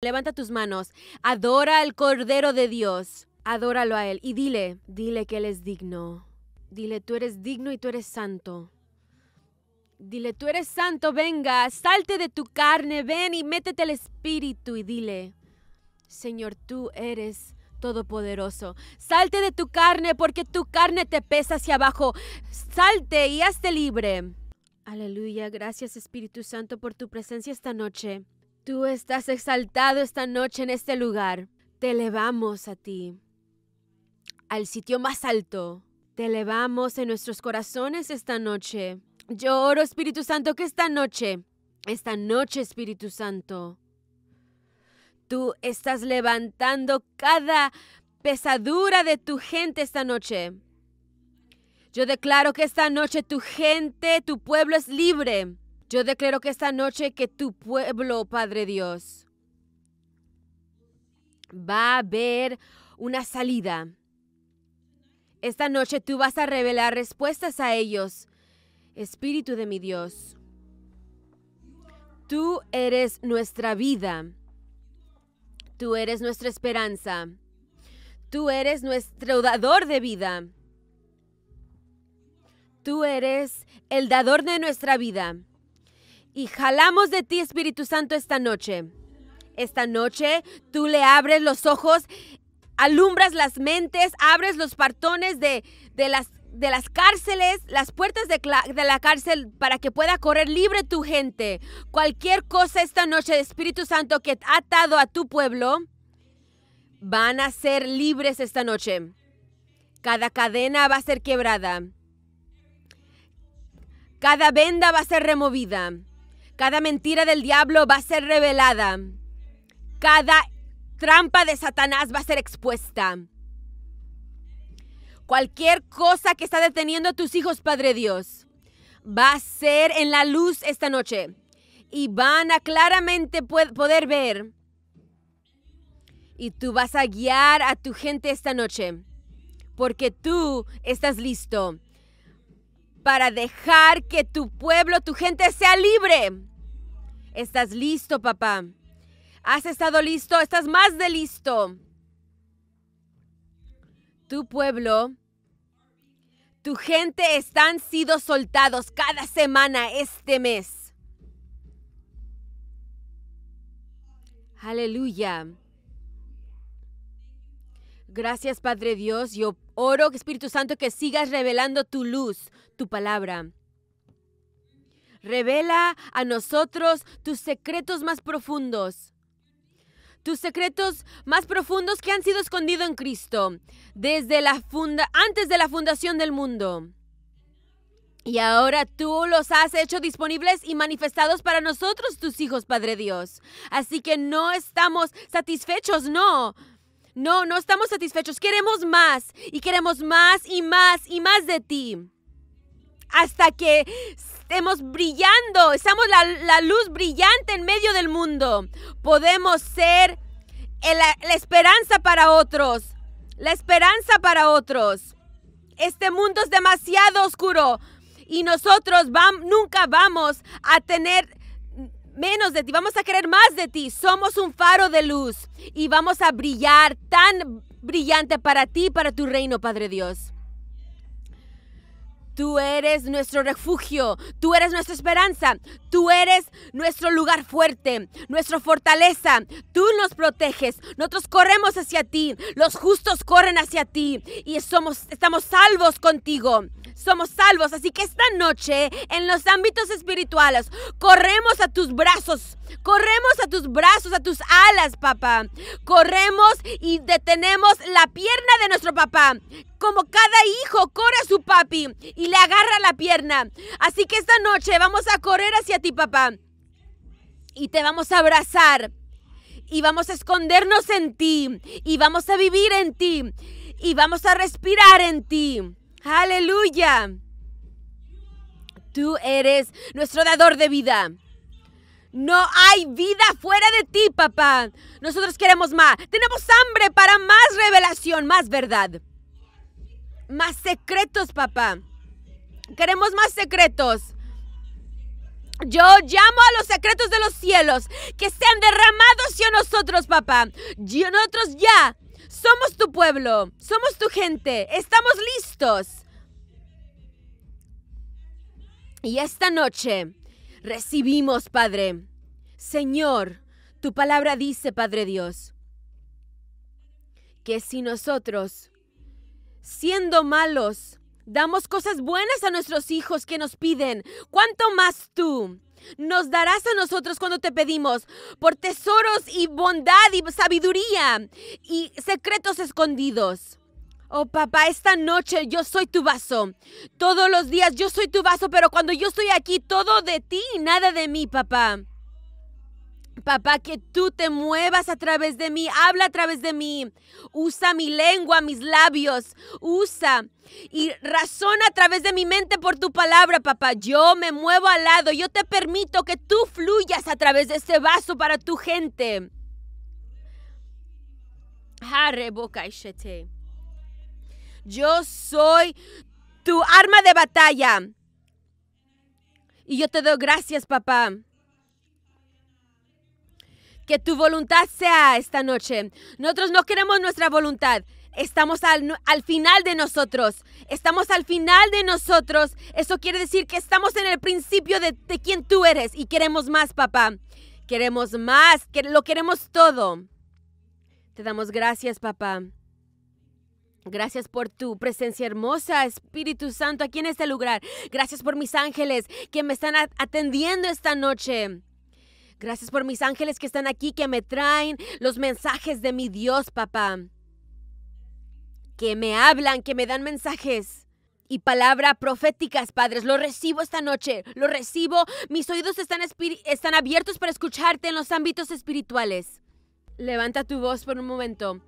Levanta tus manos, adora al Cordero de Dios, adóralo a Él y dile, dile que Él es digno. Dile, tú eres digno y tú eres santo. Dile, tú eres santo, venga, salte de tu carne, ven y métete el Espíritu y dile, Señor, tú eres todopoderoso. Salte de tu carne porque tu carne te pesa hacia abajo. Salte y hazte libre. Aleluya, gracias Espíritu Santo por tu presencia esta noche. Tú estás exaltado esta noche en este lugar. Te elevamos a ti, al sitio más alto. Te elevamos en nuestros corazones esta noche. Yo oro, Espíritu Santo, que esta noche, esta noche, Espíritu Santo, tú estás levantando cada pesadura de tu gente esta noche. Yo declaro que esta noche tu gente, tu pueblo es libre. Yo declaro que esta noche que tu pueblo, Padre Dios, va a haber una salida. Esta noche tú vas a revelar respuestas a ellos. Espíritu de mi Dios, tú eres nuestra vida. Tú eres nuestra esperanza. Tú eres nuestro dador de vida. Tú eres el dador de nuestra vida. Y jalamos de ti, Espíritu Santo, esta noche. Esta noche tú le abres los ojos, alumbras las mentes, abres los partones de, las de las cárceles, las puertas de, de, la cárcel para que pueda correr libre tu gente. Cualquier cosa esta noche, Espíritu Santo, que ha atado a tu pueblo, van a ser libres esta noche. Cada cadena va a ser quebrada. Cada venda va a ser removida. Cada mentira del diablo va a ser revelada. Cada trampa de Satanás va a ser expuesta. Cualquier cosa que está deteniendo a tus hijos, Padre Dios, va a ser en la luz esta noche. Y van a claramente poder ver. Y tú vas a guiar a tu gente esta noche. Porque tú estás listo para dejar que tu pueblo, tu gente sea libre. ¿Estás listo, papá? ¿Has estado listo? ¿Estás más de listo? Tu pueblo, tu gente están sido soltados cada semana este mes. Aleluya. Gracias, Padre Dios. Yo oro, Espíritu Santo, que sigas revelando tu luz, tu palabra. Revela a nosotros tus secretos más profundos. Tus secretos más profundos que han sido escondidos en Cristo desde la funda antes de la fundación del mundo. Y ahora tú los has hecho disponibles y manifestados para nosotros, tus hijos, Padre Dios. Así que no estamos satisfechos, no. No, no estamos satisfechos. Queremos más y queremos más y más y más de ti. Hasta que estemos brillando, estamos la, luz brillante en medio del mundo. Podemos ser la esperanza para otros. La esperanza para otros. Este mundo es demasiado oscuro y nosotros nunca vamos a tener menos de ti, vamos a querer más de ti. Somos un faro de luz y vamos a brillar tan brillante para ti, para tu reino, Padre Dios. Tú eres nuestro refugio, tú eres nuestra esperanza, tú eres nuestro lugar fuerte, nuestra fortaleza, tú nos proteges, nosotros corremos hacia ti, los justos corren hacia ti y somos, estamos salvos contigo somos salvos. Así que esta noche, en los ámbitos espirituales, corremos a tus brazos, corremos a tus brazos, a tus alas, papá. Corremos y detenemos la pierna de nuestro papá. Como cada hijo corre a su papi y le agarra la pierna. Así que esta noche vamos a correr hacia ti, papá. Y te vamos a abrazar. Y vamos a escondernos en ti. Y vamos a vivir en ti. Y vamos a respirar en ti. Aleluya. Tú eres nuestro dador de vida. No hay vida fuera de ti, papá. Nosotros queremos más. Tenemos hambre para más revelación, más verdad. Más secretos, papá. Queremos más secretos. Yo llamo a los secretos de los cielos que sean derramados a nosotros, papá. Y a nosotros ya somos tu pueblo, somos tu gente, estamos listos. Y esta noche recibimos, Padre. Señor, tu palabra dice, Padre Dios, que si nosotros, siendo malos, damos cosas buenas a nuestros hijos que nos piden, ¿cuánto más tú? nos darás a nosotros cuando te pedimos por tesoros y bondad y sabiduría y secretos escondidos. Oh papá, esta noche yo soy tu vaso. Todos los días yo soy tu vaso, pero cuando yo estoy aquí, todo de ti y nada de mí, papá. Papá, que tú te muevas a través de mí, habla a través de mí, usa mi lengua, mis labios, usa y razona a través de mi mente por tu palabra, papá. Yo me muevo al lado, yo te permito que tú fluyas a través de este vaso para tu gente. Yo soy tu arma de batalla. Y yo te doy gracias, papá que tu voluntad sea esta noche. Nosotros no queremos nuestra voluntad. Estamos al, al, final de nosotros. Estamos al final de nosotros. Eso quiere decir que estamos en el principio de, de quien tú eres y queremos más, papá. Queremos más, que lo queremos todo. Te damos gracias, papá. Gracias por tu presencia hermosa, Espíritu Santo, aquí en este lugar. Gracias por mis ángeles que me están atendiendo esta noche. Gracias por mis ángeles que están aquí, que me traen los mensajes de mi Dios, papá. Que me hablan, que me dan mensajes. Y palabra proféticas, padres, lo recibo esta noche, lo recibo. Mis oídos están, están abiertos para escucharte en los ámbitos espirituales. Levanta tu voz por un momento.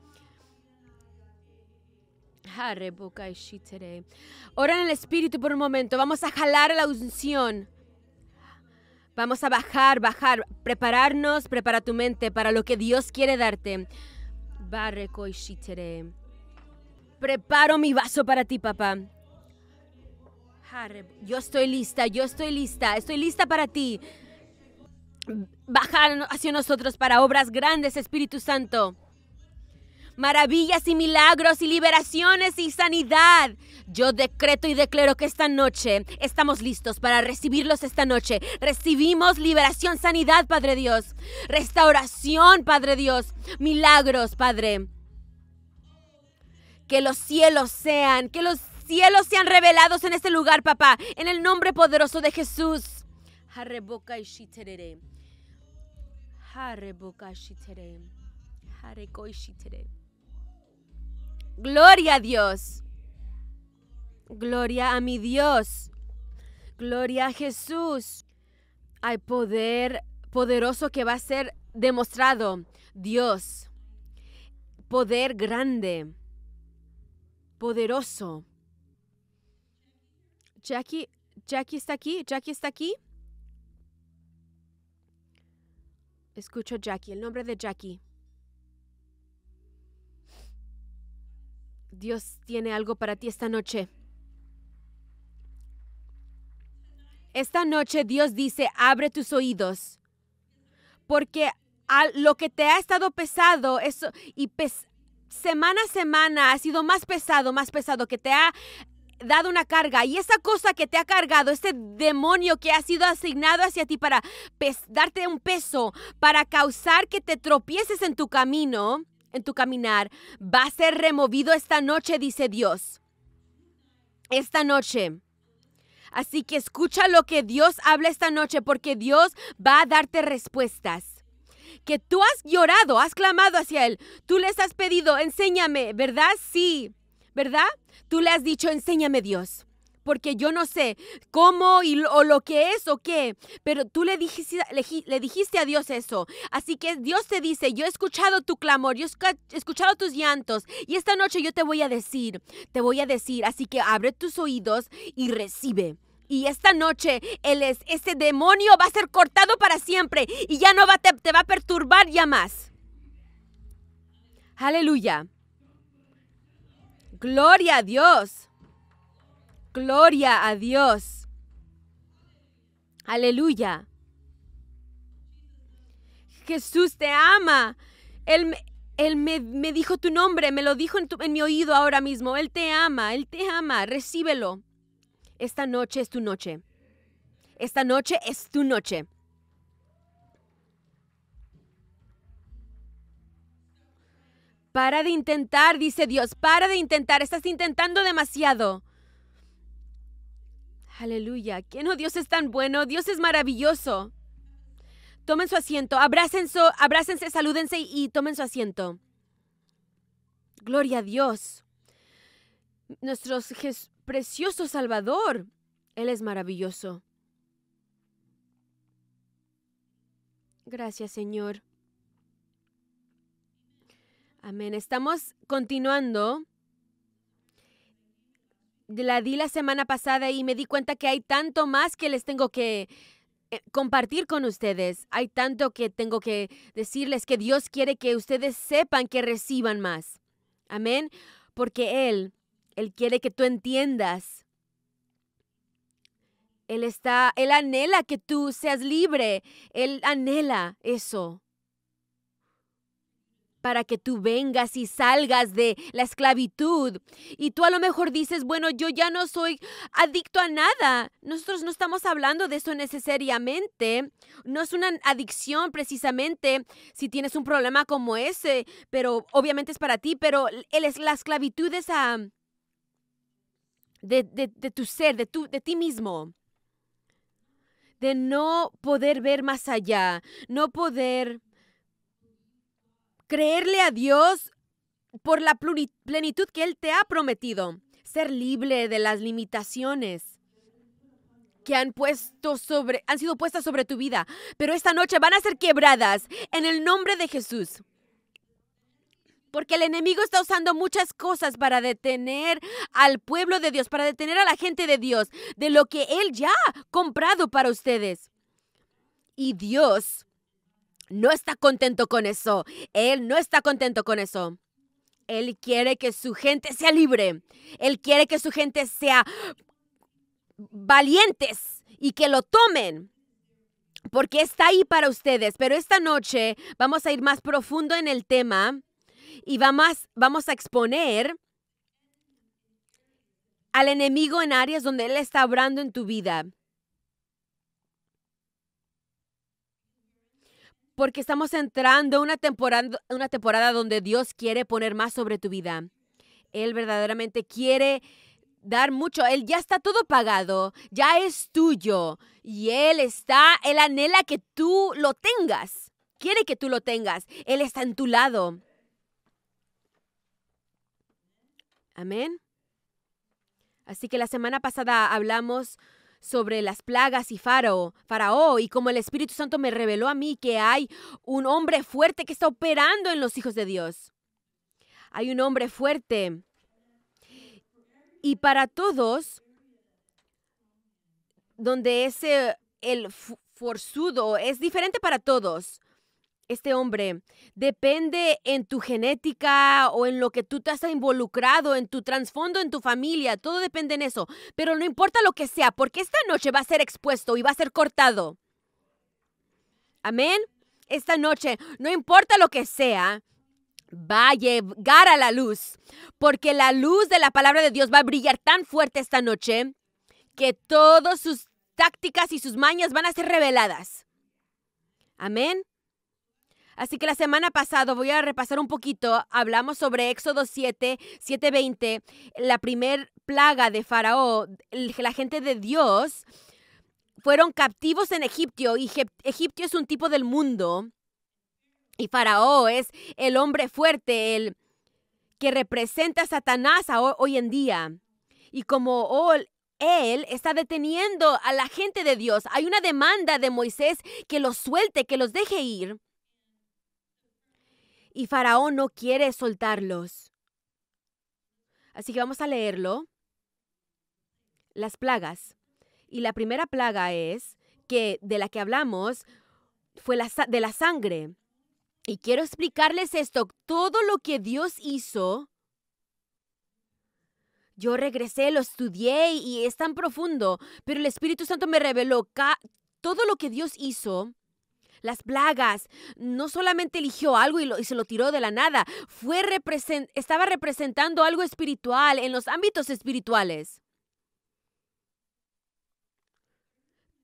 Ora en el espíritu por un momento. Vamos a jalar la unción. Vamos a bajar, bajar, prepararnos, prepara tu mente para lo que Dios quiere darte. Preparo mi vaso para ti, papá. Yo estoy lista, yo estoy lista, estoy lista para ti. Bajar hacia nosotros para obras grandes, Espíritu Santo maravillas y milagros y liberaciones y sanidad. Yo decreto y declaro que esta noche estamos listos para recibirlos esta noche. Recibimos liberación, sanidad, Padre Dios. Restauración, Padre Dios. Milagros, Padre. Que los cielos sean, que los cielos sean revelados en este lugar, papá, en el nombre poderoso de Jesús. shitere. Gloria a Dios. Gloria a mi Dios. Gloria a Jesús. Hay poder poderoso que va a ser demostrado. Dios. Poder grande. Poderoso. Jackie, Jackie está aquí. Jackie está aquí. Escucho Jackie, el nombre de Jackie. Dios tiene algo para ti esta noche. Esta noche Dios dice, abre tus oídos, porque lo que te ha estado pesado eso, y semana a semana ha sido más pesado, más pesado, que te ha dado una carga y esa cosa que te ha cargado, este demonio que ha sido asignado hacia ti para darte un peso, para causar que te tropieces en tu camino, en tu caminar va a ser removido esta noche, dice Dios. Esta noche. Así que escucha lo que Dios habla esta noche porque Dios va a darte respuestas. Que tú has llorado, has clamado hacia Él. Tú les has pedido, enséñame, ¿verdad? Sí, ¿verdad? Tú le has dicho, enséñame Dios porque yo no sé cómo o lo que es o qué, pero tú le dijiste, a Dios eso. Así que Dios te dice, yo he escuchado tu clamor, yo he escuchado tus llantos y esta noche yo te voy a decir, te voy a decir, así que abre tus oídos y recibe. Y esta noche, él es, este demonio va a ser cortado para siempre y ya no va, te, te va a perturbar ya más. Aleluya. Gloria a Dios. Gloria a Dios. Aleluya. Jesús te ama. Él, me, dijo tu nombre, me lo dijo en, en mi oído ahora mismo. Él te ama, Él te ama, recíbelo. Esta noche es tu noche. Esta noche es tu noche. Para de intentar, dice Dios, para de intentar, estás intentando demasiado. Aleluya. ¿Quién no? Dios es tan bueno. Dios es maravilloso. Tomen su asiento. Abrácense, abrácense salúdense y tomen su asiento. Gloria a Dios. Nuestro precioso Salvador. Él es maravilloso. Gracias, Señor. Amén. Estamos continuando la di la semana pasada y me di cuenta que hay tanto más que les tengo que eh, compartir con ustedes. Hay tanto que tengo que decirles que Dios quiere que ustedes sepan que reciban más. Amén. Porque Él, Él quiere que tú entiendas. Él está, Él anhela que tú seas libre. Él anhela eso para que tú vengas y salgas de la esclavitud. Y tú a lo mejor dices, bueno, yo ya no soy adicto a nada. Nosotros no estamos hablando de eso necesariamente. No es una adicción precisamente si tienes un problema como ese, pero obviamente es para ti, pero la esclavitud es a... De, de tu ser, de, tu, de ti mismo. De no poder ver más allá, no poder creerle a Dios por la plenitud que Él te ha prometido, ser libre de las limitaciones que han puesto sobre sido puestas sobre tu vida, pero esta noche van a ser quebradas en el nombre de Jesús. Porque el enemigo está usando muchas cosas para detener al pueblo de Dios, para detener a la gente de Dios de lo que él ya ha comprado para ustedes. Y Dios no está contento con eso. Él no está contento con eso. Él quiere que su gente sea libre. Él quiere que su gente sea valientes y que lo tomen. Porque está ahí para ustedes. Pero esta noche vamos a ir más profundo en el tema y vamos, vamos a exponer al enemigo en áreas donde él está hablando en tu vida. porque estamos entrando una temporada, una temporada donde Dios quiere poner más sobre tu vida. Él verdaderamente quiere dar mucho. Él ya está todo pagado, ya es tuyo. Y Él está, Él anhela que tú lo tengas. Quiere que tú lo tengas. Él está en tu lado. Amén. Así que la semana pasada hablamos sobre las plagas y Faraó, Faraó, y como el Espíritu Santo me reveló a mí que hay un hombre fuerte que está operando en los hijos de Dios. Hay un hombre fuerte. Y para todos, donde ese el forzudo es diferente para todos este hombre, depende en tu genética o en lo que tú te has involucrado, en tu trasfondo, en tu familia, todo depende en eso. Pero no importa lo que sea, porque esta noche va a ser expuesto y va a ser cortado. Amén. Esta noche, no importa lo que sea, va a llegar a la luz, porque la luz de la palabra de Dios va a brillar tan fuerte esta noche que todas sus tácticas y sus mañas van a ser reveladas. Amén. Así que la semana pasada, voy a repasar un poquito, hablamos sobre Éxodo 7, 7-20, la primer plaga de Faraón, la gente de Dios fueron captivos en Egipto y Egipto es un tipo del mundo y Faraón es el hombre fuerte, el que representa a Satanás hoy en día. Y como él está deteniendo a la gente de Dios, hay una demanda de Moisés que los suelte, que los deje ir y Faraón no quiere soltarlos. Así que vamos a leerlo. Las plagas. Y la primera plaga es que de la que hablamos fue de la sangre. Y quiero explicarles esto, todo lo que Dios hizo, yo regresé, lo estudié y es tan profundo, pero el Espíritu Santo me reveló todo lo que Dios hizo las plagas. No solamente eligió algo y, se lo tiró de la nada, fue estaba representando algo espiritual en los ámbitos espirituales.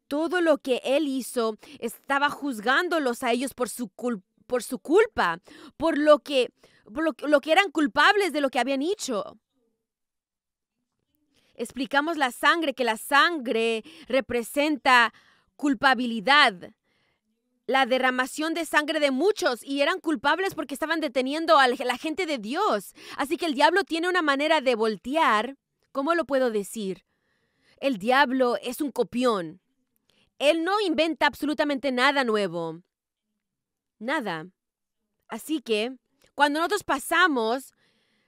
Todo lo que él hizo estaba juzgándolos a ellos por su, por su culpa, por, lo que, lo que eran culpables de lo que habían hecho explicamos la sangre, que la sangre representa culpabilidad la derramación de sangre de muchos y eran culpables porque estaban deteniendo a la gente de Dios. Así que el diablo tiene una manera de voltear. ¿Cómo lo puedo decir? El diablo es un copión. Él no inventa absolutamente nada nuevo. Nada. Así que, cuando nosotros pasamos,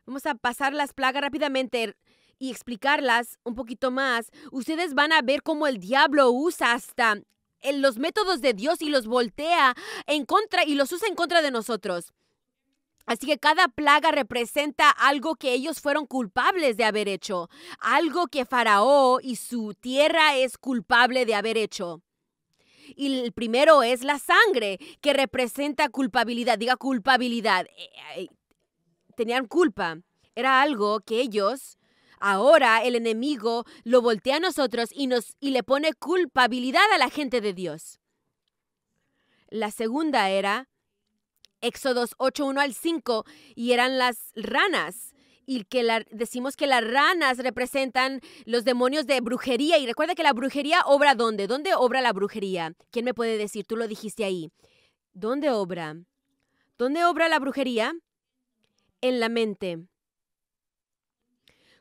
vamos a pasar las plagas rápidamente y explicarlas un poquito más, ustedes van a ver cómo el diablo usa hasta los métodos de Dios y los voltea en contra y los usa en contra de nosotros. Así que cada plaga representa algo que ellos fueron culpables de haber hecho, algo que Faraón y su tierra es culpable de haber hecho. Y el primero es la sangre, que representa culpabilidad. Diga culpabilidad. Eh, eh, tenían culpa. Era algo que ellos Ahora el enemigo lo voltea a nosotros y, nos, y le pone culpabilidad a la gente de Dios. La segunda era Éxodos 1 al 5 y eran las ranas y que decimos que las ranas representan los demonios de brujería. Y recuerda que la brujería obra dónde? ¿Dónde obra la brujería? ¿Quién me puede decir? Tú lo dijiste ahí. ¿Dónde obra? ¿Dónde obra la brujería? En la mente.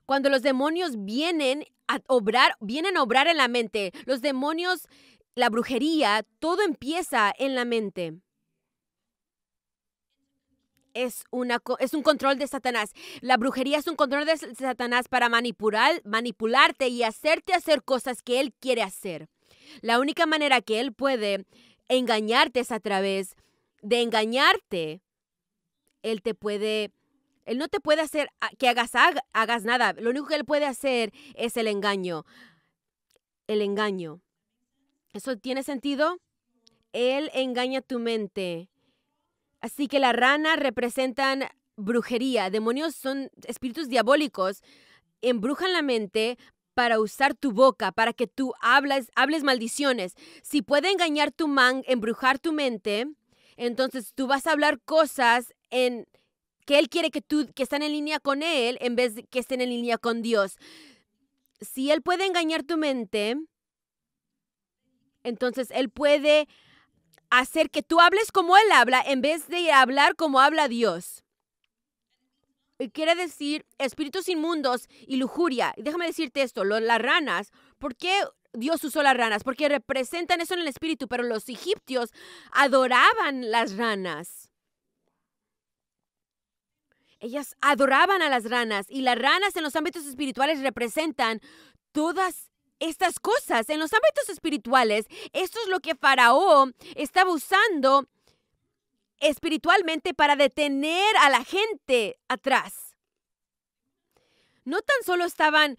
Cuando los demonios vienen a obrar, vienen a obrar en la mente. Los demonios, la brujería, todo empieza en la mente. Es, una, es, un control de Satanás. La brujería es un control de Satanás para manipular, manipularte y hacerte hacer cosas que él quiere hacer. La única manera que él puede engañarte es a través de engañarte. Él te puede él no te puede hacer que hagas, hagas nada. Lo único que él puede hacer es el engaño. El engaño. ¿Eso tiene sentido? Él engaña tu mente. Así que las ranas representan brujería. Demonios son espíritus diabólicos. Embrujan la mente para usar tu boca, para que tú hables, hables maldiciones. Si puede engañar tu man, embrujar tu mente, entonces tú vas a hablar cosas en que Él quiere que tú, que estén en línea con Él en vez de que estén en línea con Dios. Si Él puede engañar tu mente, entonces Él puede hacer que tú hables como Él habla en vez de hablar como habla Dios. quiere decir espíritus inmundos y lujuria. déjame decirte esto, las ranas, ¿por qué Dios usó las ranas? Porque representan eso en el espíritu, pero los egipcios adoraban las ranas. Ellas adoraban a las ranas y las ranas en los ámbitos espirituales representan todas estas cosas. En los ámbitos espirituales, esto es lo que Faraón estaba usando espiritualmente para detener a la gente atrás. No tan solo estaban,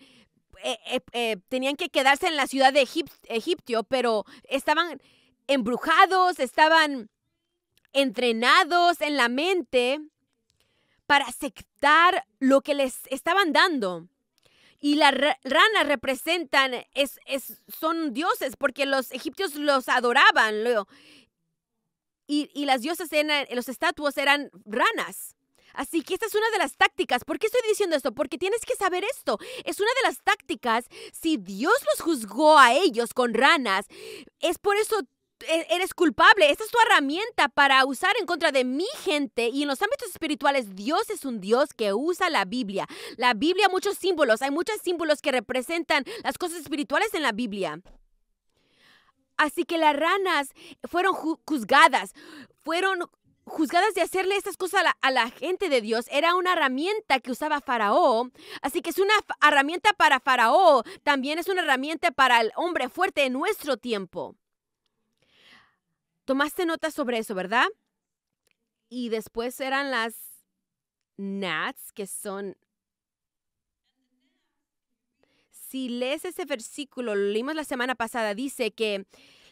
eh, eh, eh, tenían que quedarse en la ciudad de Egipto, pero estaban embrujados, estaban entrenados en la mente para aceptar lo que les estaban dando. Y las ranas representan, es, son dioses, porque los egipcios los adoraban. Y, las diosas, en los estatuos eran ranas. Así que esta es una de las tácticas. ¿Por qué estoy diciendo esto? Porque tienes que saber esto. Es una de las tácticas. Si Dios los juzgó a ellos con ranas, es por eso e-, eres culpable. Esta es tu herramienta para usar en contra de mi gente. Y en los ámbitos espirituales, Dios es un Dios que usa la Biblia. La Biblia, muchos símbolos. Hay muchos símbolos que representan las cosas espirituales en la Biblia. Así que las ranas fueron juzgadas, fueron juzgadas de hacerle estas cosas a la, a la, gente de Dios era una herramienta que usaba Faraón. Así que es una herramienta para Faraón, también es una herramienta para el hombre fuerte en nuestro tiempo. Tomaste notas sobre eso, ¿verdad? Y después eran las Nats, que son... Si lees ese versículo, lo leímos la semana pasada, dice que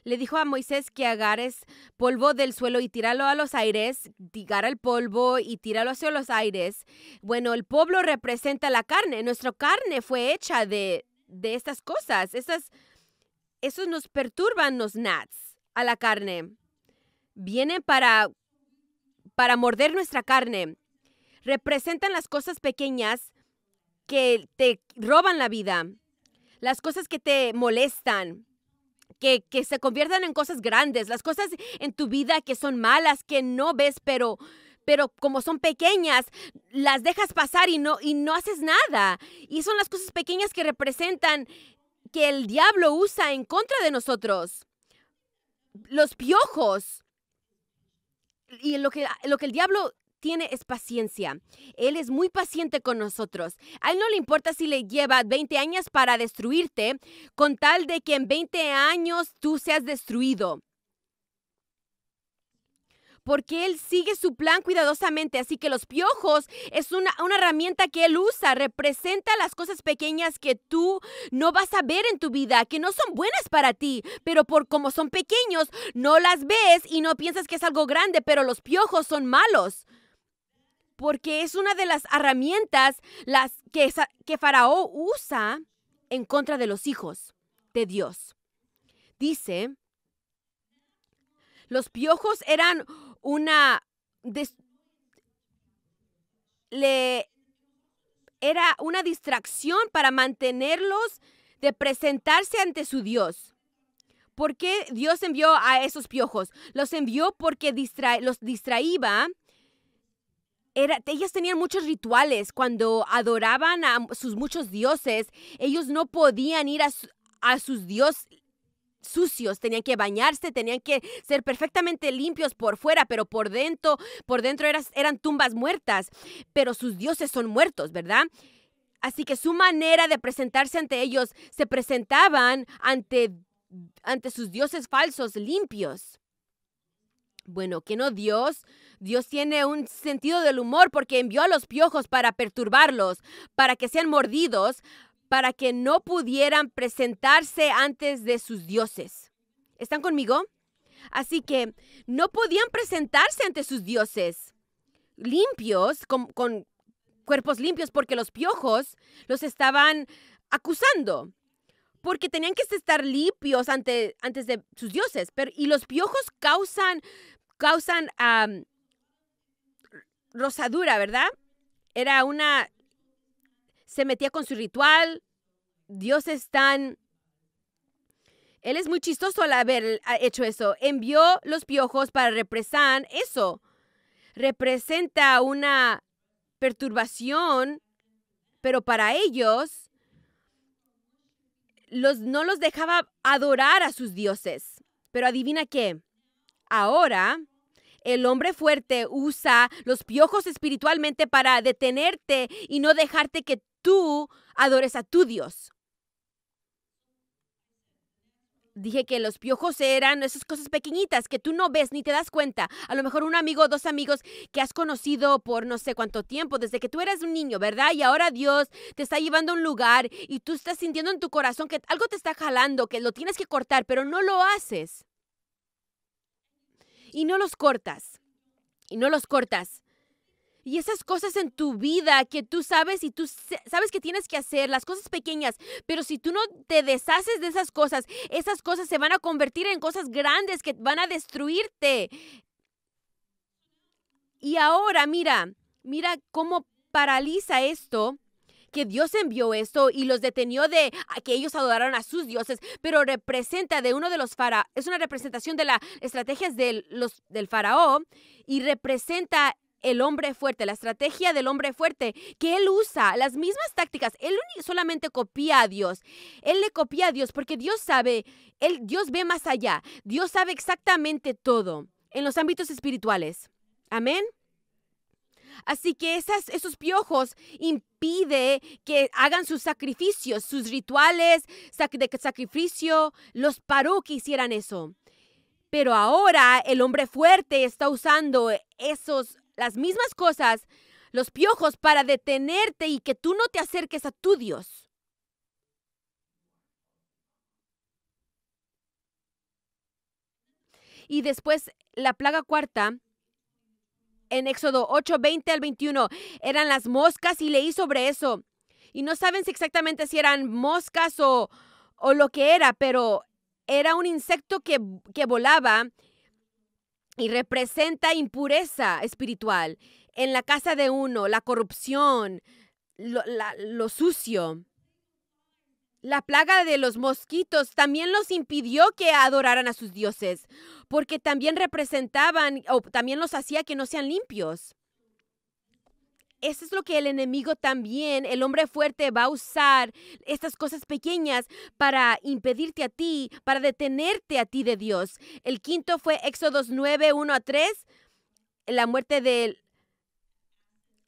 le dijo a Moisés que agares polvo del suelo y tíralo a los aires, digar el polvo y tíralo hacia los aires. Bueno, el pueblo representa la carne, nuestra carne fue hecha de, estas cosas, estas, esos nos perturban los nats a la carne vienen para, para morder nuestra carne. Representan las cosas pequeñas que te roban la vida, las cosas que te molestan, que, que, se conviertan en cosas grandes, las cosas en tu vida que son malas, que no ves, pero, pero como son pequeñas, las dejas pasar y no, y no haces nada. Y son las cosas pequeñas que representan que el diablo usa en contra de nosotros. Los piojos y lo que, lo que el diablo tiene es paciencia. Él es muy paciente con nosotros. A él no le importa si le lleva 20 años para destruirte, con tal de que en 20 años tú seas destruido porque Él sigue su plan cuidadosamente. Así que los piojos es una, herramienta que Él usa, representa las cosas pequeñas que tú no vas a ver en tu vida, que no son buenas para ti, pero por como son pequeños, no las ves y no piensas que es algo grande, pero los piojos son malos. Porque es una de las herramientas las que, que Faraón usa en contra de los hijos de Dios. Dice, los piojos eran una... le era una distracción para mantenerlos de presentarse ante su Dios. ¿Por qué Dios envió a esos piojos? Los envió porque los distraía. Era, ellas tenían muchos rituales. Cuando adoraban a sus muchos dioses, ellos no podían ir a, sus dioses sucios, tenían que bañarse, tenían que ser perfectamente limpios por fuera, pero por dentro, por dentro eran tumbas muertas, pero sus dioses son muertos, ¿verdad? Así que su manera de presentarse ante ellos, se presentaban ante, ante sus dioses falsos, limpios. Bueno, que no Dios. Dios tiene un sentido del humor porque envió a los piojos para perturbarlos, para que sean mordidos, para que no pudieran presentarse antes de sus dioses. ¿Están conmigo? Así que no podían presentarse ante sus dioses limpios, con, cuerpos limpios, porque los piojos los estaban acusando porque tenían que estar limpios ante, antes de sus dioses. Pero, y los piojos causan, causan rosadura, ¿verdad? Era una se metía con su ritual. Dios es tan... Él es muy chistoso al haber hecho eso. Envió los piojos para represar eso. Representa una perturbación, pero para ellos los, no los dejaba adorar a sus dioses. Pero adivina qué. Ahora el hombre fuerte usa los piojos espiritualmente para detenerte y no dejarte que tú adores a tu Dios. Dije que los piojos eran esas cosas pequeñitas que tú no ves ni te das cuenta. A lo mejor un amigo o dos amigos que has conocido por no sé cuánto tiempo, desde que tú eras un niño, ¿verdad? Y ahora Dios te está llevando a un lugar y tú estás sintiendo en tu corazón que algo te está jalando, que lo tienes que cortar, pero no lo haces. Y no los cortas. Y no los cortas. Y esas cosas en tu vida que tú sabes y tú sabes que tienes que hacer, las cosas pequeñas, pero si tú no te deshaces de esas cosas, esas cosas se van a convertir en cosas grandes que van a destruirte. Y ahora mira, mira cómo paraliza esto que Dios envió esto y los detenió de que ellos adoraron a sus dioses, pero representa de uno de los faraón, es una representación de las estrategias de los, del faraón y representa el hombre fuerte, la estrategia del hombre fuerte, que él usa las mismas tácticas, él solamente copia a Dios, él le copia a Dios porque Dios sabe, él, Dios ve más allá, Dios sabe exactamente todo en los ámbitos espirituales. Amén. Así que esos piojos impide que hagan sus sacrificios, sus rituales de sacrificio, los paró que hicieran eso. Pero ahora el hombre fuerte está usando esos las mismas cosas, los piojos, para detenerte y que tú no te acerques a tu Dios. Y después la plaga cuarta en Éxodo 8, 20 al 21. Eran las moscas y leí sobre eso. Y no saben si exactamente si eran moscas o, o, lo que era, pero era un insecto que, que volaba y representa impureza espiritual en la casa de uno, la corrupción, lo, sucio. La plaga de los mosquitos también los impidió que adoraran a sus dioses, porque también representaban o también los hacía que no sean limpios eso es lo que el enemigo también, el hombre fuerte, va a usar estas cosas pequeñas para impedirte a ti, para detenerte a ti de Dios. El quinto fue Éxodos 9, 1 a 3, la muerte de,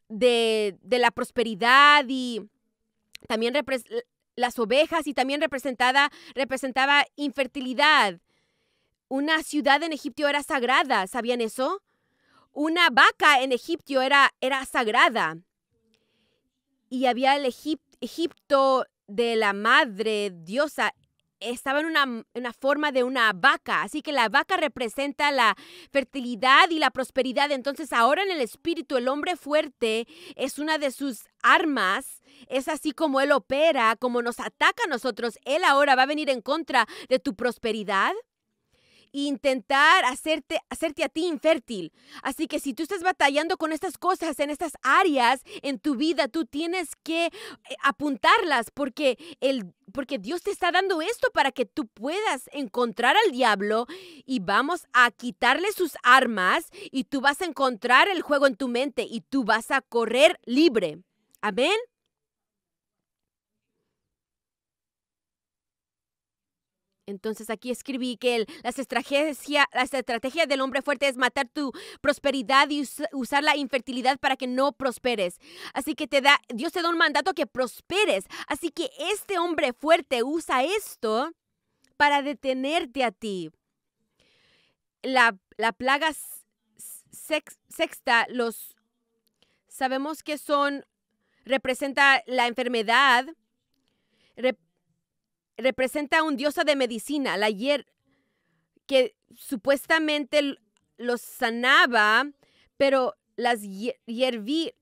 de, de la prosperidad y también las ovejas y también representada, representaba infertilidad. Una ciudad en Egipto era sagrada, ¿sabían eso? una vaca en Egipto era, era sagrada. Y había el Egipto de la madre diosa, estaba en una, una, forma de una vaca. Así que la vaca representa la fertilidad y la prosperidad. Entonces ahora en el espíritu el hombre fuerte es una de sus armas. Es así como él opera, como nos ataca a nosotros. Él ahora va a venir en contra de tu prosperidad intentar hacerte, hacerte a ti infértil. Así que si tú estás batallando con estas cosas en estas áreas en tu vida, tú tienes que eh, apuntarlas porque, el, porque Dios te está dando esto para que tú puedas encontrar al diablo y vamos a quitarle sus armas y tú vas a encontrar el juego en tu mente y tú vas a correr libre. Amén. Entonces aquí escribí que la estrategia del hombre fuerte es matar tu prosperidad y usar la infertilidad para que no prosperes. Así que te da, Dios te da un mandato que prosperes. Así que este hombre fuerte usa esto para detenerte a ti. La, la plaga sexta, los sabemos que son representa la enfermedad representa a un diosa de medicina, la hier que supuestamente los sanaba, pero las hiervi,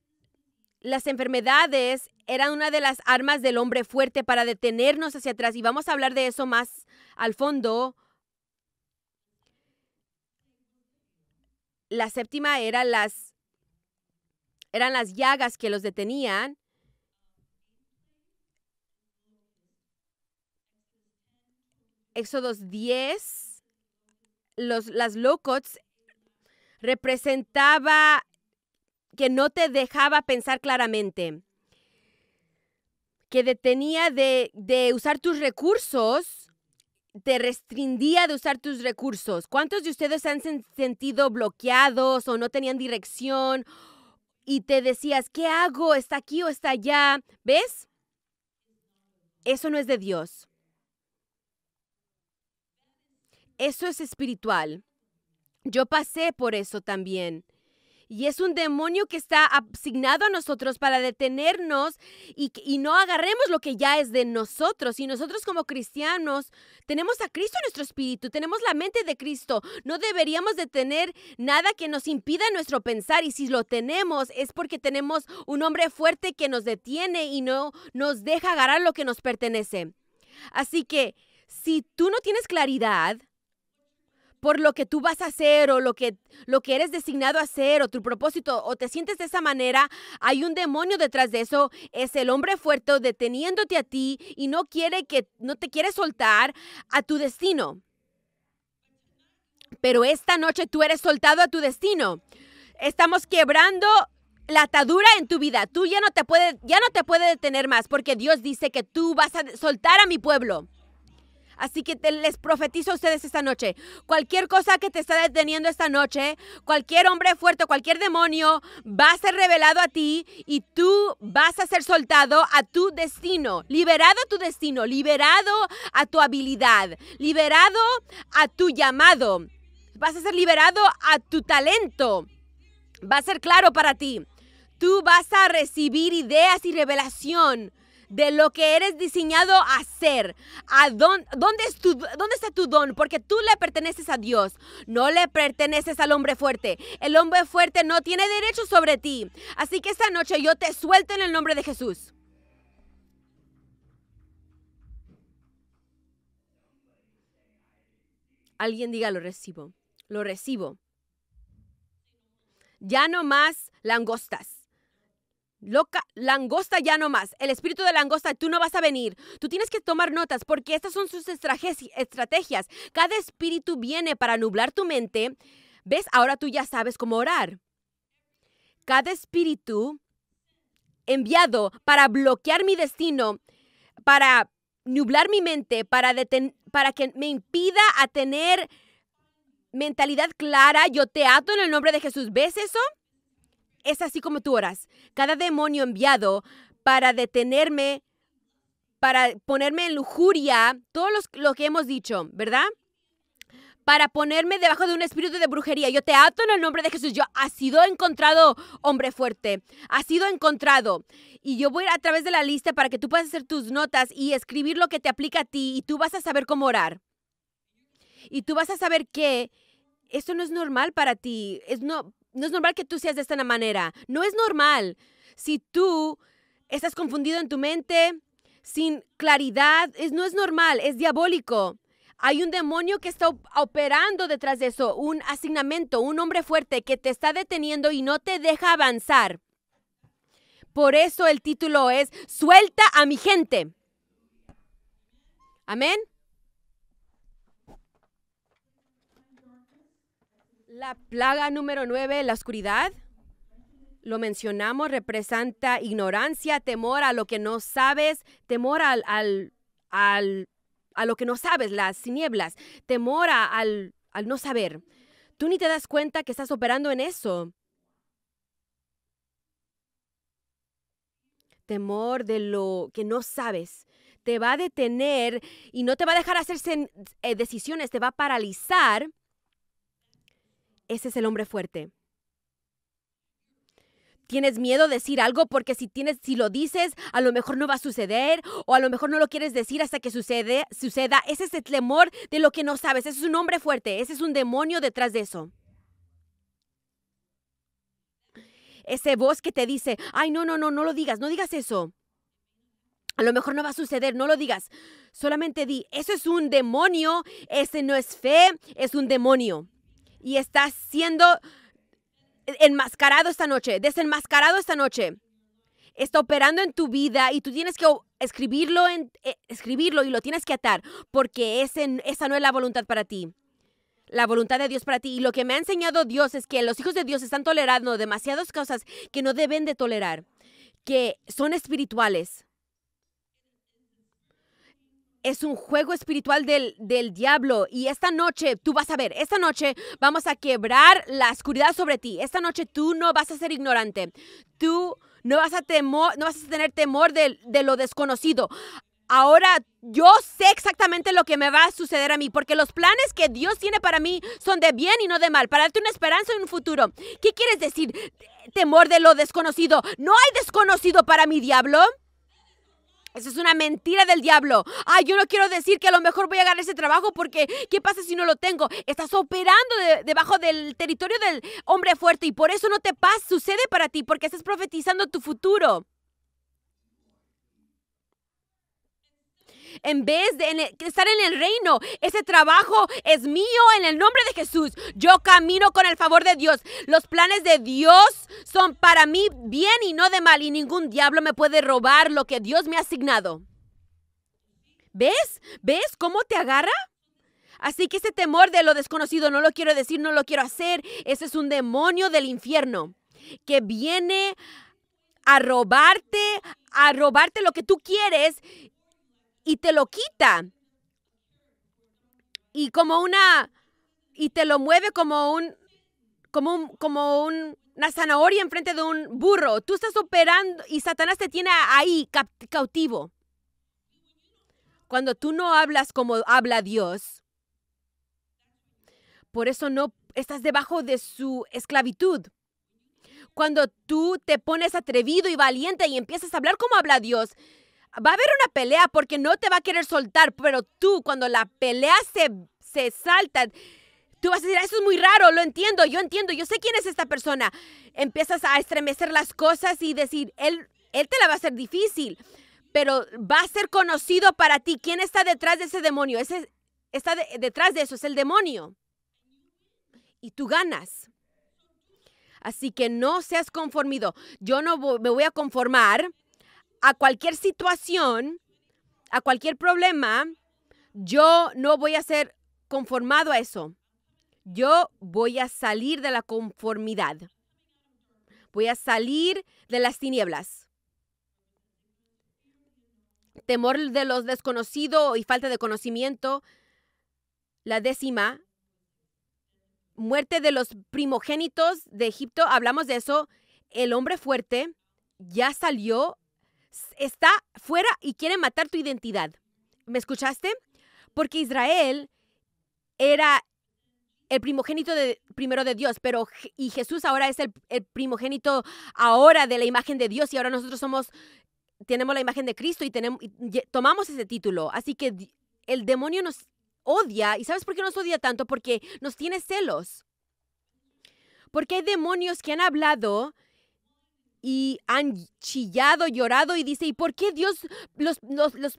las enfermedades eran una de las armas del hombre fuerte para detenernos hacia atrás y vamos a hablar de eso más al fondo. La séptima era las eran las llagas que los detenían Éxodos 10, las locots representaba que no te dejaba pensar claramente, que detenía de, de usar tus recursos, te restringía de usar tus recursos. ¿Cuántos de ustedes se han sentido bloqueados o no tenían dirección y te decías, ¿qué hago? ¿Está aquí o está allá? ¿Ves? Eso no es de Dios. Eso es espiritual. Yo pasé por eso también. Y es un demonio que está asignado a nosotros para detenernos y, no agarremos lo que ya es de nosotros. Y nosotros como cristianos tenemos a Cristo en nuestro espíritu, tenemos la mente de Cristo. No deberíamos de tener nada que nos impida nuestro pensar. Y si lo tenemos es porque tenemos un hombre fuerte que nos detiene y no nos deja agarrar lo que nos pertenece. Así que si tú no tienes claridad, por lo que tú vas a hacer o lo que, lo que eres designado a hacer o tu propósito o te sientes de esa manera, hay un demonio detrás de eso, es el hombre fuerte deteniéndote a ti y no quiere que no te quiere soltar a tu destino. Pero esta noche tú eres soltado a tu destino. Estamos quebrando la atadura en tu vida. Tú ya no te puedes ya no te puede detener más porque Dios dice que tú vas a soltar a mi pueblo. Así que te, les profetizo a ustedes esta noche. Cualquier cosa que te está deteniendo esta noche, cualquier hombre fuerte, cualquier demonio, va a ser revelado a ti y tú vas a ser soltado a tu destino, liberado a tu destino, liberado a tu habilidad, liberado a tu llamado. Vas a ser liberado a tu talento. Va a ser claro para ti. Tú vas a recibir ideas y revelación de lo que eres diseñado a ser. A ¿dónde, ¿Dónde está tu don? Porque tú le perteneces a Dios. No le perteneces al hombre fuerte. El hombre fuerte no tiene derecho sobre ti. Así que esta noche yo te suelto en el nombre de Jesús. Alguien diga, lo recibo, lo recibo. Ya no más langostas. Loca, langosta ya no más. El espíritu de langosta, tú no vas a venir. Tú tienes que tomar notas porque estas son sus estrategias. Cada espíritu viene para nublar tu mente. ¿Ves? Ahora tú ya sabes cómo orar. Cada espíritu enviado para bloquear mi destino, para nublar mi mente, para, para que me impida a tener mentalidad clara, yo te ato en el nombre de Jesús. ¿Ves eso? es así como tú oras. Cada demonio enviado para detenerme, para ponerme en lujuria, todo lo que hemos dicho, ¿verdad? Para ponerme debajo de un espíritu de brujería. Yo te ato en el nombre de Jesús. Yo ha sido encontrado hombre fuerte. Ha sido encontrado. Y yo voy a, ir a través de la lista para que tú puedas hacer tus notas y escribir lo que te aplica a ti. Y tú vas a saber cómo orar. Y tú vas a saber que eso no es normal para ti. Es no, no es normal que tú seas de esta manera. No es normal. Si tú estás confundido en tu mente, sin claridad, no es normal, es diabólico. Hay un demonio que está operando detrás de eso, un asignamiento, un hombre fuerte que te está deteniendo y no te deja avanzar. Por eso el título es Suelta a mi gente. Amén. La plaga número 9, la oscuridad. Lo mencionamos, representa ignorancia, temor a lo que no sabes, temor al, al, a lo que no sabes, las tinieblas, temor al, al no saber. Tú ni te das cuenta que estás operando en eso. Temor de lo que no sabes te va a detener y no te va a dejar hacer eh, decisiones, te va a paralizar ese es el hombre fuerte. ¿Tienes miedo de decir algo? Porque si, tienes, si lo dices, a lo mejor no va a suceder o a lo mejor no lo quieres decir hasta que sucede, suceda. Ese es el temor de lo que no sabes. Ese es un hombre fuerte. Ese es un demonio detrás de eso. Ese voz que te dice, ay, no, no, no, no lo digas, no digas eso. A lo mejor no va a suceder, no lo digas. Solamente di, eso es un demonio, ese no es fe, es un demonio y está siendo enmascarado esta noche, desenmascarado esta noche. Está operando en tu vida y tú tienes que escribirlo, eh, escribirlo y lo tienes que atar porque esa no es la voluntad para ti. La voluntad de Dios para ti. Y lo que me ha enseñado Dios es que los hijos de Dios están tolerando demasiadas cosas que no deben de tolerar, que son espirituales es un juego espiritual del, diablo. Y esta noche, tú vas a ver, esta noche vamos a quebrar la oscuridad sobre ti. Esta noche tú no vas a ser ignorante. Tú no vas a, temor, no vas a tener temor de, de lo desconocido. Ahora yo sé exactamente lo que me va a suceder a mí, porque los planes que Dios tiene para mí son de bien y no de mal, para darte una esperanza y un futuro. ¿Qué quieres decir? Temor de lo desconocido. No hay desconocido para mi diablo. Eso es una mentira del diablo. Ay, yo no quiero decir que a lo mejor voy a ganar ese trabajo porque ¿qué pasa si no lo tengo? Estás operando debajo del territorio del hombre fuerte y por eso no te pasa. Sucede para ti porque estás profetizando tu futuro. en vez de estar en el reino. Ese trabajo es mío en el nombre de Jesús. Yo camino con el favor de Dios. Los planes de Dios son para mí bien y no de mal y ningún diablo me puede robar lo que Dios me ha asignado. ¿Ves? ¿Ves cómo te agarra? Así que ese temor de lo desconocido, no lo quiero decir, no lo quiero hacer, ese es un demonio del infierno que viene a robarte, a robarte lo que tú quieres y te lo quita. Y como una y te lo mueve como un como un como un, una zanahoria enfrente de un burro. Tú estás operando y Satanás te tiene ahí cautivo. Cuando tú no hablas como habla Dios. Por eso no estás debajo de su esclavitud cuando tú te pones atrevido y valiente y empiezas a hablar como habla Dios, va a haber una pelea porque no te va a querer soltar, pero tú cuando la pelea se, salta, tú vas a decir, ah, eso es muy raro, lo entiendo, yo entiendo, yo sé quién es esta persona. Empiezas a estremecer las cosas y decir, él, él te la va a hacer difícil, pero va a ser conocido para ti. ¿Quién está detrás de ese demonio? Ese, está detrás de eso, es el demonio. Y tú ganas. Así que no seas conformido. Yo no me voy a conformar a cualquier situación, a cualquier problema, yo no voy a ser conformado a eso. Yo voy a salir de la conformidad. Voy a salir de las tinieblas. Temor de los desconocidos y falta de conocimiento. La décima, muerte de los primogénitos de Egipto, hablamos de eso. El hombre fuerte ya salió está fuera y quiere matar tu identidad. ¿Me escuchaste? Porque Israel era el primogénito de, primero de Dios, pero y Jesús ahora es el, primogénito ahora de la imagen de Dios y ahora nosotros somos tenemos la imagen de Cristo y tenemos y tomamos ese título. Así que el demonio nos odia y ¿sabes por qué nos odia tanto? Porque nos tiene celos. Porque hay demonios que han hablado y han chillado, llorado y dice, ¿y por qué Dios los,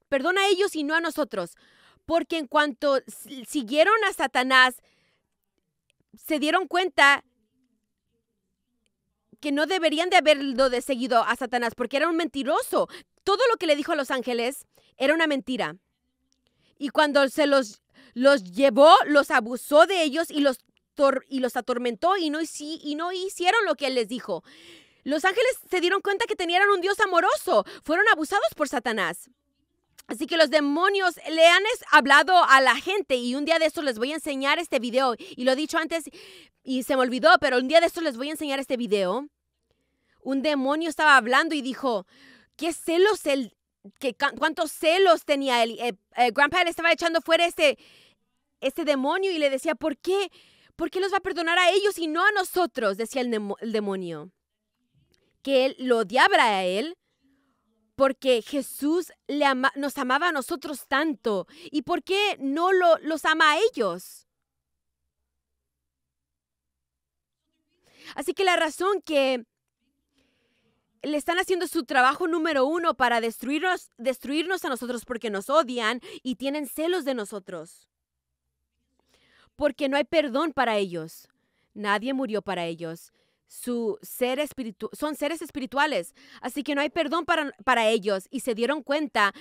perdona a ellos y no a nosotros? Porque en cuanto siguieron a Satanás, se dieron cuenta que no deberían de haberlo de seguido a Satanás porque era un mentiroso. Todo lo que le dijo a los ángeles era una mentira. Y cuando se los, los llevó, los abusó de ellos y los, y los atormentó y no, y no hicieron lo que él les dijo. Los ángeles se dieron cuenta que tenían un Dios amoroso. Fueron abusados por Satanás. Así que los demonios le han hablado a la gente y un día de estos les voy a enseñar este video. Y lo he dicho antes y se me olvidó, pero un día de estos les voy a enseñar este video. Un demonio estaba hablando y dijo, ¿qué celos él, qué, cuántos celos tenía él? Eh, eh, grandpa le estaba echando fuera este, este demonio y le decía, ¿por qué? ¿Por qué los va a perdonar a ellos y no a nosotros? Decía el demonio que él lo odiaba a él, porque Jesús nos amaba a nosotros tanto. ¿Y por qué no los ama a ellos? Así que la razón que le están haciendo su trabajo número uno para destruirnos, destruirnos a nosotros porque nos odian y tienen celos de nosotros. Porque no hay perdón para ellos. Nadie murió para ellos su ser son seres espirituales, así que no hay perdón para, ellos. Y se dieron cuenta,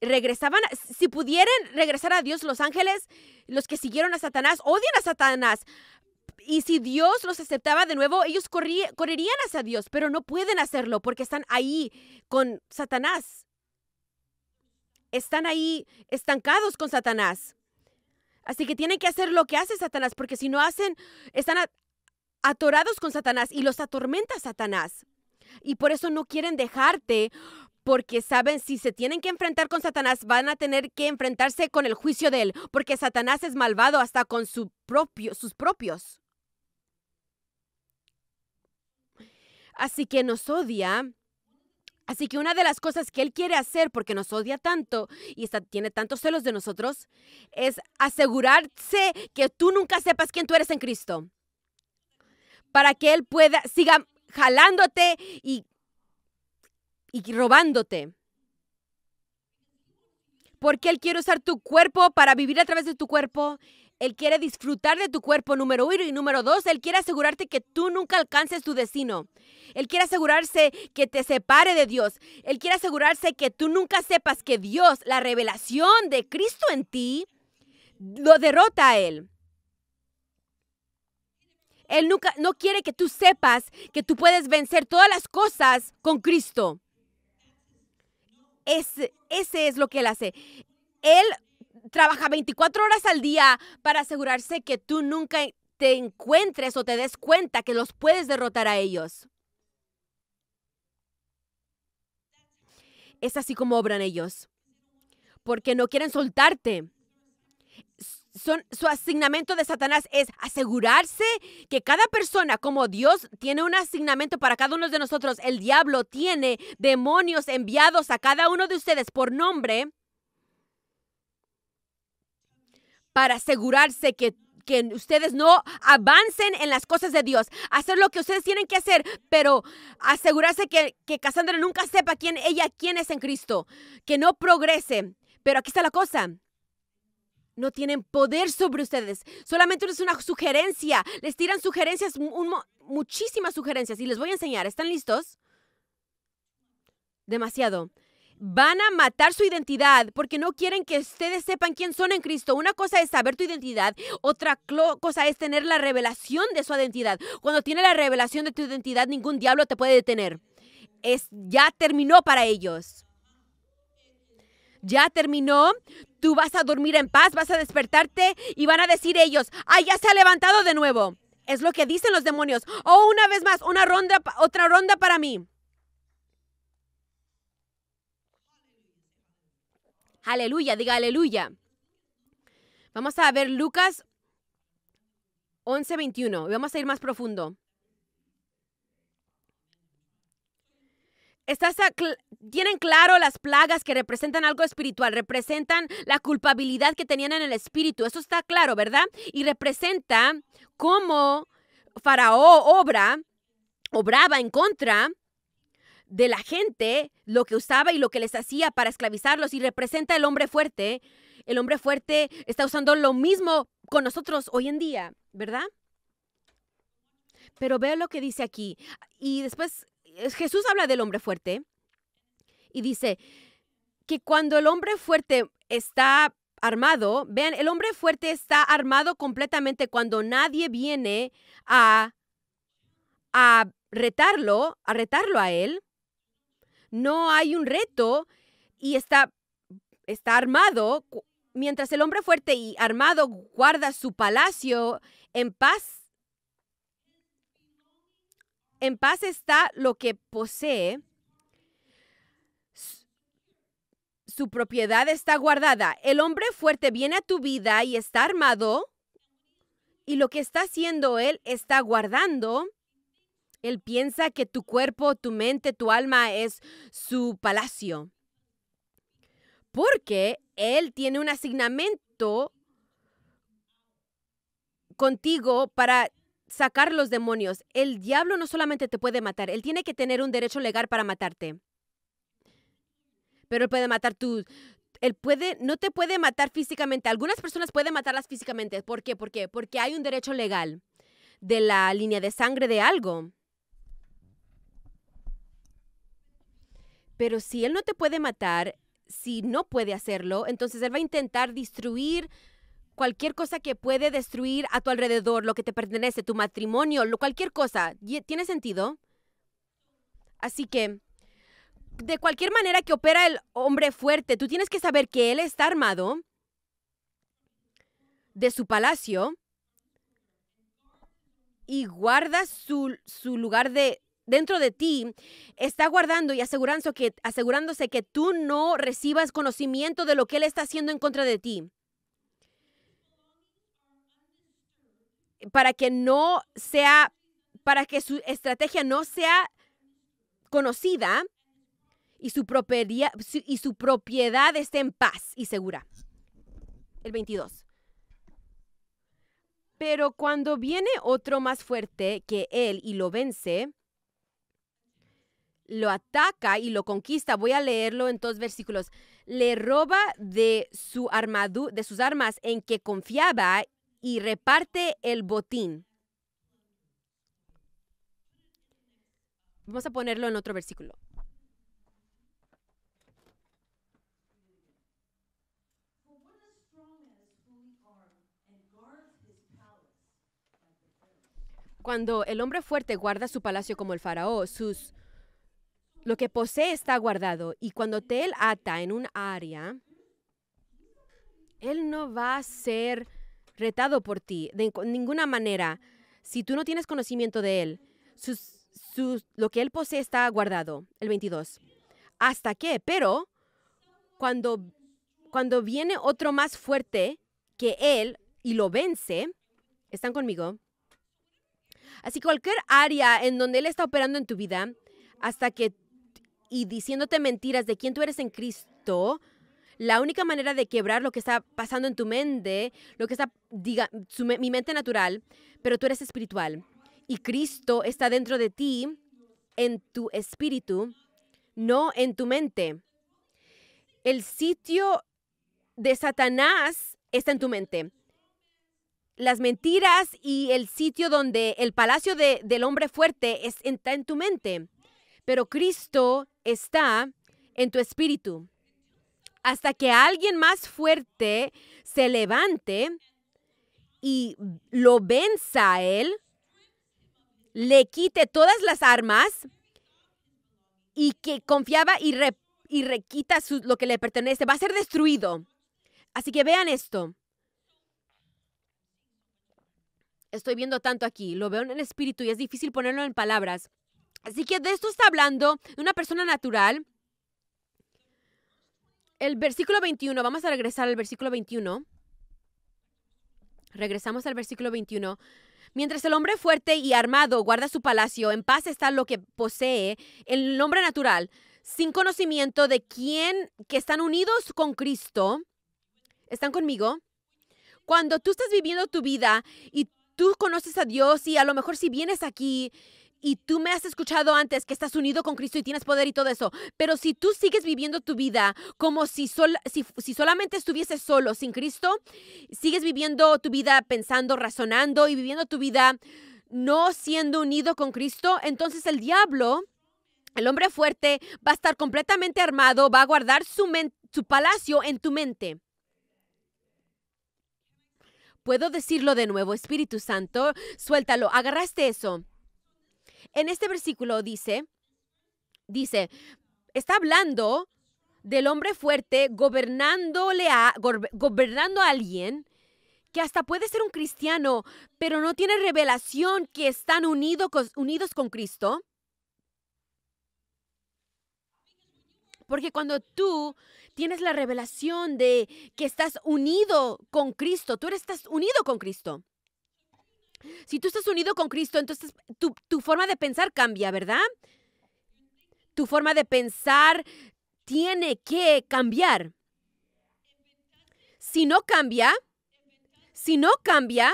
regresaban, si pudieran regresar a Dios, los ángeles, los que siguieron a Satanás, odian a Satanás. Y si Dios los aceptaba de nuevo, ellos correrían hacia Dios, pero no pueden hacerlo porque están ahí con Satanás. Están ahí estancados con Satanás. Así que tienen que hacer lo que hace Satanás, porque si no hacen, están atorados con Satanás y los atormenta Satanás. Y por eso no quieren dejarte porque saben si se tienen que enfrentar con Satanás van a tener que enfrentarse con el juicio de él, porque Satanás es malvado hasta con sus propios. Así que nos odia. Así que una de las cosas que él quiere hacer porque nos odia tanto y tiene tantos celos de nosotros es asegurarse que tú nunca sepas quién tú eres en Cristo para que Él pueda, siga jalándote y, y robándote. Porque Él quiere usar tu cuerpo para vivir a través de tu cuerpo. Él quiere disfrutar de tu cuerpo, número uno. Y número dos, Él quiere asegurarte que tú nunca alcances tu destino. Él quiere asegurarse que te separe de Dios. Él quiere asegurarse que tú nunca sepas que Dios, la revelación de Cristo en ti, lo derrota a Él. Él nunca, no quiere que tú sepas que tú puedes vencer todas las cosas con Cristo. Ese, ese es lo que Él hace. Él trabaja 24 horas al día para asegurarse que tú nunca te encuentres o te des cuenta que los puedes derrotar a ellos. Es así como obran ellos, porque no quieren soltarte su asignamiento de Satanás es asegurarse que cada persona, como Dios tiene un asignamiento para cada uno de nosotros, el diablo tiene demonios enviados a cada uno de ustedes por nombre para asegurarse que, ustedes no avancen en las cosas de Dios, hacer lo que ustedes tienen que hacer, pero asegurarse que, que Cassandra nunca sepa quién ella quién es en Cristo, que no progrese. Pero aquí está la cosa no tienen poder sobre ustedes. Solamente es una sugerencia. Les tiran sugerencias, muchísimas sugerencias. Y les voy a enseñar. ¿Están listos? Demasiado. Van a matar su identidad porque no quieren que ustedes sepan quién son en Cristo. Una cosa es saber tu identidad, otra cosa es tener la revelación de su identidad. Cuando tiene la revelación de tu identidad, ningún diablo te puede detener. Es, ya terminó para ellos ya terminó, tú vas a dormir en paz, vas a despertarte y van a decir ellos, ah, ya se ha levantado de nuevo. Es lo que dicen los demonios. Oh, una vez más, una ronda, otra ronda para mí. Aleluya, diga aleluya. Vamos a ver Lucas 11:21. Vamos a ir más profundo. tienen claro las plagas que representan algo espiritual, representan la culpabilidad que tenían en el espíritu. Eso está claro, ¿verdad? Y representa cómo Faraón obra, obraba en contra de la gente, lo que usaba y lo que les hacía para esclavizarlos y representa el hombre fuerte. El hombre fuerte está usando lo mismo con nosotros hoy en día, ¿verdad? Pero veo lo que dice aquí. Y después Jesús habla del hombre fuerte y dice que cuando el hombre fuerte está armado, vean, el hombre fuerte está armado completamente cuando nadie viene a, a retarlo, a retarlo a él. No hay un reto y está, está armado. Mientras el hombre fuerte y armado guarda su palacio en paz, en paz está lo que posee. Su propiedad está guardada. El hombre fuerte viene a tu vida y está armado. Y lo que está haciendo él está guardando. Él piensa que tu cuerpo, tu mente, tu alma es su palacio. Porque él tiene un asignamiento contigo para sacar los demonios. El diablo no solamente te puede matar, él tiene que tener un derecho legal para matarte. Pero él puede matar tú. Él puede, no te puede matar físicamente. Algunas personas pueden matarlas físicamente. ¿Por qué? ¿Por qué? Porque hay un derecho legal de la línea de sangre de algo. Pero si él no te puede matar, si no puede hacerlo, entonces él va a intentar destruir cualquier cosa que puede destruir a tu alrededor, lo que te pertenece, tu matrimonio, cualquier cosa. Eh, ¿Tiene sentido? Así que, de cualquier manera que opera el hombre fuerte, tú tienes que saber que él está armado de su palacio y guarda su, lugar de dentro de ti está guardando y asegurándose que, asegurándose que tú no recibas conocimiento de lo que Él está haciendo en contra de ti. para que no sea, para que su estrategia no sea conocida y su propiedad, y su propiedad esté en paz y segura. El 22. Pero cuando viene otro más fuerte que él y lo vence, lo ataca y lo conquista. Voy a leerlo en dos versículos. Le roba de, su armadura de sus armas en que confiaba y reparte el botín. Vamos a ponerlo en otro versículo. Cuando el hombre fuerte guarda su palacio como el faraón, sus lo que posee está guardado y cuando te él ata en un área, él no va a ser retado por ti de ninguna manera. Si tú no tienes conocimiento de Él, sus, sus, lo que Él posee está guardado. El 22. ¿Hasta qué? Pero cuando, cuando viene otro más fuerte que Él y lo vence, ¿están conmigo? Así cualquier área en donde Él está operando en tu vida, hasta que y diciéndote mentiras de quién tú eres en Cristo, la única manera de quebrar lo que está pasando en tu mente, lo que está, diga, mi mente natural, pero tú eres espiritual y Cristo está dentro de ti, en tu espíritu, no en tu mente. El sitio de Satanás está en tu mente. Las mentiras y el sitio donde el palacio del hombre fuerte está en tu mente, pero Cristo está en tu espíritu hasta que alguien más fuerte se levante y lo venza a él, le quite todas las armas y que confiaba y, requita su, lo que le pertenece, va a ser destruido. Así que vean esto. Estoy viendo tanto aquí, lo veo en el espíritu y es difícil ponerlo en palabras. Así que de esto está hablando una persona natural el versículo 21, vamos a regresar al versículo 21. Regresamos al versículo 21. Mientras el hombre fuerte y armado guarda su palacio, en paz está lo que posee el hombre natural, sin conocimiento de quién, que están unidos con Cristo. ¿Están conmigo? Cuando tú estás viviendo tu vida y tú conoces a Dios y a lo mejor si vienes aquí y tú me has escuchado antes que estás unido con Cristo y tienes poder y todo eso, pero si tú sigues viviendo tu vida como si, sol, si, solamente estuvieses solo sin Cristo, sigues viviendo tu vida pensando, razonando y viviendo tu vida no siendo unido con Cristo, entonces el diablo, el hombre fuerte, va a estar completamente armado, va a guardar su, su palacio en tu mente. ¿Puedo decirlo de nuevo, Espíritu Santo? Suéltalo, agarraste eso. En este versículo dice, dice, está hablando del hombre fuerte gobernándole a, gobernando a alguien que hasta puede ser un cristiano, pero no tiene revelación que están unidos con Cristo. Porque cuando tú tienes la revelación de que estás unido con Cristo, tú estás unido con Cristo. Si tú estás unido con Cristo, entonces tu, forma de pensar cambia, ¿verdad? Tu forma de pensar tiene que cambiar. Si no cambia, si no cambia,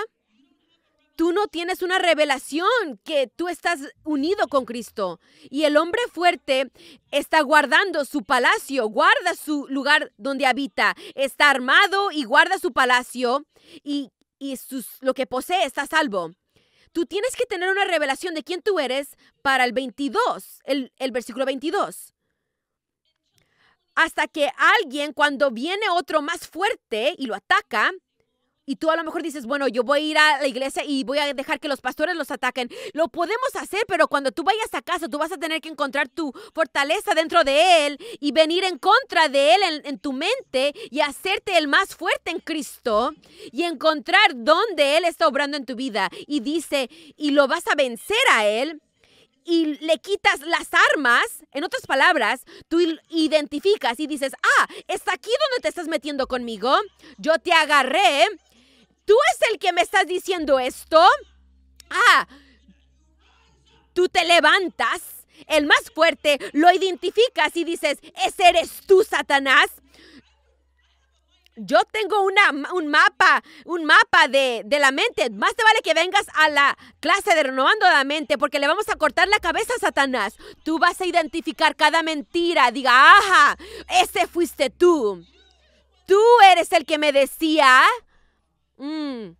tú no tienes una revelación que tú estás unido con Cristo. Y el hombre fuerte está guardando su palacio, guarda su lugar donde habita, está armado y guarda su palacio. Y y sus, lo que posee está salvo. Tú tienes que tener una revelación de quién tú eres para el 22, el, el versículo 22. Hasta que alguien, cuando viene otro más fuerte y lo ataca, y tú a lo mejor dices, bueno, yo voy a ir a la iglesia y voy a dejar que los pastores los ataquen. Lo podemos hacer, pero cuando tú vayas a casa, tú vas a tener que encontrar tu fortaleza dentro de Él y venir en contra de Él en, tu mente y hacerte el más fuerte en Cristo y encontrar dónde Él está obrando en tu vida. Y dice, y lo vas a vencer a Él y le quitas las armas, en otras palabras, tú identificas y dices, ah, está aquí donde te estás metiendo conmigo, yo te agarré ¿Tú es el que me estás diciendo esto? Ah, tú te levantas, el más fuerte, lo identificas y dices, ese eres tú, Satanás. Yo tengo una, un mapa, un mapa de, de, la mente. Más te vale que vengas a la clase de renovando la mente porque le vamos a cortar la cabeza a Satanás. Tú vas a identificar cada mentira. Diga, ajá, ese fuiste tú. Tú eres el que me decía Mm.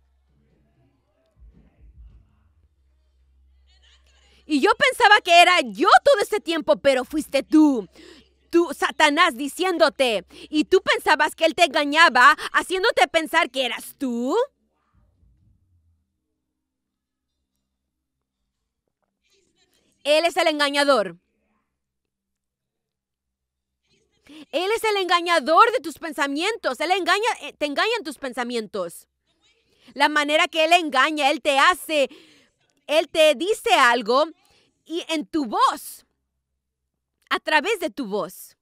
Y yo pensaba que era yo todo este tiempo, pero fuiste tú. Tú, Satanás, diciéndote. Y tú pensabas que él te engañaba, haciéndote pensar que eras tú. Él es el engañador. Él es el engañador de tus pensamientos. Él engaña, eh, te engaña en tus pensamientos la manera que Él engaña, Él te hace, Él te dice algo y en tu voz, a través de tu voz,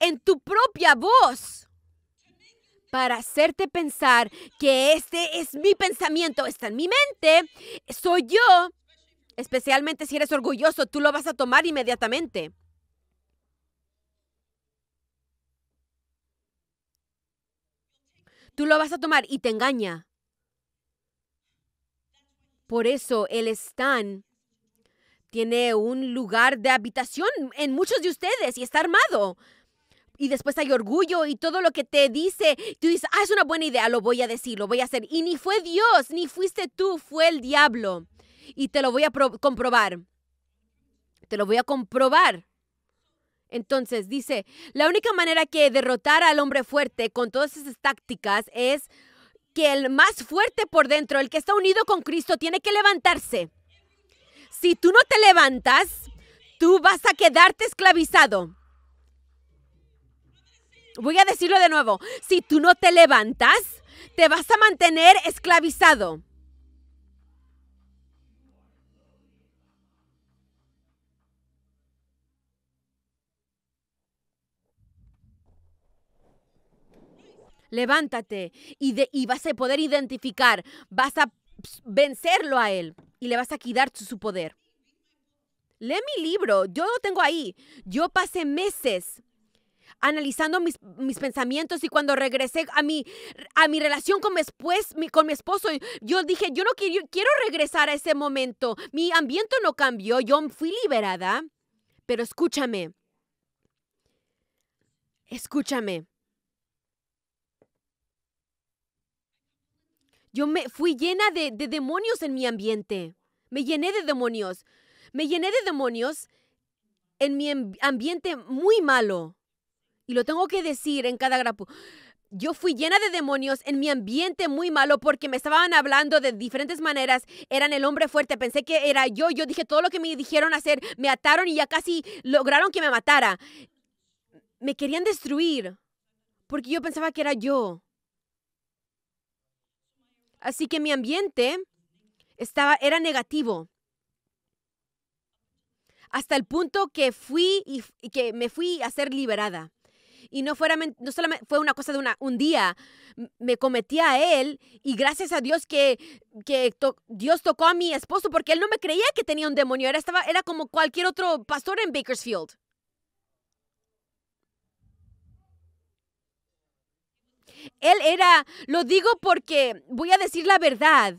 en tu propia voz, para hacerte pensar que este es mi pensamiento, está en mi mente, soy yo. Especialmente si eres orgulloso, tú lo vas a tomar inmediatamente. Tú lo vas a tomar y te engaña. Por eso el stand tiene un lugar de habitación en muchos de ustedes y está armado. Y después hay orgullo y todo lo que te dice, tú dices, ah, es una buena idea, lo voy a decir, lo voy a hacer. Y ni fue Dios, ni fuiste tú, fue el diablo. Y te lo voy a comprobar. Te lo voy a comprobar. Entonces dice, la única manera que derrotar al hombre fuerte con todas esas tácticas es que el más fuerte por dentro, el que está unido con Cristo, tiene que levantarse. Si tú no te levantas, tú vas a quedarte esclavizado. Voy a decirlo de nuevo, si tú no te levantas, te vas a mantener esclavizado. levántate y, vas a poder identificar, vas a vencerlo a él y le vas a quitar su poder. Lee mi libro, yo lo tengo ahí. Yo pasé meses analizando mis, pensamientos y cuando regresé a mi, mi relación con mi, esposo, yo dije, yo no quiero, quiero regresar a ese momento. Mi ambiente no cambió, yo fui liberada. Pero escúchame, escúchame. Yo me fui llena de, demonios en mi ambiente. Me llené de demonios. Me llené de demonios en mi ambiente muy malo. Y lo tengo que decir en cada grapo. Yo fui llena de demonios en mi ambiente muy malo porque me estaban hablando de diferentes maneras. Eran el hombre fuerte, pensé que era yo. Yo dije todo lo que me dijeron hacer. Me ataron y ya casi lograron que me matara. Me querían destruir porque yo pensaba que era yo. Así que mi ambiente estaba, era negativo. Hasta el punto que fui y, que me fui a ser liberada. Y no, fuera, no solamente fue una cosa de una, un día, me cometí a él y gracias a Dios que, Dios tocó a mi esposo porque él no me creía que tenía un demonio, era, estaba, era como cualquier otro pastor en Bakersfield. Él era, lo digo porque voy a decir la verdad.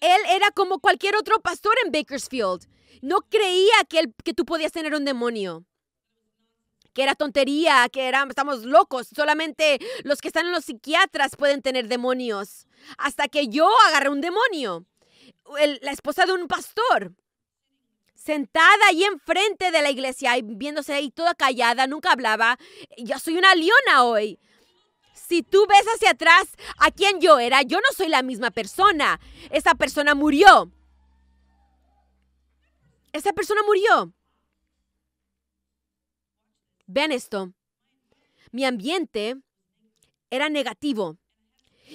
Él era como cualquier otro pastor en Bakersfield. No creía que, que tú podías tener un demonio que era tontería, que estamos locos, solamente los que están en los psiquiatras pueden tener demonios. Hasta que yo agarré un demonio, la esposa de un pastor sentada ahí enfrente de la iglesia y viéndose ahí toda callada, nunca hablaba. Yo soy una leona hoy. Si tú ves hacia atrás a quien yo era, yo no soy la misma persona. Esa persona murió. Esa persona murió. Vean esto. Mi ambiente era negativo.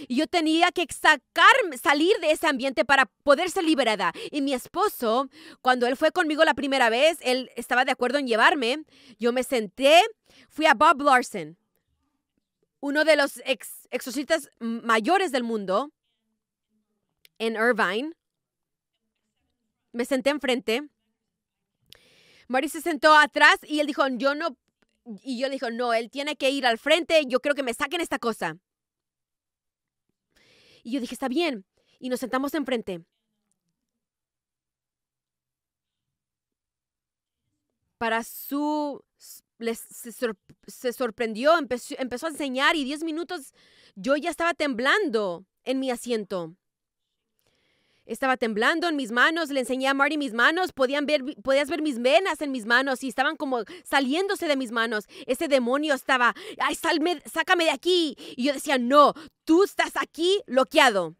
Y yo tenía que sacar salir de ese ambiente para poder ser liberada. Y mi esposo, cuando él fue conmigo la primera vez, él estaba de acuerdo en llevarme. Yo me senté, fui a Bob Larson, uno de los ex exorcistas mayores del mundo, en Irvine. Me senté enfrente. Mari se sentó atrás y él dijo, yo no, y yo le dijo, no, él tiene que ir al frente, yo creo que me saquen esta cosa. Y yo dije, está bien. Y nos sentamos enfrente. Para su... se, sorprendió, empezó, empezó a enseñar y 10 minutos yo ya estaba temblando en mi asiento. Estaba temblando en mis manos, le enseñé a Marty mis manos, podían ver, podías ver mis venas en mis manos y estaban como saliéndose de mis manos. Ese demonio estaba, ay, sácame de aquí. Y yo decía, no, tú estás aquí bloqueado.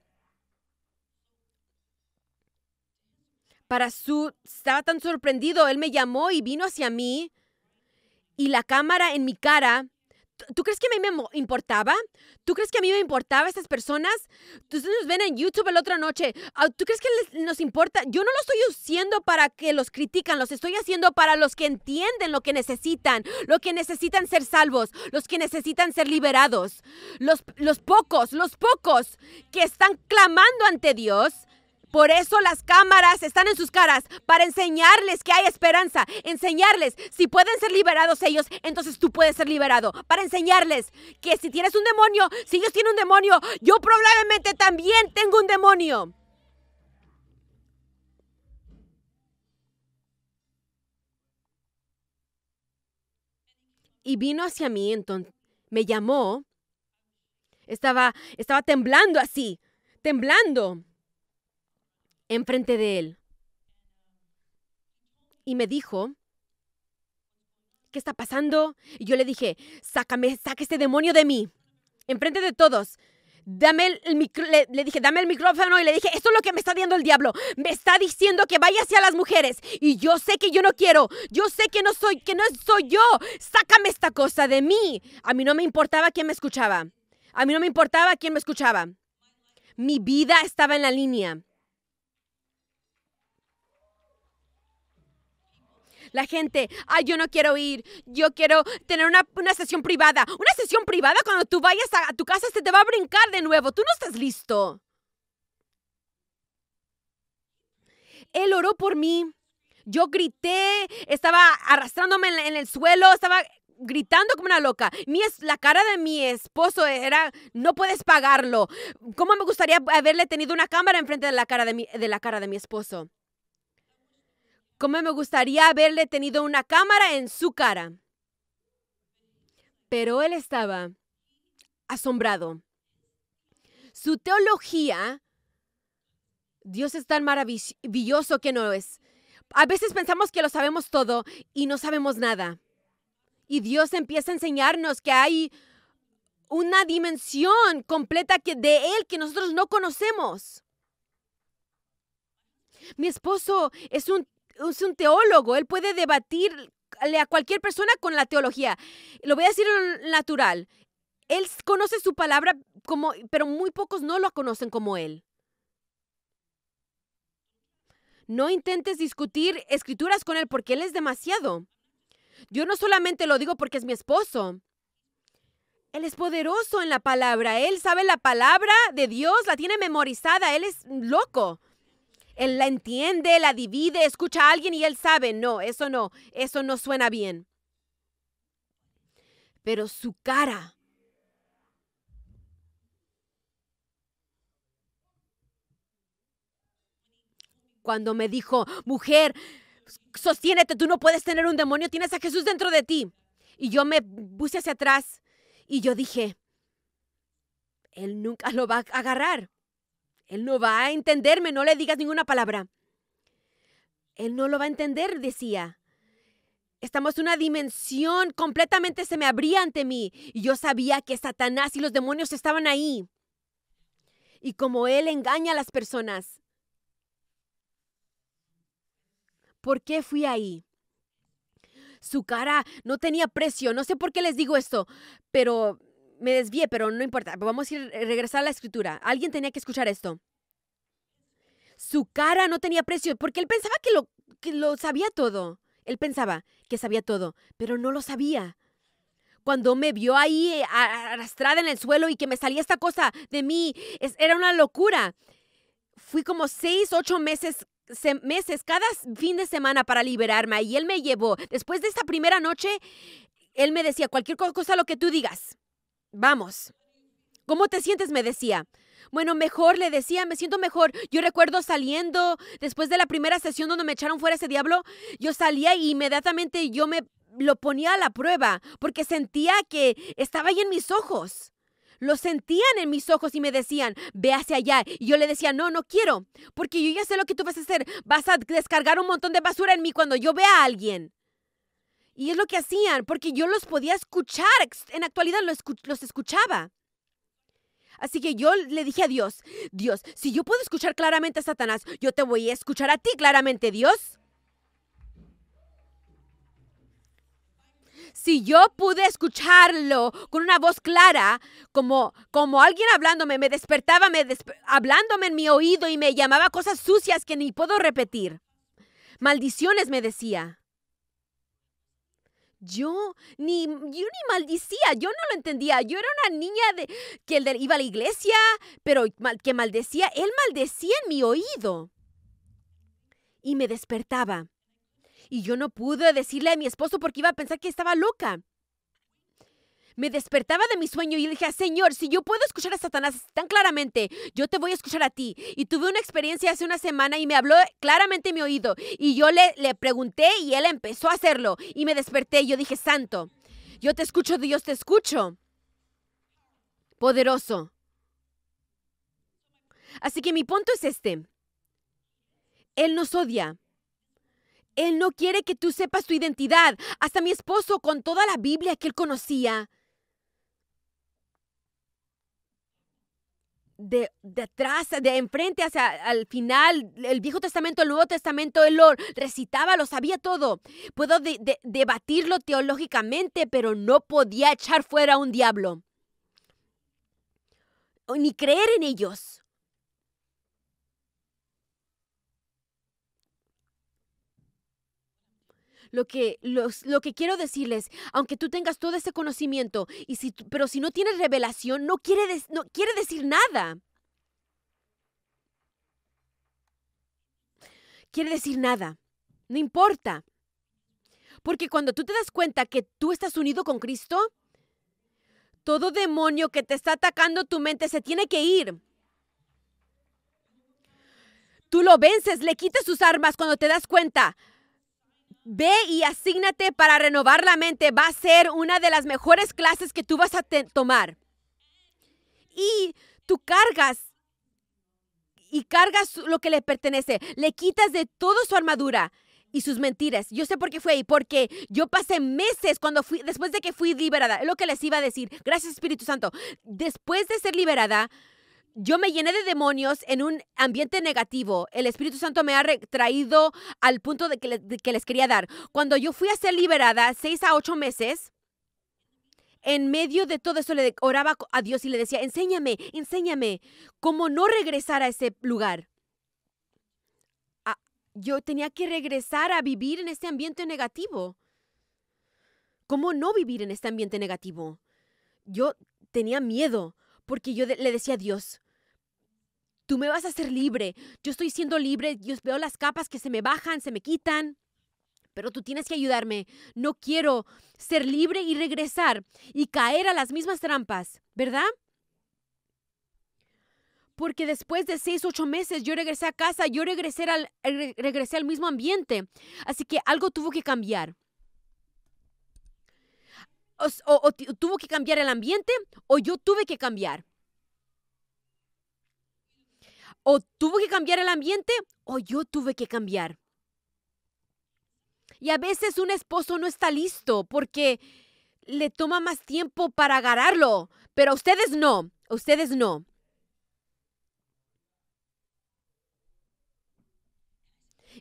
Para su, estaba tan sorprendido, él me llamó y vino hacia mí y la cámara en mi cara ¿Tú crees que a mí me importaba? ¿Tú crees que a mí me importaba estas personas? Ustedes nos ven en YouTube la otra noche. Ah, ¿Tú crees que nos importa? Yo no lo estoy haciendo para que los critican, los estoy haciendo para los que entienden lo que necesitan, Lo que necesitan ser salvos, los que necesitan ser liberados, los, los pocos, los pocos que están clamando ante Dios por eso las cámaras están en sus caras, para enseñarles que hay esperanza, enseñarles si pueden ser liberados ellos, entonces tú puedes ser liberado, para enseñarles que si tienes un demonio, si ellos tienen un demonio, yo probablemente también tengo un demonio. Y vino hacia mí, entonces me llamó. Estaba, estaba temblando así, temblando enfrente de él. Y me dijo, ¿qué está pasando? Y yo le dije, sácame, saque este demonio de mí, enfrente de todos. Dame el, le, dije, dame el micrófono y le dije, esto es lo que me está dando el diablo. Me está diciendo que vaya hacia las mujeres y yo sé que yo no quiero. Yo sé que no soy que no soy yo. Sácame esta cosa de mí. A mí no me importaba quién me escuchaba. A mí no me importaba quién me escuchaba. Mi vida estaba en la línea. La gente, ay, yo no quiero ir, yo quiero tener una, sesión privada. Una sesión privada cuando tú vayas a, tu casa se te va a brincar de nuevo, tú no estás listo. Él oró por mí. Yo grité, estaba arrastrándome en, el suelo, estaba gritando como una loca. Mi es, la cara de mi esposo era, no puedes pagarlo. ¿Cómo me gustaría haberle tenido una cámara enfrente de la cara de de la cara de mi esposo? Cómo me gustaría haberle tenido una cámara en su cara. Pero él estaba asombrado. Su teología, Dios es tan maravilloso que no es. A veces pensamos que lo sabemos todo y no sabemos nada. Y Dios empieza a enseñarnos que hay una dimensión completa de Él que nosotros no conocemos. Mi esposo es un es un teólogo, él puede debatirle a cualquier persona con la teología. Lo voy a decir en natural. Él conoce su palabra como, pero muy pocos no lo conocen como él. No intentes discutir escrituras con él porque él es demasiado. Yo no solamente lo digo porque es mi esposo. Él es poderoso en la palabra. Él sabe la palabra de Dios, la tiene memorizada. Él es loco él la entiende, la divide, escucha a alguien y él sabe, no, eso no, eso no suena bien. Pero su cara cuando me dijo, mujer, sostiénete, tú no puedes tener un demonio, tienes a Jesús dentro de ti. Y yo me puse hacia atrás y yo dije, Él nunca lo va a agarrar. Él no va a entenderme, no le digas ninguna palabra. Él no lo va a entender, decía. Estamos en una dimensión completamente se me abría ante mí y yo sabía que Satanás y los demonios estaban ahí. Y como él engaña a las personas. ¿Por qué fui ahí? Su cara no tenía precio, no sé por qué les digo esto, pero me desvié, pero no importa. Vamos a ir eh, regresar a la escritura. Alguien tenía que escuchar esto. Su cara no tenía precio porque él pensaba que lo, lo sabía todo. Él pensaba que sabía todo, pero no lo sabía. Cuando me vio ahí eh, arrastrada en el suelo y que me salía esta cosa de mí, era una locura. Fui como seis, ocho meses meses, cada fin de semana para liberarme y él me llevó. Después de esta primera noche, él me decía, cualquier cosa lo que tú digas. Vamos. ¿Cómo te sientes? me decía. Bueno, mejor, le decía, me siento mejor. Yo recuerdo saliendo después de la primera sesión donde me echaron fuera ese diablo, yo salía y inmediatamente yo me lo ponía a la prueba porque sentía que estaba ahí en mis ojos. Lo sentían en mis ojos y me decían, ve hacia allá. Y yo le decía, no, no quiero, porque yo ya sé lo que tú vas a hacer. Vas a descargar un montón de basura en mí cuando yo vea a alguien. Y es lo que hacían, porque yo los podía escuchar. En actualidad los, escuchaba. Así que yo le dije a Dios, Dios, si yo puedo escuchar claramente a Satanás, yo te voy a escuchar a ti claramente, Dios. Si yo pude escucharlo con una voz clara, como, como alguien hablándome, me despertaba me hablándome en mi oído y me llamaba cosas sucias que ni puedo repetir. Maldiciones me decía. Yo ni, yo ni maldecía, yo no lo entendía. Yo era una niña de, que iba a la iglesia, pero que maldecía. Él maldecía en mi oído. Y me despertaba. Y yo no pude decirle a mi esposo porque iba a pensar que estaba loca me despertaba de mi sueño y le dije, ah, Señor, si yo puedo escuchar a Satanás tan claramente, yo te voy a escuchar a ti. Y tuve una experiencia hace una semana y me habló claramente en mi oído. Y yo le, le pregunté y él empezó a hacerlo. Y me desperté y yo dije, Santo, yo te escucho, Dios te escucho. Poderoso. Así que mi punto es este. Él nos odia. Él no quiere que tú sepas tu identidad. Hasta mi esposo, con toda la Biblia que él conocía, de, atrás, de enfrente hacia al final, el Viejo Testamento, el Nuevo Testamento, él lo recitaba, lo sabía todo. Puedo debatirlo teológicamente, pero no podía echar fuera a un diablo. Ni creer en ellos. Lo que, los, lo que quiero decirles, aunque tú tengas todo ese conocimiento, y si, pero si no tienes revelación, no quiere, no quiere decir nada. Quiere decir nada. No importa. Porque cuando tú te das cuenta que tú estás unido con Cristo, todo demonio que te está atacando tu mente se tiene que ir. Tú lo vences, le quitas sus armas cuando te das cuenta. Ve y asígnate para renovar la mente. Va a ser una de las mejores clases que tú vas a tomar. Y tú cargas y cargas lo que le pertenece. Le quitas de todo su armadura y sus mentiras. Yo sé por qué fue ahí, porque yo pasé meses cuando fui, después de que fui liberada, es lo que les iba a decir. Gracias Espíritu Santo. Después de ser liberada, yo me llené de demonios en un ambiente negativo. El Espíritu Santo me ha traído al punto de que, les quería dar. Cuando yo fui a ser liberada, seis a ocho meses, en medio de todo eso le oraba a Dios y le decía, enséñame, enséñame cómo no regresar a ese lugar. Ah, yo tenía que regresar a vivir en este ambiente negativo. ¿Cómo no vivir en este ambiente negativo? Yo tenía miedo porque yo le decía a Dios, Tú me vas a hacer libre. Yo estoy siendo libre. Yo veo las capas que se me bajan, se me quitan. Pero tú tienes que ayudarme. No quiero ser libre y regresar y caer a las mismas trampas, ¿verdad? Porque después de seis, ocho meses yo regresé a casa, yo regresé al, al mismo ambiente. Así que algo tuvo que cambiar. o, tuvo que cambiar el ambiente o yo tuve que cambiar o tuvo que cambiar el ambiente o yo tuve que cambiar. Y a veces un esposo no está listo porque le toma más tiempo para agarrarlo, pero a ustedes no, ustedes no.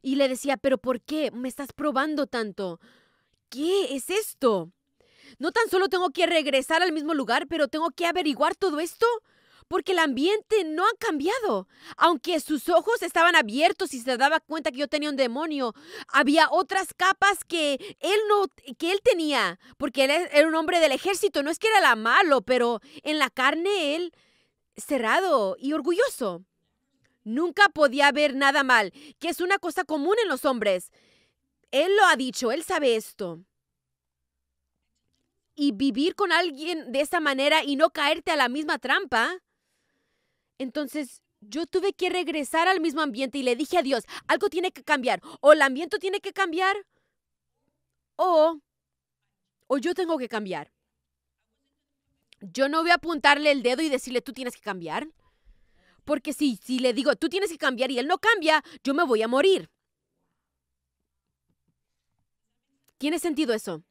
Y le decía, pero ¿por qué me estás probando tanto? ¿Qué es esto? No tan solo tengo que regresar al mismo lugar, pero tengo que averiguar todo esto porque el ambiente no ha cambiado. Aunque sus ojos estaban abiertos y se daba cuenta que yo tenía un demonio, había otras capas que él no que él tenía, porque él e, era un hombre del ejército, no es que era la malo, pero en la carne él cerrado y orgulloso. Nunca podía ver nada mal, que es una cosa común en los hombres. Él lo ha dicho, él sabe esto. Y vivir con alguien de esa manera y no caerte a la misma trampa entonces yo tuve que regresar al mismo ambiente y le dije a Dios, algo tiene que cambiar, o el ambiente tiene que cambiar, o, o yo tengo que cambiar. Yo no voy a apuntarle el dedo y decirle, tú tienes que cambiar. Porque si, si le digo, tú tienes que cambiar y él no cambia, yo me voy a morir. ¿Tiene sentido eso?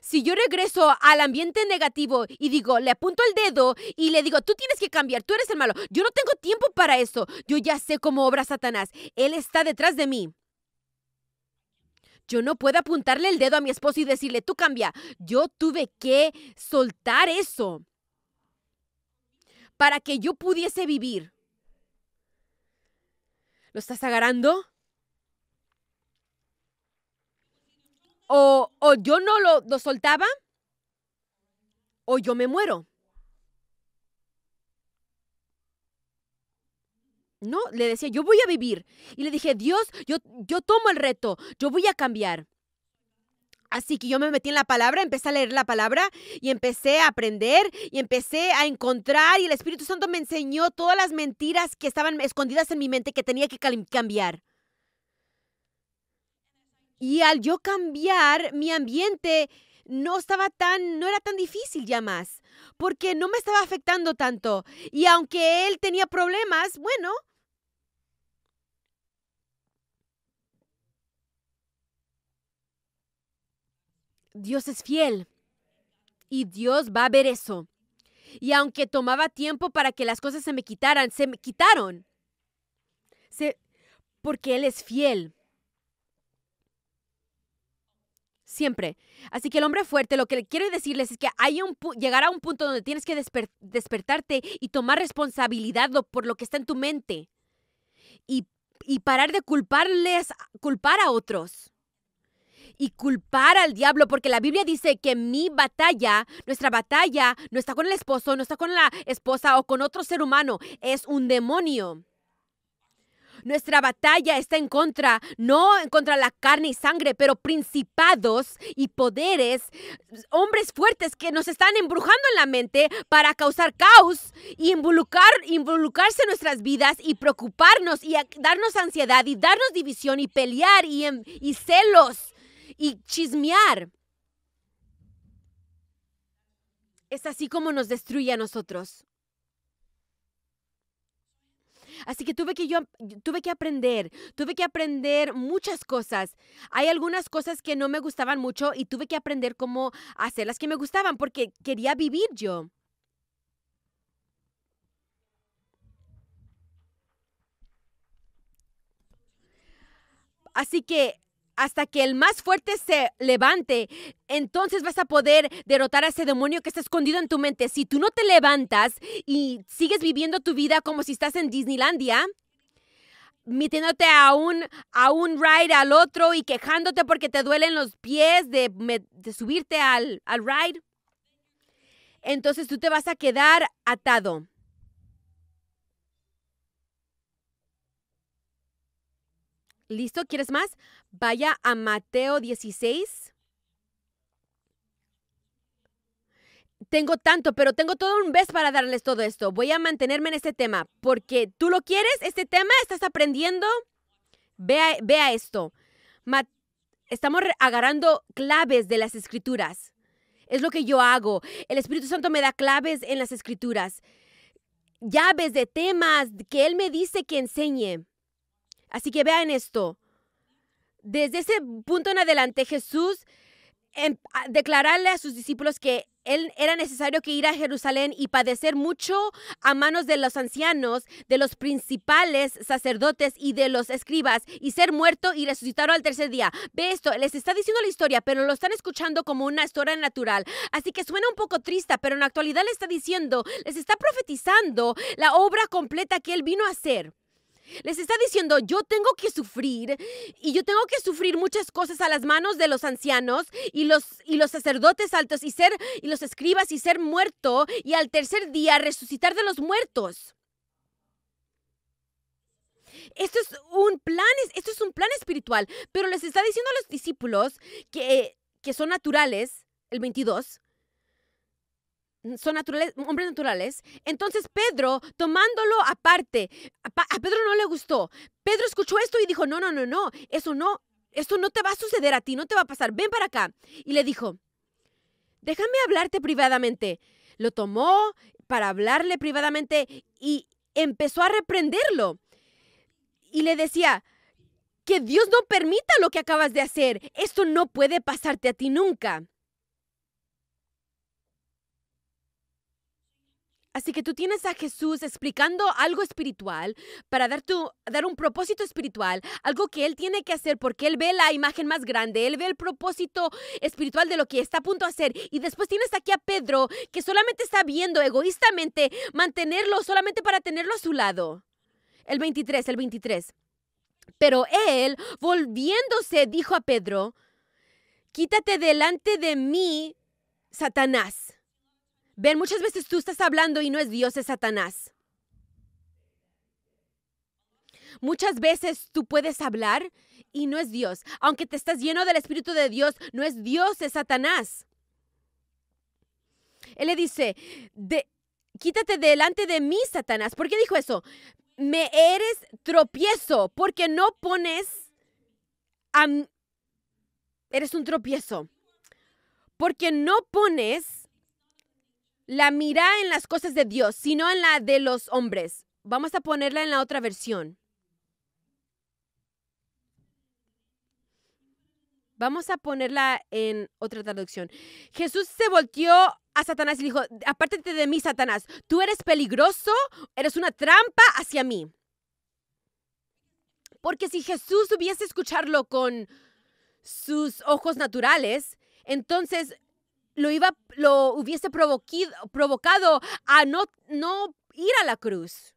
si yo regreso al ambiente negativo y digo, le apunto el dedo y le digo, tú tienes que cambiar, tú eres el malo, yo no tengo tiempo para eso, yo ya sé cómo obra Satanás, él está detrás de mí. Yo no puedo apuntarle el dedo a mi esposo y decirle, tú cambia. Yo tuve que soltar eso para que yo pudiese vivir. ¿Lo estás agarrando? o, yo no lo, lo soltaba o yo me muero. No, le decía, yo voy a vivir. Y le dije, Dios, yo, yo tomo el reto, yo voy a cambiar. Así que yo me metí en la palabra, empecé a leer la palabra y empecé a aprender y empecé a encontrar y el Espíritu Santo me enseñó todas las mentiras que estaban escondidas en mi mente que tenía que cambiar. Y al yo cambiar mi ambiente, no estaba tan, no era tan difícil ya más, porque no me estaba afectando tanto. Y aunque él tenía problemas, bueno, Dios es fiel y Dios va a ver eso. Y aunque tomaba tiempo para que las cosas se me quitaran, se me quitaron. Se, porque Él es fiel. siempre. Así que el hombre fuerte, lo que quiero decirles es que hay un llegar a un punto donde tienes que despertarte y tomar responsabilidad por lo que está en tu mente. Y, y, parar de culparles, culpar a otros. Y culpar al diablo, porque la Biblia dice que mi batalla, nuestra batalla, no está con el esposo, no está con la esposa o con otro ser humano, es un demonio. Nuestra batalla está en contra, no en contra la carne y sangre, pero principados y poderes, hombres fuertes que nos están embrujando en la mente para causar caos y involucrarse en nuestras vidas y preocuparnos y darnos ansiedad y darnos división y pelear em, y celos y chismear. Es así como nos destruye a nosotros. Así que tuve que yo tuve que aprender, tuve que aprender muchas cosas. Hay algunas cosas que no me gustaban mucho y tuve que aprender cómo hacer las que me gustaban porque quería vivir yo. Así que hasta que el más fuerte se levante, entonces vas a poder derrotar a ese demonio que está escondido en tu mente. Si tú no te levantas y sigues viviendo tu vida como si estás en Disneylandia, metiéndote a un, a un ride al otro y quejándote porque te duelen los pies de, subirte al, al ride, entonces tú te vas a quedar atado. ¿Listo? ¿Quieres más? Vaya a Mateo 16. Tengo tanto, pero tengo todo un beso para darles todo esto. Voy a mantenerme en este tema porque tú lo quieres, este tema, estás aprendiendo. Vea, vea esto. Estamos agarrando claves de las escrituras. Es lo que yo hago. El Espíritu Santo me da claves en las escrituras. Llaves de temas que Él me dice que enseñe. Así que vean esto. Desde ese punto en adelante, Jesús em, declararle a sus discípulos que él era necesario que ir a Jerusalén y padecer mucho a manos de los ancianos, de los principales sacerdotes y de los escribas, y ser muerto y resucitar al tercer día. Ve esto, les está diciendo la historia, pero lo están escuchando como una historia natural. Así que suena un poco triste, pero en la actualidad les está diciendo, les está profetizando la obra completa que él vino a hacer. Les está diciendo, yo tengo que sufrir y yo tengo que sufrir muchas cosas a las manos de los ancianos y los, y los sacerdotes altos y ser y los escribas y ser muerto y al tercer día resucitar de los muertos. Esto es un plan, esto es un plan espiritual, pero les está diciendo a los discípulos que, que son naturales, el 22, son naturales, hombres naturales. Entonces Pedro, tomándolo aparte, a, a Pedro no le gustó. Pedro escuchó esto y dijo, no, no, no, no, eso no, esto no te va a suceder a ti, no te va a pasar, ven para acá. Y le dijo, déjame hablarte privadamente. Lo tomó para hablarle privadamente y empezó a reprenderlo. Y le decía, que Dios no permita lo que acabas de hacer. Esto no puede pasarte a ti nunca. Así que tú tienes a Jesús explicando algo espiritual para dar, dar un propósito espiritual, algo que Él tiene que hacer porque Él ve la imagen más grande, Él ve el propósito espiritual de lo que está a punto de hacer. Y después tienes aquí a Pedro que solamente está viendo egoístamente mantenerlo solamente para tenerlo a su lado. El 23, el 23. Pero Él, volviéndose, dijo a Pedro, quítate delante de mí, Satanás Ven, muchas veces tú estás hablando y no es Dios, es Satanás. Muchas veces tú puedes hablar y no es Dios. Aunque te estás lleno del Espíritu de Dios, no es Dios, es Satanás. Él le dice, de, quítate delante de mí, Satanás. ¿Por qué dijo eso? Me eres tropiezo porque no pones... eres un tropiezo. Porque no pones la mira en las cosas de Dios, sino en la de los hombres. Vamos a ponerla en la otra versión. Vamos a ponerla en otra traducción. Jesús se volteó a Satanás y dijo, apártate de mí, Satanás. Tú eres peligroso, eres una trampa hacia mí. Porque si Jesús hubiese escucharlo con sus ojos naturales, entonces lo, iba, lo hubiese provocado a no, no ir a la cruz.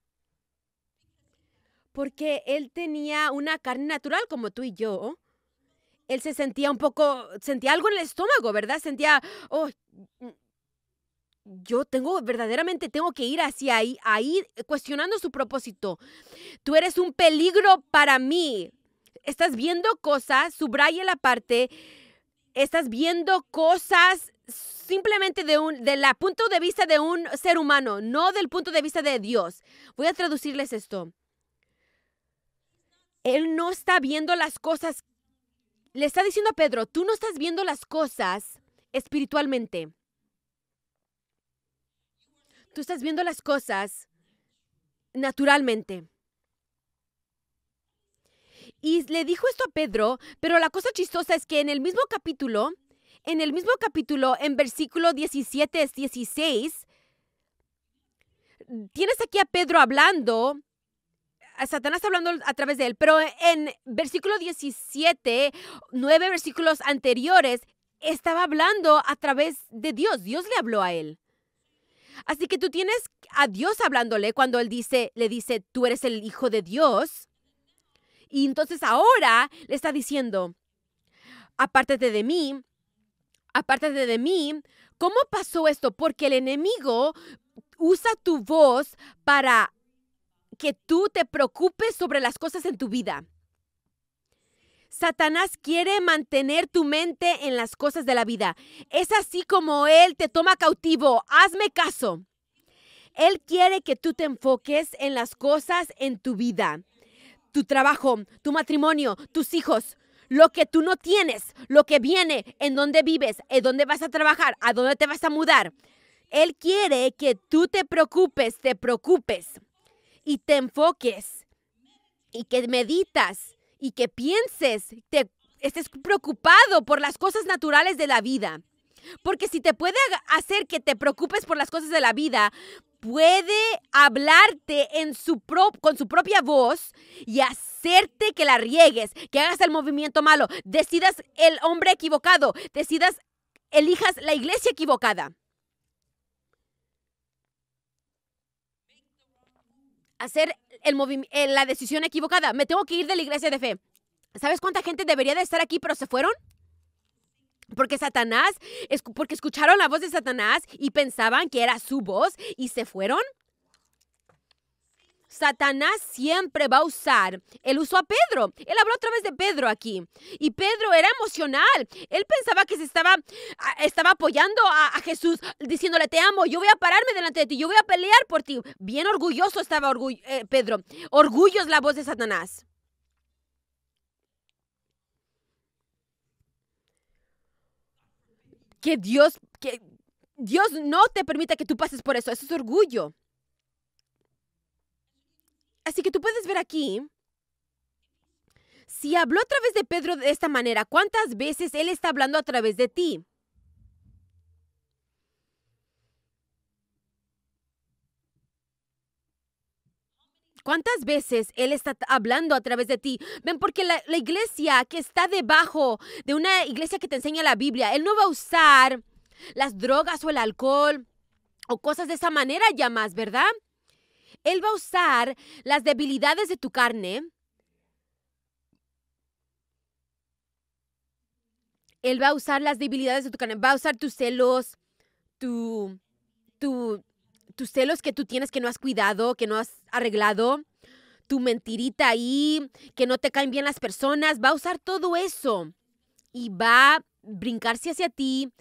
Porque él tenía una carne natural como tú y yo. Él se sentía un poco, sentía algo en el estómago, ¿verdad? Sentía, oh, yo tengo, verdaderamente tengo que ir hacia ahí, ahí cuestionando su propósito. Tú eres un peligro para mí. Estás viendo cosas, subraya la parte, estás viendo cosas simplemente de un la punto de vista de un ser humano, no del punto de vista de Dios. Voy a traducirles esto. Él no está viendo las cosas. Le está diciendo a Pedro, tú no estás viendo las cosas espiritualmente. Tú estás viendo las cosas naturalmente. Y le dijo esto a Pedro, pero la cosa chistosa es que en el mismo capítulo, en el mismo capítulo, en versículo 17 16, tienes aquí a Pedro hablando, a Satanás hablando a través de él, pero en versículo 17, nueve versículos anteriores, estaba hablando a través de Dios. Dios le habló a él. Así que tú tienes a Dios hablándole cuando él dice, le dice, tú eres el hijo de Dios. Y entonces ahora le está diciendo, apártate de mí, de de mí. ¿Cómo pasó esto? Porque el enemigo usa tu voz para que tú te preocupes sobre las cosas en tu vida. Satanás quiere mantener tu mente en las cosas de la vida. Es así como Él te toma cautivo. Hazme caso. Él quiere que tú te enfoques en las cosas en tu vida. Tu trabajo, tu matrimonio, tus hijos, lo que tú no tienes, lo que viene, en dónde vives, en dónde vas a trabajar, a dónde te vas a mudar. Él quiere que tú te preocupes, te preocupes y te enfoques y que meditas y que pienses, te estés preocupado por las cosas naturales de la vida. Porque si te puede hacer que te preocupes por las cosas de la vida, puede hablarte en su con su propia voz y hacerte que la riegues, que hagas el movimiento malo, decidas el hombre equivocado, decidas, elijas la iglesia equivocada. Hacer el eh, la decisión equivocada. Me tengo que ir de la iglesia de fe. ¿Sabes cuánta gente debería de estar aquí pero se fueron? Porque Satanás, porque escucharon la voz de Satanás y pensaban que era su voz y se fueron. Satanás siempre va a usar. Él usó a Pedro. Él habló otra través de Pedro aquí. Y Pedro era emocional. Él pensaba que se estaba, ah, estaba apoyando a, Jesús, diciéndole, te amo, yo voy a pararme delante de ti, yo voy a pelear por ti. Bien orgulloso estaba eh, Pedro. Orgullo es la voz de Satanás. que Dios, que Dios no te permita que tú pases por eso. Eso es orgullo. Así que tú puedes ver aquí, si habló a través de Pedro de esta manera, ¿cuántas veces Él está hablando a través de ti? ¿Cuántas veces Él está hablando a través de ti? Ven, porque la, iglesia que está debajo de una iglesia que te enseña la Biblia, Él no va a usar las drogas o el alcohol o cosas de esa manera ya más, ¿verdad? Él va a usar las debilidades de tu carne. Él va a usar las debilidades de tu carne. Va a usar tus celos, tu tus celos que tú tienes que no has cuidado, que no has arreglado, tu mentirita ahí, que no te caen bien las personas, va a usar todo eso y va a brincarse hacia ti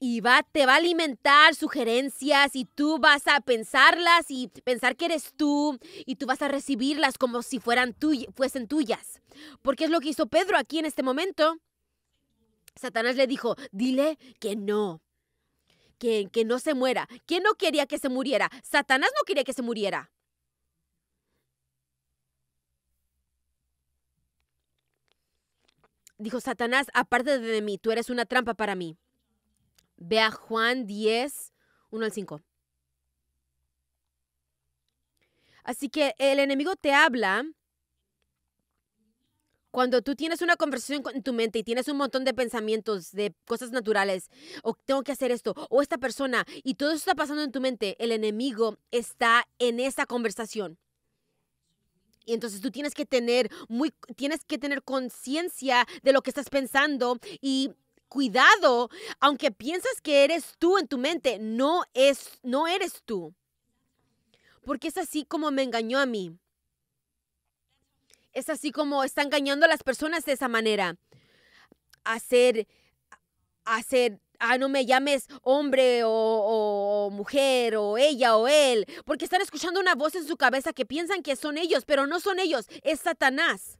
y va, te va a alimentar sugerencias y tú vas a pensarlas y pensar que eres tú y tú vas a recibirlas como si fueran fuesen tuyas. Porque es lo que hizo Pedro aquí en este momento. Satanás le dijo, dile que no, que, no se muera. ¿Quién no quería que se muriera? Satanás no quería que se muriera. Dijo Satanás, aparte de mí, tú eres una trampa para mí. Ve a Juan 10, 1 al 5. Así que el enemigo te habla cuando tú tienes una conversación en tu mente y tienes un montón de pensamientos de cosas naturales, o tengo que hacer esto, o esta persona, y todo eso está pasando en tu mente, el enemigo está en esa conversación. Y entonces tú tienes que tener muy, tienes que tener conciencia de lo que estás pensando y cuidado, aunque piensas que eres tú en tu mente, no es, no eres tú. Porque es así como me engañó a mí. Es así como está engañando a las personas de esa manera. Hacer, hacer, ah, no me llames hombre o, mujer o ella o él, porque están escuchando una voz en su cabeza que piensan que son ellos, pero no son ellos, es Satanás.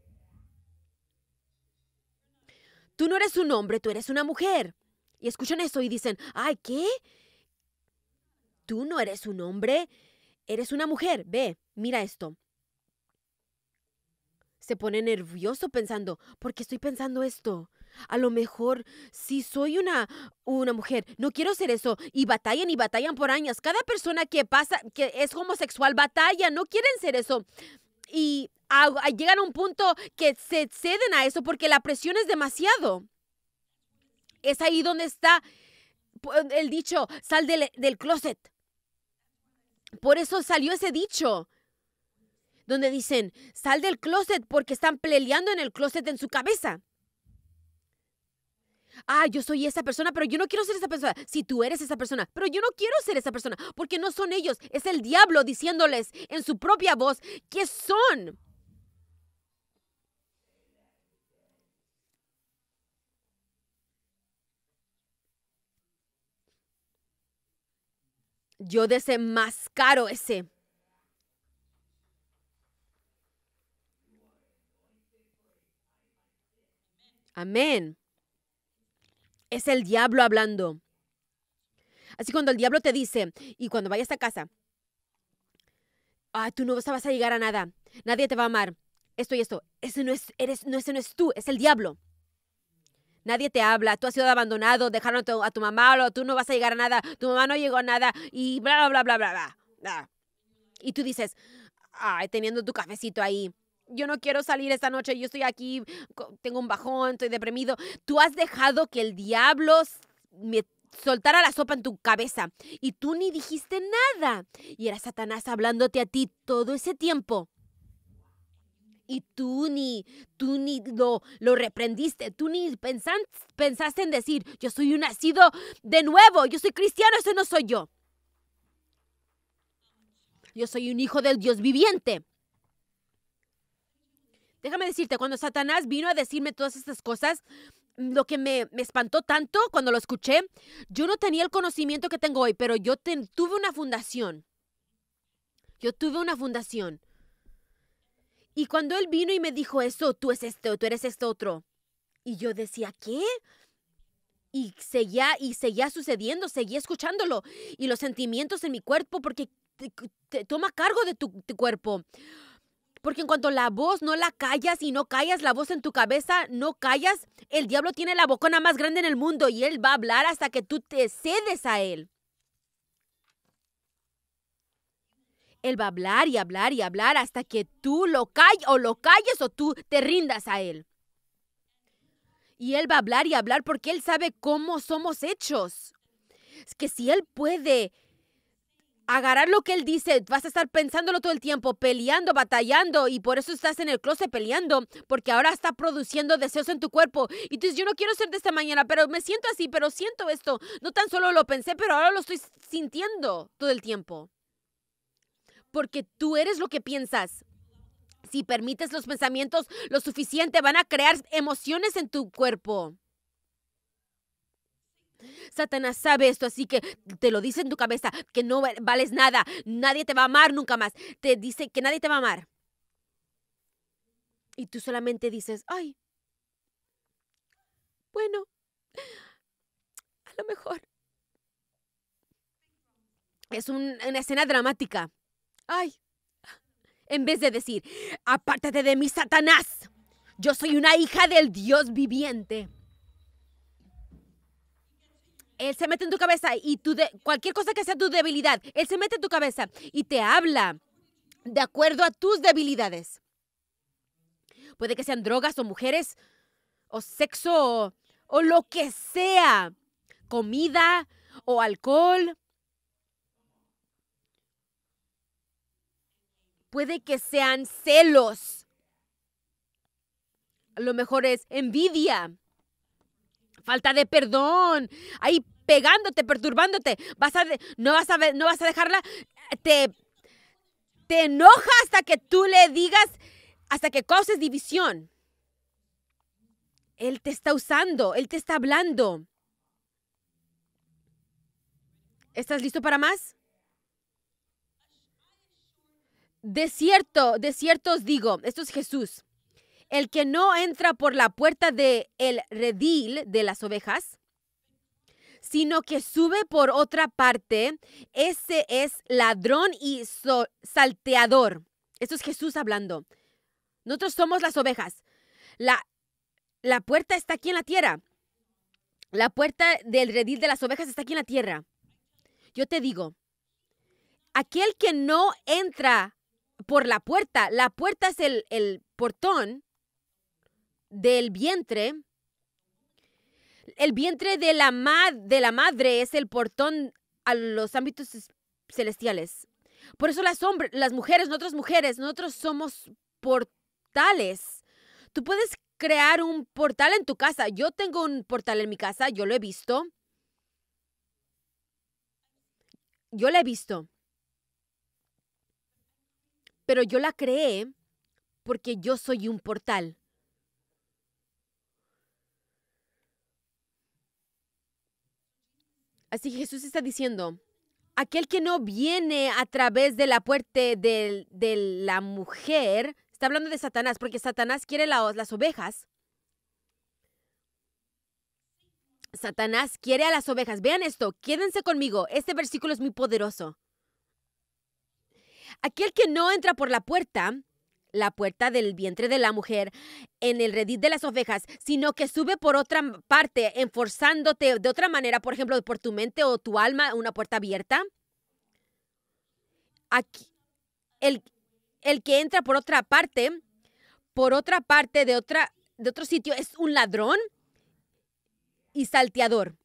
Tú no eres un hombre, tú eres una mujer. Y escuchan esto y dicen, ay, ¿qué? Tú no eres un hombre, eres una mujer. Ve, mira esto. Se pone nervioso pensando, ¿por qué estoy pensando esto? A lo mejor si soy una, una mujer, no quiero ser eso. Y batallan y batallan por años. Cada persona que pasa, que es homosexual, batalla, no quieren ser eso. Y ah, llegan a un punto que se ceden a eso porque la presión es demasiado. Es ahí donde está el dicho, sal del, del closet. Por eso salió ese dicho donde dicen, sal del closet porque están peleando en el closet en su cabeza. Ah, yo soy esa persona, pero yo no quiero ser esa persona. Si tú eres esa persona, pero yo no quiero ser esa persona, porque no son ellos, es el diablo diciéndoles en su propia voz que son. Yo caro, ese Amén. Es el diablo hablando. Así cuando el diablo te dice, y cuando vayas a casa, Ay, tú no vas a llegar a nada, nadie te va a amar, esto y esto, ese no es, eres, no, es tú, es el diablo. Nadie te habla, tú has sido abandonado, dejaron a tu, mamá, tú no vas a llegar a nada, tu mamá no llegó a nada, y bla, bla, bla, bla, bla, bla. Y tú dices, teniendo tu cafecito ahí, yo no quiero salir esta noche, yo estoy aquí, tengo un bajón, estoy deprimido. Tú has dejado que el diablo me soltara la sopa en tu cabeza y tú ni dijiste nada. Y era Satanás hablándote a ti todo ese tiempo. Y tú ni, tú ni lo, lo reprendiste, tú ni pensaste en decir, yo soy un nacido de nuevo, yo soy cristiano, eso no soy yo. Yo soy un hijo del Dios viviente. Déjame decirte, cuando Satanás vino a decirme todas estas cosas, lo que me, espantó tanto cuando lo escuché, yo no tenía el conocimiento que tengo hoy, pero yo tuve una fundación. Yo tuve una fundación. Y cuando él vino y me dijo eso, tú eres esto, tú eres esto otro. Y yo decía, ¿qué? Y seguía, y seguía sucediendo, seguía escuchándolo. Y los sentimientos en mi cuerpo, porque te, toma cargo de tu cuerpo. Porque en cuanto la voz no la callas y no callas la voz en tu cabeza, no callas, el diablo tiene la bocona más grande en el mundo y él va a hablar hasta que tú te cedes a él. Él va a hablar y hablar y hablar hasta que tú lo calles o lo calles o tú te rindas a él. Y él va a hablar y hablar porque él sabe cómo somos hechos. Es que si él puede agarrar lo que él dice, vas a estar pensándolo todo el tiempo, peleando, batallando, y por eso estás en el closet peleando, porque ahora está produciendo deseos en tu cuerpo. Y tú dices, yo no quiero ser de esta mañana, pero me siento así, pero siento esto. No tan solo lo pensé, pero ahora lo estoy sintiendo todo el tiempo. Porque tú eres lo que piensas. Si permites los pensamientos lo suficiente, van a crear emociones en tu cuerpo. Satanás sabe esto, así que te lo dice en tu cabeza, que no vales nada, nadie te va a amar nunca más. Te dice que nadie te va a amar. Y tú solamente dices, ay, bueno, a lo mejor. Es una escena dramática. Ay, en vez de decir, apártate de mí, Satanás. Yo soy una hija del Dios viviente. Él se mete en tu cabeza y tu cualquier cosa que sea tu debilidad, Él se mete en tu cabeza y te habla de acuerdo a tus debilidades. Puede que sean drogas o mujeres o sexo o, o lo que sea, comida o alcohol. Puede que sean celos. A lo mejor es envidia falta de perdón, ahí pegándote, perturbándote, vas a no vas a no vas a dejarla te te enoja hasta que tú le digas hasta que causes división. Él te está usando, él te está hablando. ¿Estás listo para más? De cierto, de cierto os digo, esto es Jesús. El que no entra por la puerta del el redil de las ovejas, sino que sube por otra parte, ese es ladrón y salteador. Esto es Jesús hablando. Nosotros somos las ovejas. La, la puerta está aquí en la tierra. La puerta del redil de las ovejas está aquí en la tierra. Yo te digo, aquel que no entra por la puerta, la puerta es el, el portón, del vientre. El vientre de la, de la madre es el portón a los ámbitos celestiales. Por eso las, hombres, las mujeres, nosotras mujeres, nosotros somos portales. Tú puedes crear un portal en tu casa. Yo tengo un portal en mi casa, yo lo he visto. Yo la he visto. Pero yo la creé porque yo soy un portal. Así Jesús está diciendo, aquel que no viene a través de la puerta de, la mujer, está hablando de Satanás, porque Satanás quiere las ovejas. Satanás quiere a las ovejas. Vean esto, quédense conmigo. Este versículo es muy poderoso. Aquel que no entra por la puerta la puerta del vientre de la mujer en el redil de las ovejas, sino que sube por otra parte, enforzándote de otra manera, por ejemplo, por tu mente o tu alma, una puerta abierta. Aquí, el, el que entra por otra parte, por otra parte de, otra, de otro sitio, es un ladrón y salteador.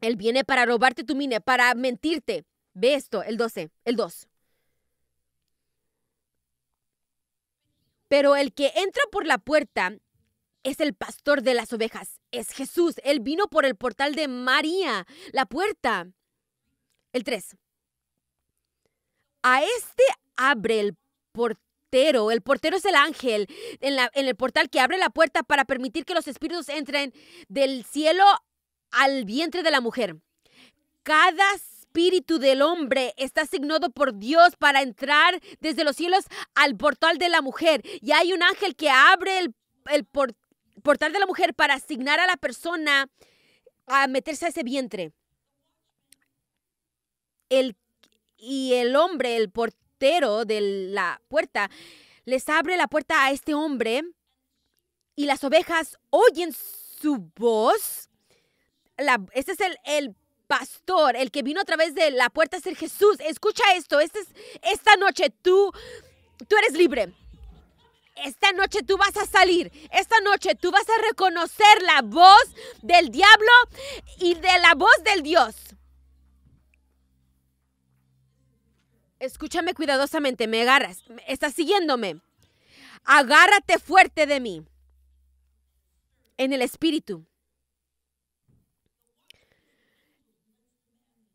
Él viene para robarte tu mina, para mentirte. Ve esto, el 12, el 2. Pero el que entra por la puerta es el pastor de las ovejas, es Jesús. Él vino por el portal de María, la puerta. El 3. A este abre el portero. El portero es el ángel en, en, el portal que abre la puerta para permitir que los espíritus entren del cielo al vientre de la mujer. Cada espíritu del hombre está asignado por Dios para entrar desde los cielos al portal de la mujer. Y hay un ángel que abre el, portal de la mujer para asignar a la persona a meterse a ese vientre. y el hombre, el portero de la puerta, les abre la puerta a este hombre y las ovejas oyen su voz. este es el pastor, el que vino a través de la puerta a ser Jesús. Escucha esto, esta, esta noche tú, tú eres libre. Esta noche tú vas a salir, esta noche tú vas a reconocer la voz del diablo y de la voz del Dios. Escúchame cuidadosamente, me agarras, estás siguiéndome. Agárrate fuerte de mí en el espíritu.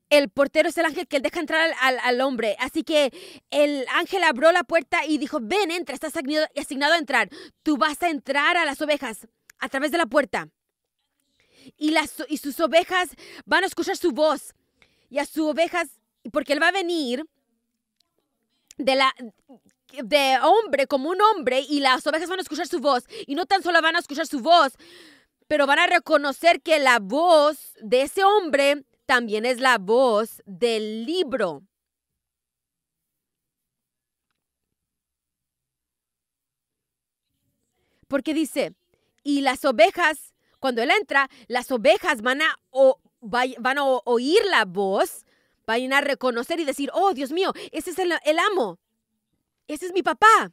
el portero es el ángel que deja entrar al, hombre. Así que el ángel abrió la puerta y dijo, ven, entra, estás asignado, asignado a entrar. Tú vas a entrar a las ovejas a través de la puerta. Y, las, y sus ovejas van a escuchar su voz. Y a sus ovejas, porque él va a venir de la de hombre como un hombre y las ovejas van a escuchar su voz y no tan solo van a escuchar su voz pero van a reconocer que la voz de ese hombre también es la voz del libro. Porque dice, y las ovejas, cuando él entra, las ovejas van a, van a oír la voz, van a reconocer y decir, oh Dios mío, ese es el amo, ese es mi papá.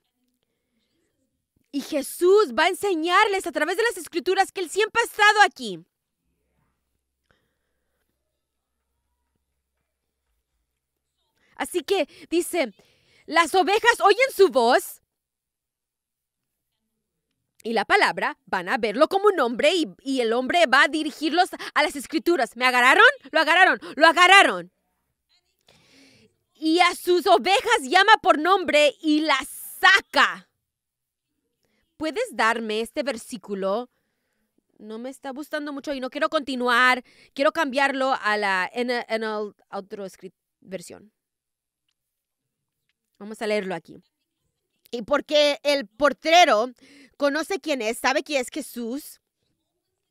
Y Jesús va a enseñarles a través de las escrituras que Él siempre ha estado aquí. Así que dice, las ovejas oyen su voz y la palabra, van a verlo como un hombre y, el hombre va a dirigirlos a las escrituras. ¿Me agarraron? Lo agarraron, lo agarraron. Y a sus ovejas llama por nombre y las saca. ¿Puedes darme este versículo? No me está gustando mucho y no quiero continuar. Quiero cambiarlo a la en, versión. Vamos a leerlo aquí. Y porque el portero conoce quién es, sabe quién es Jesús,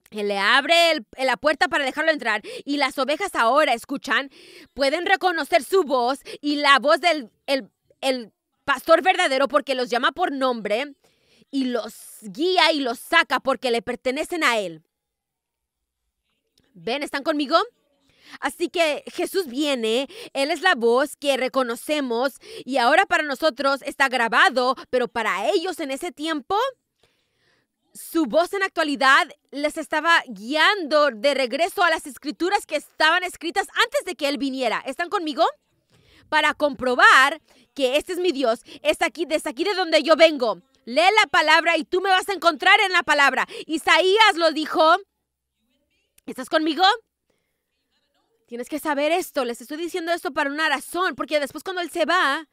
le abre la puerta para dejarlo entrar y las ovejas ahora escuchan, pueden reconocer su voz y la voz del el pastor verdadero porque los llama por nombre y los guía y los saca porque le pertenecen a él. ¿Ven? ¿Están conmigo? Así que Jesús viene, Él es la voz que reconocemos y ahora para nosotros está grabado, pero para ellos en ese tiempo, su voz en actualidad les estaba guiando de regreso a las escrituras que estaban escritas antes de que Él viniera. ¿Están conmigo? Para comprobar que este es mi Dios, es aquí, desde aquí de donde yo vengo. Lee la palabra y tú me vas a encontrar en la palabra. Isaías lo dijo. ¿Estás conmigo? Tienes que saber esto, les estoy diciendo esto para una razón, porque después cuando Él se va,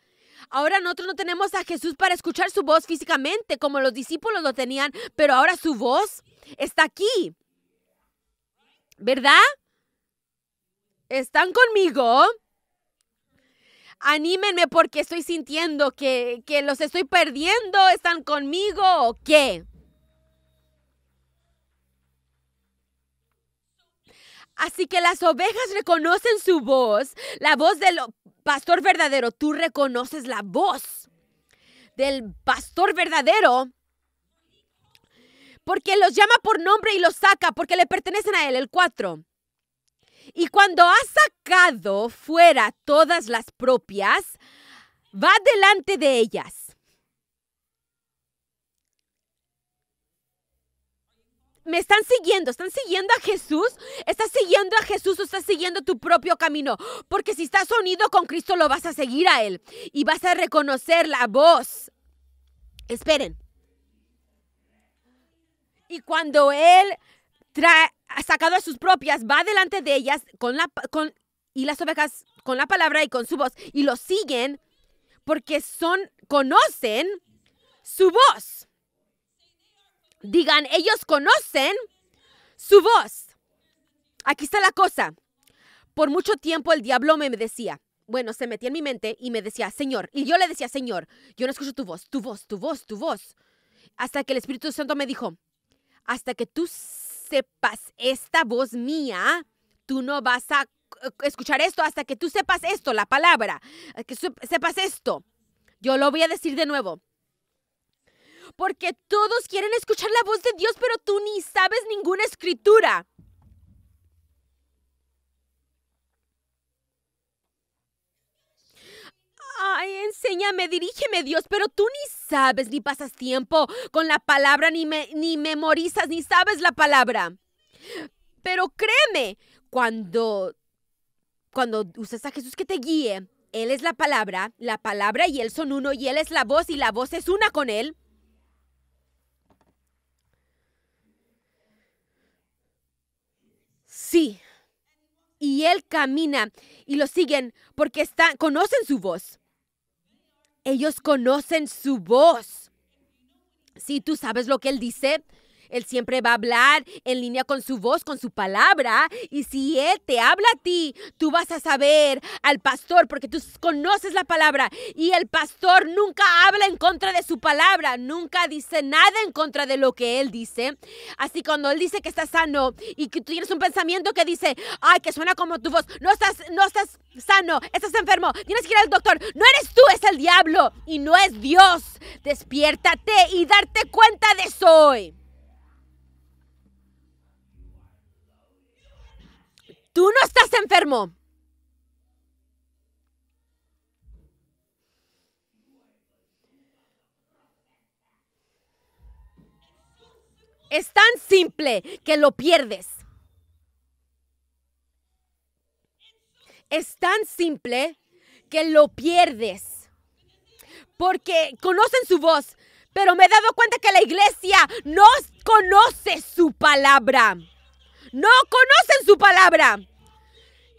ahora nosotros no tenemos a Jesús para escuchar su voz físicamente como los discípulos lo tenían, pero ahora su voz está aquí. ¿Verdad? ¿Están conmigo? Anímenme porque estoy sintiendo que, que los estoy perdiendo, están conmigo o qué. Así que las ovejas reconocen su voz, la voz del pastor verdadero. Tú reconoces la voz del pastor verdadero porque los llama por nombre y los saca porque le pertenecen a él, el cuatro. Y cuando ha sacado fuera todas las propias, va delante de ellas ¿Me están siguiendo? ¿Están siguiendo a Jesús? ¿Estás siguiendo a Jesús o estás siguiendo tu propio camino? Porque si estás unido con Cristo, lo vas a seguir a Él y vas a reconocer la voz. Esperen. Y cuando Él ha sacado a sus propias, va delante de ellas con la, con, y las ovejas con la palabra y con su voz y lo siguen porque son, conocen su voz digan, ellos conocen su voz. Aquí está la cosa. Por mucho tiempo el diablo me decía, bueno, se metía en mi mente y me decía, Señor, y yo le decía, Señor, yo no escucho tu voz, tu voz, tu voz, tu voz. Hasta que el Espíritu Santo me dijo, hasta que tú sepas esta voz mía, tú no vas a escuchar esto, hasta que tú sepas esto, la palabra, que sepas esto. Yo lo voy a decir de nuevo porque todos quieren escuchar la voz de Dios, pero tú ni sabes ninguna escritura. Ay, enséñame, dirígeme Dios, pero tú ni sabes, ni pasas tiempo con la palabra, ni, ni memorizas, ni sabes la palabra. Pero créeme, cuando, cuando usas a Jesús que te guíe, Él es la palabra, la palabra y Él son uno, y Él es la voz, y la voz es una con Él. Sí. Y él camina y lo siguen porque están, conocen su voz. Ellos conocen su voz. Si tú sabes lo que él dice, él siempre va a hablar en línea con su voz, con su palabra. Y si Él te habla a ti, tú vas a saber al pastor porque tú conoces la palabra. Y el pastor nunca habla en contra de su palabra, nunca dice nada en contra de lo que Él dice. Así cuando Él dice que estás sano y que tú tienes un pensamiento que dice, ay, que suena como tu voz, no estás, no estás sano, estás enfermo, tienes que ir al doctor. No eres tú, es el diablo y no es Dios. Despiértate y darte cuenta de eso Tú no estás enfermo. Es tan simple que lo pierdes. Es tan simple que lo pierdes. Porque conocen su voz, pero me he dado cuenta que la iglesia no conoce su palabra. No conocen su palabra.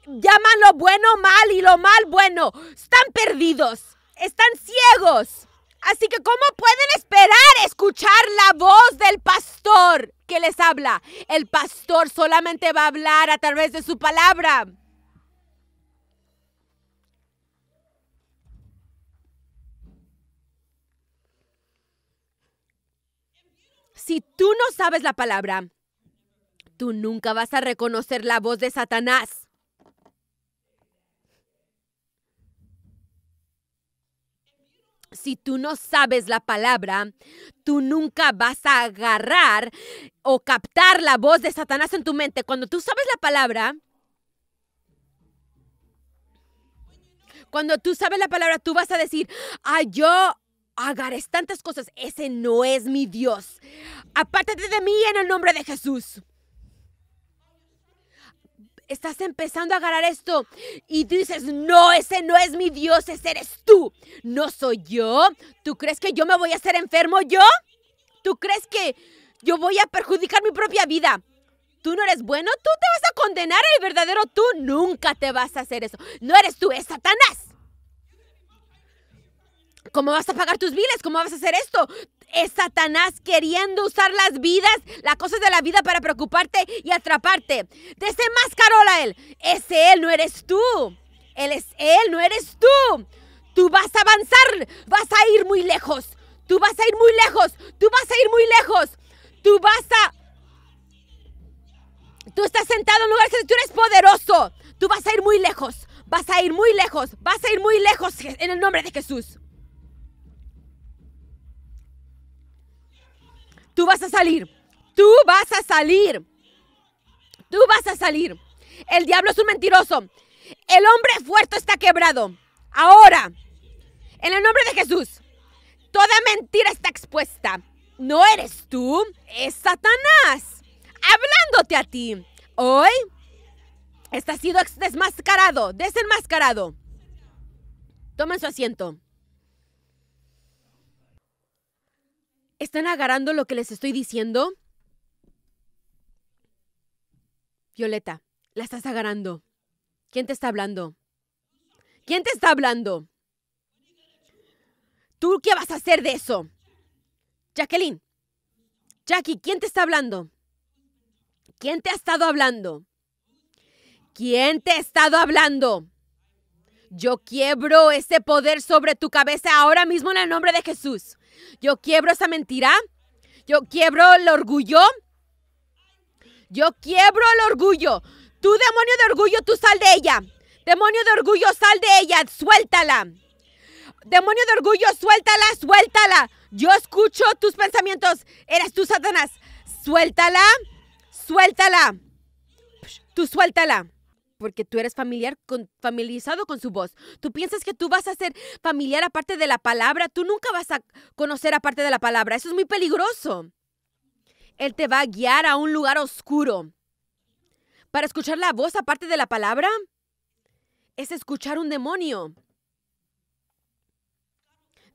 Llaman lo bueno mal y lo mal bueno. Están perdidos. Están ciegos. Así que ¿cómo pueden esperar escuchar la voz del pastor que les habla? El pastor solamente va a hablar a través de su palabra. Si tú no sabes la palabra, Tú nunca vas a reconocer la voz de Satanás. Si tú no sabes la palabra, tú nunca vas a agarrar o captar la voz de Satanás en tu mente. Cuando tú sabes la palabra, cuando tú sabes la palabra, tú vas a decir, ay, yo agarré tantas cosas, ese no es mi Dios. Apártate de mí en el nombre de Jesús estás empezando a agarrar esto y tú dices, no, ese no es mi Dios, ese eres tú, no soy yo. ¿Tú crees que yo me voy a hacer enfermo yo? ¿Tú crees que yo voy a perjudicar mi propia vida? Tú no eres bueno, tú te vas a condenar el verdadero tú. Nunca te vas a hacer eso. No eres tú, es Satanás. ¿Cómo vas a pagar tus biles? ¿Cómo vas a hacer esto? es Satanás queriendo usar las vidas, las cosas de la vida para preocuparte y atraparte. a él. Es él, no eres tú. Él es él, no eres tú. Tú vas a avanzar, vas a ir muy lejos. Tú vas a ir muy lejos. Tú vas a ir muy lejos. Tú vas a Tú estás sentado en lugares que tú eres poderoso. Tú vas a ir muy lejos. Vas a ir muy lejos. Vas a ir muy lejos en el nombre de Jesús. Tú vas a salir. Tú vas a salir. Tú vas a salir. El diablo es un mentiroso. El hombre fuerte está quebrado. Ahora, en el nombre de Jesús, toda mentira está expuesta. No eres tú, es Satanás. Hablándote a ti. Hoy estás sido desmascarado, desenmascarado. Tomen su asiento. ¿Están agarrando lo que les estoy diciendo? Violeta, la estás agarrando. ¿Quién te está hablando? ¿Quién te está hablando? ¿Tú qué vas a hacer de eso? Jacqueline, Jackie, ¿quién te está hablando? ¿Quién te ha estado hablando? ¿Quién te ha estado hablando? Yo quiebro ese poder sobre tu cabeza ahora mismo en el nombre de Jesús. Yo quiebro esa mentira. Yo quiebro el orgullo. Yo quiebro el orgullo. Tú, demonio de orgullo, tú sal de ella. Demonio de orgullo, sal de ella. Suéltala. Demonio de orgullo, suéltala, suéltala. Yo escucho tus pensamientos. Eres tú, Satanás. Suéltala, suéltala. Tú suéltala porque tú eres familiar familiarizado con su voz. Tú piensas que tú vas a ser familiar aparte de la palabra. Tú nunca vas a conocer aparte de la palabra. Eso es muy peligroso. Él te va a guiar a un lugar oscuro. Para escuchar la voz aparte de la palabra es escuchar un demonio.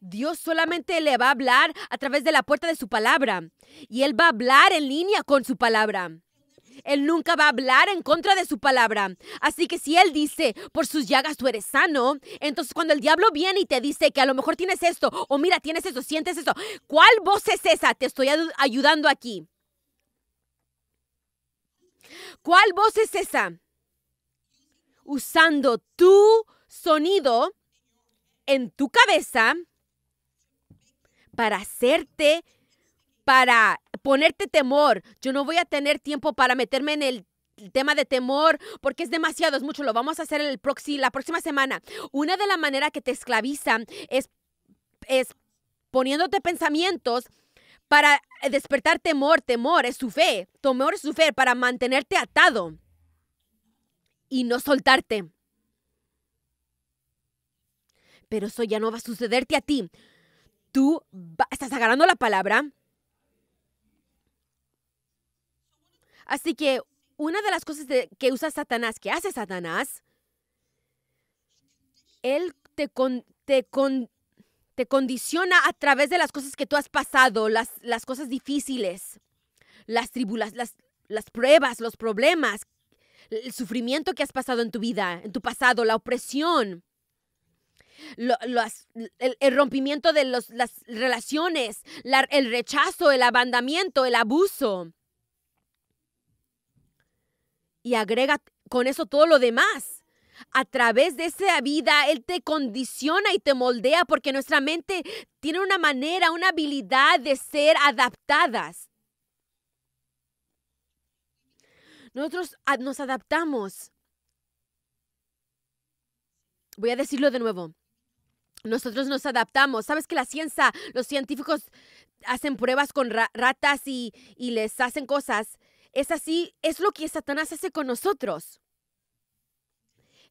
Dios solamente le va a hablar a través de la puerta de su palabra. Y Él va a hablar en línea con su palabra. Él nunca va a hablar en contra de su palabra. Así que si Él dice, por sus llagas tú eres sano, entonces cuando el diablo viene y te dice que a lo mejor tienes esto, o mira, tienes esto, sientes esto, ¿cuál voz es esa? Te estoy ayudando aquí. ¿Cuál voz es esa? Usando tu sonido en tu cabeza para hacerte, para ponerte temor. Yo no voy a tener tiempo para meterme en el tema de temor, porque es demasiado, es mucho, lo vamos a hacer el la próxima semana. Una de las maneras que te esclaviza es, es poniéndote pensamientos para eh, despertar temor, temor es su fe, temor es su fe, para mantenerte atado y no soltarte. Pero eso ya no va a sucederte a ti. Tú estás agarrando la palabra, Así que una de las cosas que usa Satanás, que hace Satanás, él te, te, te condiciona a través de las cosas que tú has pasado, las, cosas difíciles, las tribulas, las, pruebas, los problemas, el sufrimiento que has pasado en tu vida, en tu pasado, la opresión. el, rompimiento de las relaciones, el rechazo, el abandamiento, el abuso y agrega con eso todo lo demás. A través de esa vida, Él te condiciona y te moldea porque nuestra mente tiene una manera, una habilidad de ser adaptadas. Nosotros nos adaptamos. Voy a decirlo de nuevo. Nosotros nos adaptamos. Sabes que la ciencia, los científicos hacen pruebas con ratas y, y les hacen cosas es así, es lo que Satanás hace con nosotros.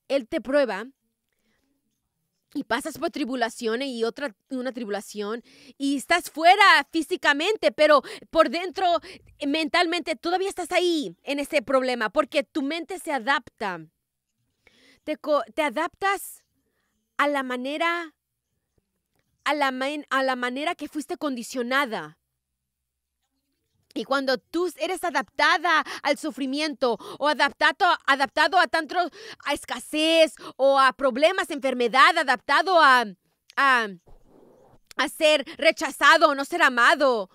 Él te prueba y pasas por tribulaciones y otra una tribulación y estás fuera físicamente, pero por dentro mentalmente todavía estás ahí en ese problema porque tu mente se adapta. Te, adaptas a la manera a la, a la manera que fuiste condicionada. Y cuando tú eres adaptada al sufrimiento o adaptado, adaptado a tantos a escasez o a problemas, enfermedad, adaptado a, a, ser rechazado o no ser amado,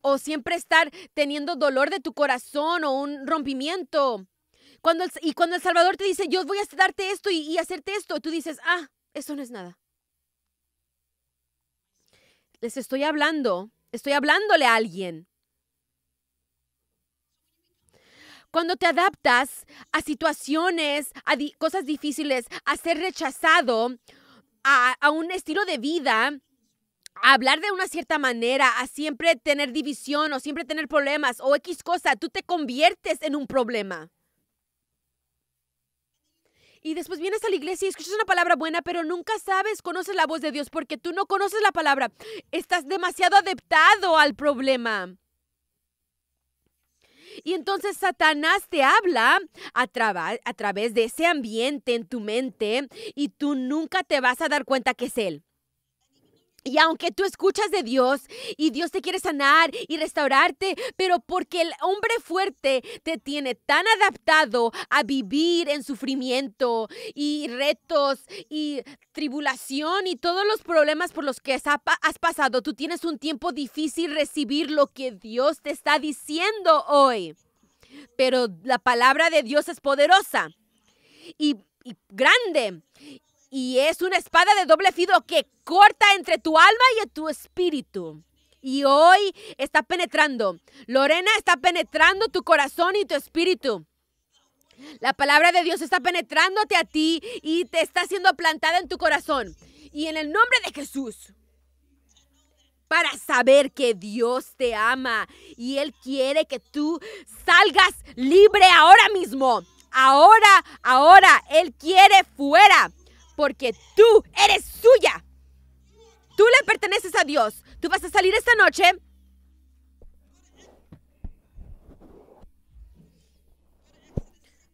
o siempre estar teniendo dolor de tu corazón o un rompimiento. Cuando y cuando el Salvador te dice, yo voy a darte esto y, y hacerte esto, tú dices, ah, eso no es nada. Les estoy hablando, estoy hablándole a alguien Cuando te adaptas a situaciones, a cosas difíciles, a ser rechazado, a, a un estilo de vida, a hablar de una cierta manera, a siempre tener división o siempre tener problemas o X cosa, tú te conviertes en un problema. Y después vienes a la iglesia y escuchas una palabra buena, pero nunca sabes, conoces la voz de Dios porque tú no conoces la palabra. Estás demasiado adaptado al problema. Y entonces Satanás te habla a, través de ese ambiente en tu mente y tú nunca te vas a dar cuenta que es él. Y aunque tú escuchas de Dios y Dios te quiere sanar y restaurarte, pero porque el hombre fuerte te tiene tan adaptado a vivir en sufrimiento y retos y tribulación y todos los problemas por los que has pasado, tú tienes un tiempo difícil recibir lo que Dios te está diciendo hoy. Pero la palabra de Dios es poderosa y, y grande y es una espada de doble fido que corta entre tu alma y tu espíritu. Y hoy está penetrando. Lorena está penetrando tu corazón y tu espíritu. La palabra de Dios está penetrándote a ti y te está siendo plantada en tu corazón. Y en el nombre de Jesús, para saber que Dios te ama y Él quiere que tú salgas libre ahora mismo. Ahora, ahora, Él quiere fuera porque tú eres suya. Tú le perteneces a Dios. Tú vas a salir esta noche.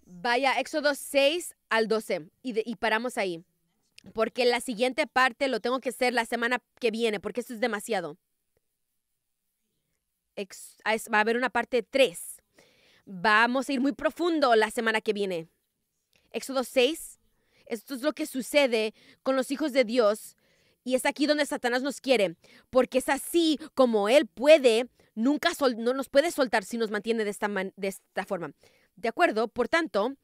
Vaya, Éxodo 6 al 12 y, paramos ahí. Porque la siguiente parte lo tengo que hacer la semana que viene, porque esto es demasiado. Ah, va a haber una parte 3. Vamos a ir muy profundo la semana que viene. Éxodo 6, esto es lo que sucede con los hijos de Dios. Y es aquí donde Satanás nos quiere, porque es así como él puede, nunca no nos puede soltar si nos mantiene de esta, de esta forma. ¿De acuerdo? Por tanto,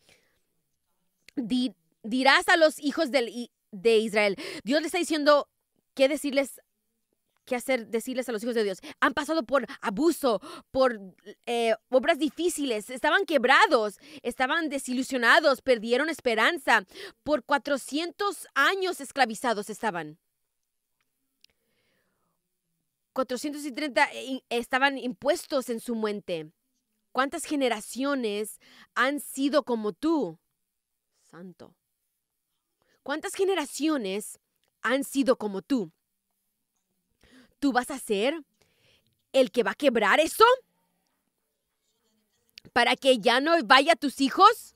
dirás a los hijos de Israel, Dios le está diciendo qué decirles qué hacer, decirles a los hijos de Dios. Han pasado por abuso, por eh, obras difíciles, estaban quebrados, estaban desilusionados, perdieron esperanza. Por 400 años esclavizados estaban. 430 eh, estaban impuestos en su muerte. ¿Cuántas generaciones han sido como tú? Santo. ¿Cuántas generaciones han sido como tú? ¿Tú vas a ser el que va a quebrar eso? ¿Para que ya no vaya a tus hijos?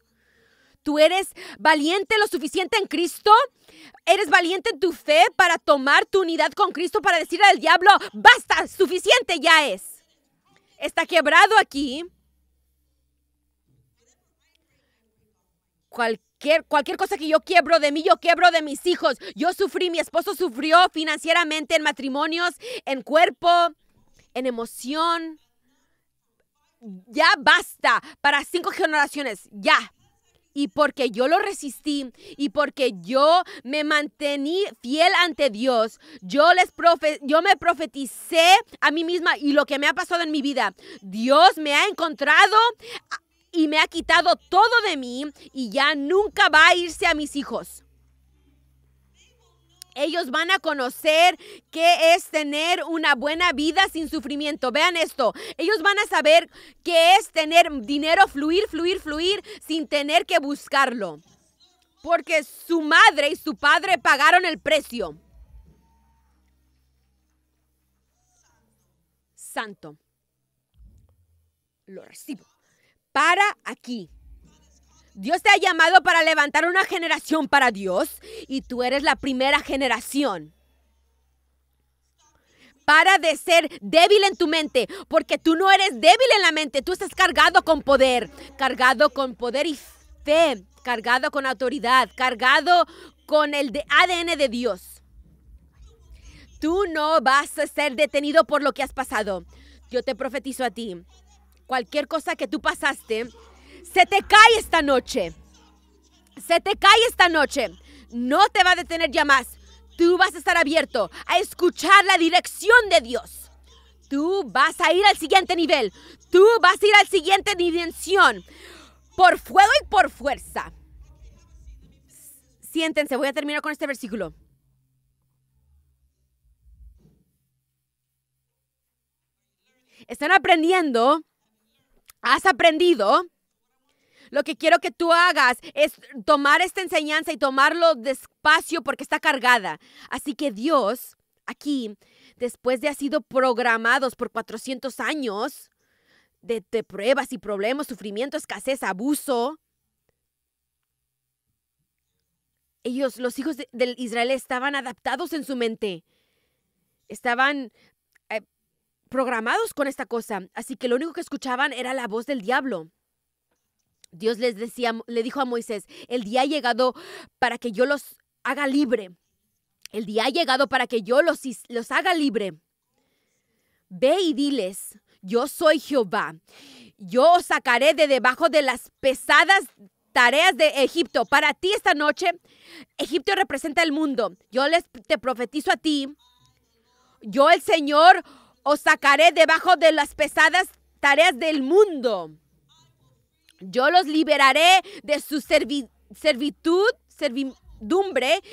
¿Tú eres valiente lo suficiente en Cristo? ¿Eres valiente en tu fe para tomar tu unidad con Cristo para decirle al diablo, basta, suficiente ya es? Está quebrado aquí. Cualquier cualquier, cosa que yo quiebro de mí, yo quiebro de mis hijos. Yo sufrí, mi esposo sufrió financieramente en matrimonios, en cuerpo, en emoción. Ya basta para cinco generaciones, ya. Y porque yo lo resistí y porque yo me mantení fiel ante Dios, yo, les profe yo me profeticé a mí misma y lo que me ha pasado en mi vida. Dios me ha encontrado y me ha quitado todo de mí y ya nunca va a irse a mis hijos. Ellos van a conocer qué es tener una buena vida sin sufrimiento. Vean esto. Ellos van a saber qué es tener dinero fluir, fluir, fluir sin tener que buscarlo. Porque su madre y su padre pagaron el precio. Santo. Lo recibo para aquí. Dios te ha llamado para levantar una generación para Dios y tú eres la primera generación. Para de ser débil en tu mente, porque tú no eres débil en la mente, tú estás cargado con poder, cargado con poder y fe, cargado con autoridad, cargado con el ADN de Dios. Tú no vas a ser detenido por lo que has pasado. Yo te profetizo a ti cualquier cosa que tú pasaste, se te cae esta noche. Se te cae esta noche. No te va a detener ya más. Tú vas a estar abierto a escuchar la dirección de Dios. Tú vas a ir al siguiente nivel. Tú vas a ir al siguiente dimensión. Por fuego y por fuerza. Siéntense, voy a terminar con este versículo. Están aprendiendo has aprendido, lo que quiero que tú hagas es tomar esta enseñanza y tomarlo despacio porque está cargada. Así que Dios, aquí, después de ha sido programados por 400 años de, pruebas y problemas, sufrimiento, escasez, abuso, ellos, los hijos de, del Israel, estaban adaptados en su mente. Estaban programados con esta cosa, así que lo único que escuchaban era la voz del diablo. Dios les decía, le dijo a Moisés, el día ha llegado para que yo los haga libre. El día ha llegado para que yo los, los haga libre. Ve y diles, yo soy Jehová. Yo os sacaré de debajo de las pesadas tareas de Egipto. Para ti esta noche, Egipto representa el mundo. Yo les te profetizo a ti. Yo el Señor os sacaré debajo de las pesadas tareas del mundo. Yo los liberaré de su servidumbre,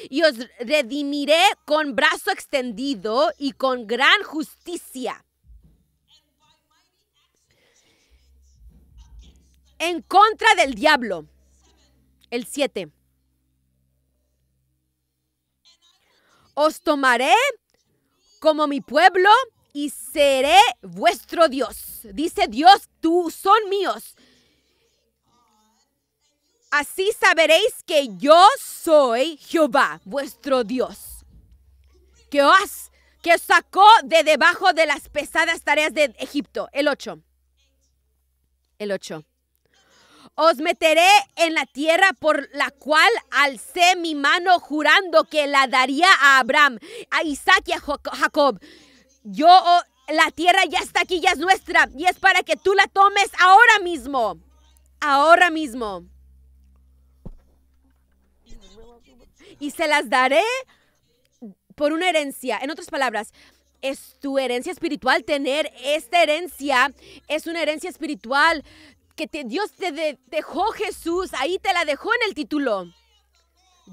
y os redimiré con brazo extendido y con gran justicia. En contra del diablo. El 7. Os tomaré como mi pueblo y seré vuestro Dios. Dice Dios, tú son míos. Así saberéis que yo soy Jehová, vuestro Dios, que os que sacó de debajo de las pesadas tareas de Egipto. El 8. El 8. Os meteré en la tierra por la cual alcé mi mano jurando que la daría a Abraham, a Isaac y a Jacob. Yo, oh, la tierra ya está aquí, ya es nuestra. Y es para que tú la tomes ahora mismo. Ahora mismo. Y se las daré por una herencia. En otras palabras, es tu herencia espiritual. Tener esta herencia es una herencia espiritual que Dios te dejó Jesús. Ahí te la dejó en el título.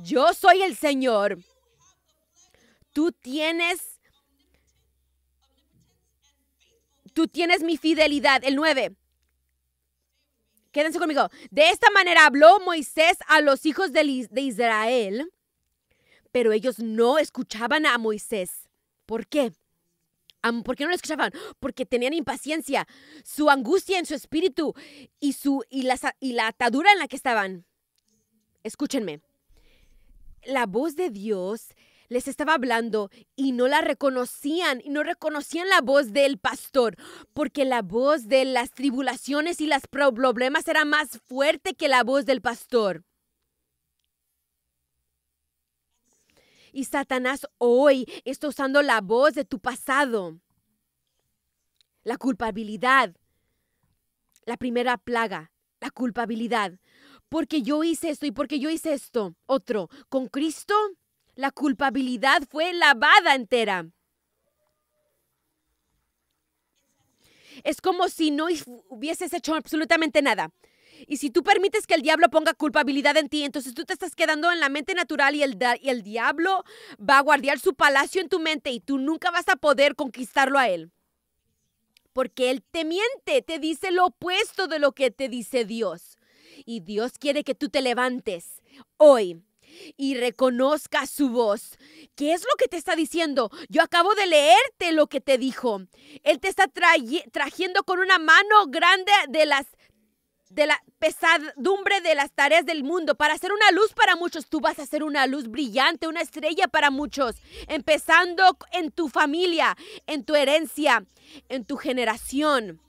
Yo soy el Señor. Tú tienes Tú tienes mi fidelidad. El 9. Quédense conmigo. De esta manera habló Moisés a los hijos de, Israel, pero ellos no escuchaban a Moisés. ¿Por qué? ¿Por qué no lo escuchaban? Porque tenían impaciencia, su angustia en su espíritu y, su, y, la, y la atadura en la que estaban. Escúchenme. La voz de Dios les estaba hablando y no la reconocían, y no reconocían la voz del pastor, porque la voz de las tribulaciones y los problemas era más fuerte que la voz del pastor. Y Satanás hoy está usando la voz de tu pasado, la culpabilidad, la primera plaga, la culpabilidad. Porque yo hice esto y porque yo hice esto, otro, con Cristo la culpabilidad fue lavada entera. Es como si no hubieses hecho absolutamente nada. Y si tú permites que el diablo ponga culpabilidad en ti, entonces tú te estás quedando en la mente natural y el, diablo va a guardar su palacio en tu mente y tú nunca vas a poder conquistarlo a él. Porque él te miente, te dice lo opuesto de lo que te dice Dios. Y Dios quiere que tú te levantes hoy y reconozca su voz. ¿Qué es lo que te está diciendo? Yo acabo de leerte lo que te dijo. Él te está trayendo con una mano grande de las de la pesadumbre de las tareas del mundo. Para ser una luz para muchos, tú vas a ser una luz brillante, una estrella para muchos. Empezando en tu familia, en tu herencia, en tu generación.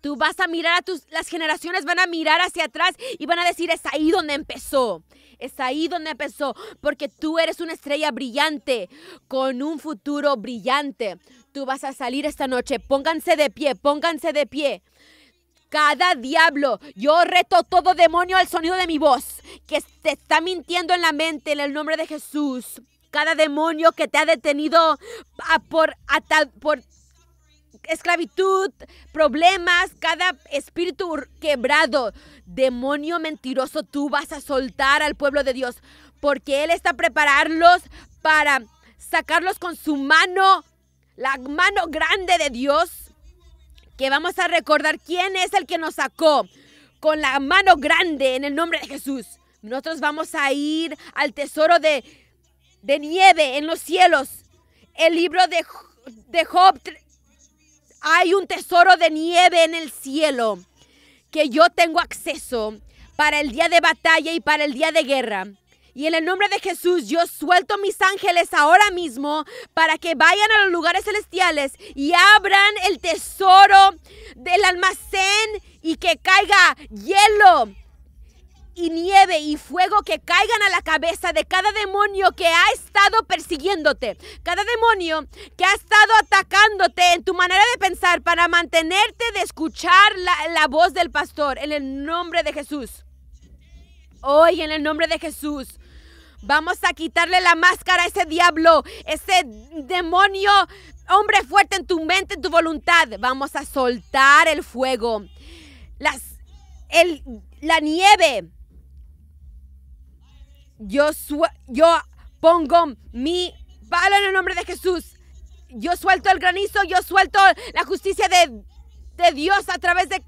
Tú vas a mirar a tus, las generaciones van a mirar hacia atrás y van a decir, es ahí donde empezó. Es ahí donde empezó, porque tú eres una estrella brillante, con un futuro brillante. Tú vas a salir esta noche, pónganse de pie, pónganse de pie. Cada diablo, yo reto todo demonio al sonido de mi voz, que te está mintiendo en la mente en el nombre de Jesús. Cada demonio que te ha detenido ah, por, por esclavitud, problemas, cada espíritu quebrado, demonio mentiroso, tú vas a soltar al pueblo de Dios, porque Él está prepararlos para sacarlos con su mano, la mano grande de Dios, que vamos a recordar quién es el que nos sacó con la mano grande en el nombre de Jesús. Nosotros vamos a ir al tesoro de, de nieve en los cielos. El libro de, de Job hay un tesoro de nieve en el cielo que yo tengo acceso para el día de batalla y para el día de guerra. Y en el nombre de Jesús yo suelto mis ángeles ahora mismo para que vayan a los lugares celestiales y abran el tesoro del almacén y que caiga hielo y nieve y fuego que caigan a la cabeza de cada demonio que ha estado persiguiéndote, cada demonio que ha estado atacándote en tu manera de pensar para mantenerte de escuchar la, voz del pastor en el nombre de Jesús. Hoy en el nombre de Jesús. Vamos a quitarle la máscara a ese diablo, ese demonio, hombre fuerte en tu mente, en tu voluntad. Vamos a soltar el fuego, la nieve, yo, yo pongo mi palo en el nombre de Jesús. Yo suelto el granizo, yo suelto la justicia de, Dios a través de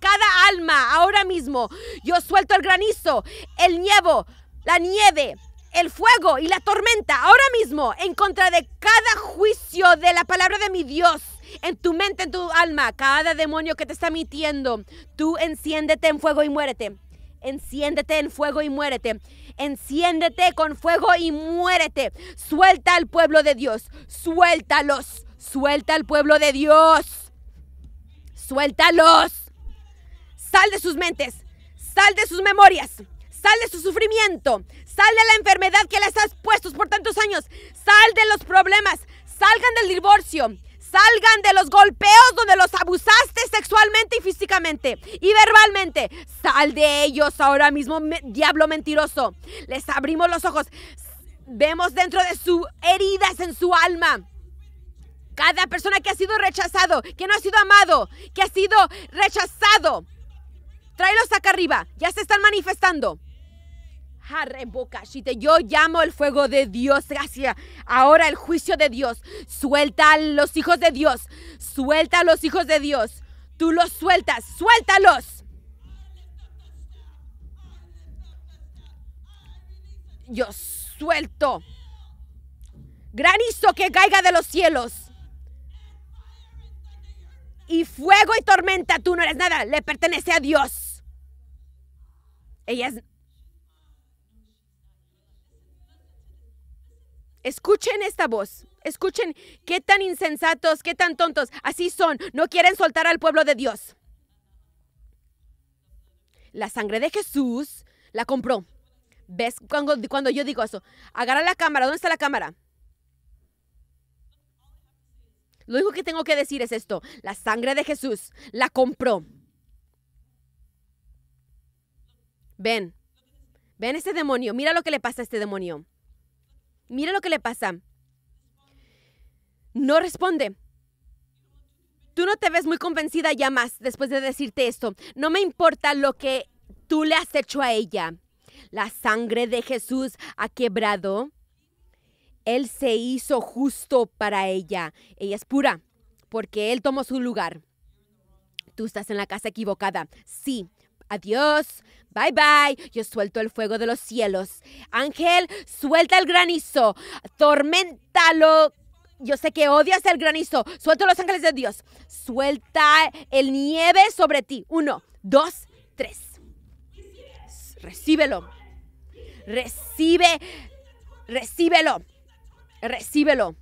cada alma ahora mismo. Yo suelto el granizo, el nievo, la nieve, el fuego y la tormenta ahora mismo en contra de cada juicio de la palabra de mi Dios. En tu mente, en tu alma, cada demonio que te está mintiendo, tú enciéndete en fuego y muérete. Enciéndete en fuego y muérete. Enciéndete con fuego y muérete. Suelta al pueblo de Dios. Suéltalos. Suelta al pueblo de Dios. Suéltalos. Sal de sus mentes. Sal de sus memorias. Sal de su sufrimiento. Sal de la enfermedad que les has puesto por tantos años. Sal de los problemas. Salgan del divorcio. Salgan de los golpeos donde los abusaste sexualmente y físicamente y verbalmente. Sal de ellos ahora mismo, diablo mentiroso. Les abrimos los ojos. Vemos dentro de sus heridas en su alma. Cada persona que ha sido rechazado, que no ha sido amado, que ha sido rechazado. Tráelos acá arriba. Ya se están manifestando. Yo llamo el fuego de Dios, gracias. Ahora el juicio de Dios. Suelta a los hijos de Dios. Suelta a los hijos de Dios. Tú los sueltas. Suéltalos. Yo suelto. Granizo que caiga de los cielos. Y fuego y tormenta, tú no eres nada. Le pertenece a Dios. Ella es. Escuchen esta voz. Escuchen qué tan insensatos, qué tan tontos. Así son. No quieren soltar al pueblo de Dios. La sangre de Jesús la compró. ¿Ves cuando, cuando yo digo eso? Agarra la cámara. ¿Dónde está la cámara? Lo único que tengo que decir es esto. La sangre de Jesús la compró. Ven. Ven este demonio. Mira lo que le pasa a este demonio. Mira lo que le pasa. No responde. Tú no te ves muy convencida ya más después de decirte esto. No me importa lo que tú le has hecho a ella. La sangre de Jesús ha quebrado. Él se hizo justo para ella. Ella es pura porque Él tomó su lugar. Tú estás en la casa equivocada. Sí. Adiós. Bye bye, yo suelto el fuego de los cielos. Ángel, suelta el granizo. Tormentalo. Yo sé que odias el granizo. Suelto los ángeles de Dios. Suelta el nieve sobre ti. Uno, dos, tres. Recíbelo. Recibe. Recíbelo. Recíbelo.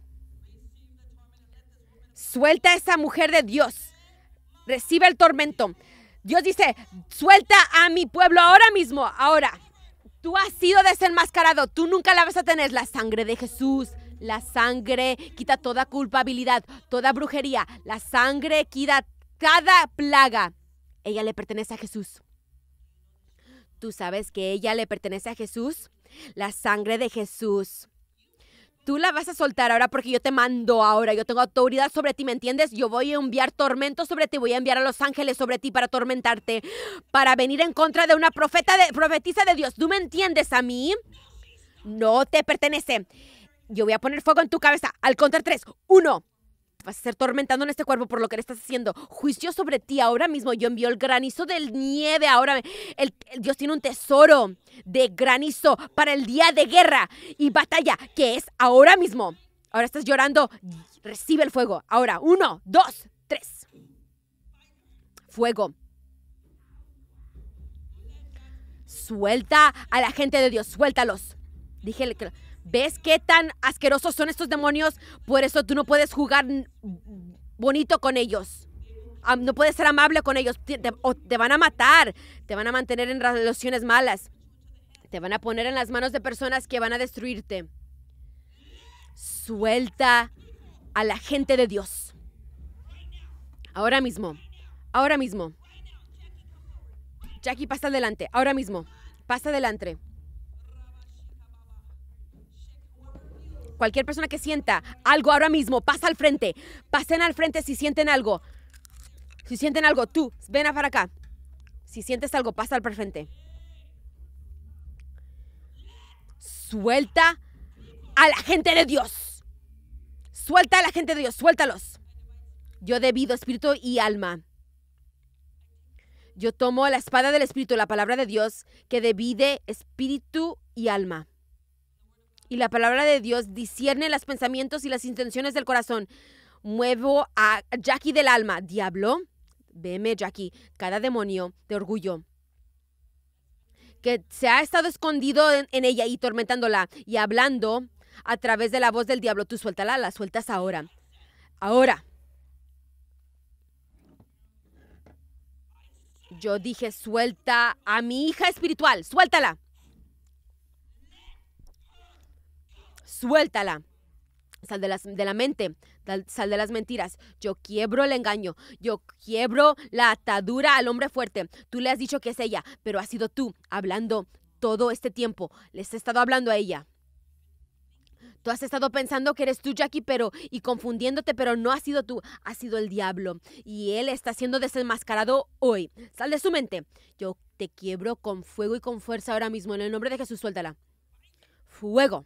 Suelta a esa mujer de Dios. Recibe el tormento. Dios dice, suelta a mi pueblo ahora mismo, ahora. Tú has sido desenmascarado, tú nunca la vas a tener. La sangre de Jesús, la sangre quita toda culpabilidad, toda brujería, la sangre quita cada plaga. Ella le pertenece a Jesús. Tú sabes que ella le pertenece a Jesús. La sangre de Jesús tú la vas a soltar ahora porque yo te mando ahora, yo tengo autoridad sobre ti, ¿me entiendes? Yo voy a enviar tormentos sobre ti, voy a enviar a los ángeles sobre ti para atormentarte, para venir en contra de una profeta de, profetisa de Dios. ¿Tú me entiendes a mí? No te pertenece. Yo voy a poner fuego en tu cabeza. Al contra tres. Uno, vas a ser tormentando en este cuerpo por lo que le estás haciendo. Juicio sobre ti ahora mismo. Yo envío el granizo del nieve ahora. El, Dios tiene un tesoro de granizo para el día de guerra y batalla, que es ahora mismo. Ahora estás llorando. Recibe el fuego. Ahora, uno, dos, tres. Fuego. Suelta a la gente de Dios. Suéltalos. Dije que ¿Ves qué tan asquerosos son estos demonios? Por eso tú no puedes jugar bonito con ellos. no puedes ser amable con ellos. Te, te van a matar. Te van a mantener en relaciones malas. Te van a poner en las manos de personas que van a destruirte. Suelta a la gente de Dios. Ahora mismo. Ahora mismo. Jackie, pasa adelante. Ahora mismo. Pasa adelante. cualquier persona que sienta algo ahora mismo, pasa al frente. Pasen al frente si sienten algo. Si sienten algo, tú, ven a para acá. Si sientes algo, pasa al frente. Suelta a la gente de Dios. Suelta a la gente de Dios, suéltalos. Yo debido espíritu y alma. Yo tomo la espada del espíritu, la palabra de Dios, que divide espíritu y alma y la palabra de Dios discierne los pensamientos y las intenciones del corazón. Muevo a Jackie del alma. Diablo, veme Jackie, cada demonio de orgullo que se ha estado escondido en, en ella y tormentándola y hablando a través de la voz del diablo. Tú suéltala, la sueltas ahora. Ahora. Yo dije, suelta a mi hija espiritual, suéltala. suéltala. Sal de, las, de la mente, sal de las mentiras. Yo quiebro el engaño, yo quiebro la atadura al hombre fuerte. Tú le has dicho que es ella, pero has sido tú hablando todo este tiempo. Les he estado hablando a ella. Tú has estado pensando que eres tú, Jackie, pero y confundiéndote, pero no ha sido tú, ha sido el diablo. Y él está siendo desenmascarado hoy. Sal de su mente. Yo te quiebro con fuego y con fuerza ahora mismo. En el nombre de Jesús, suéltala. Fuego.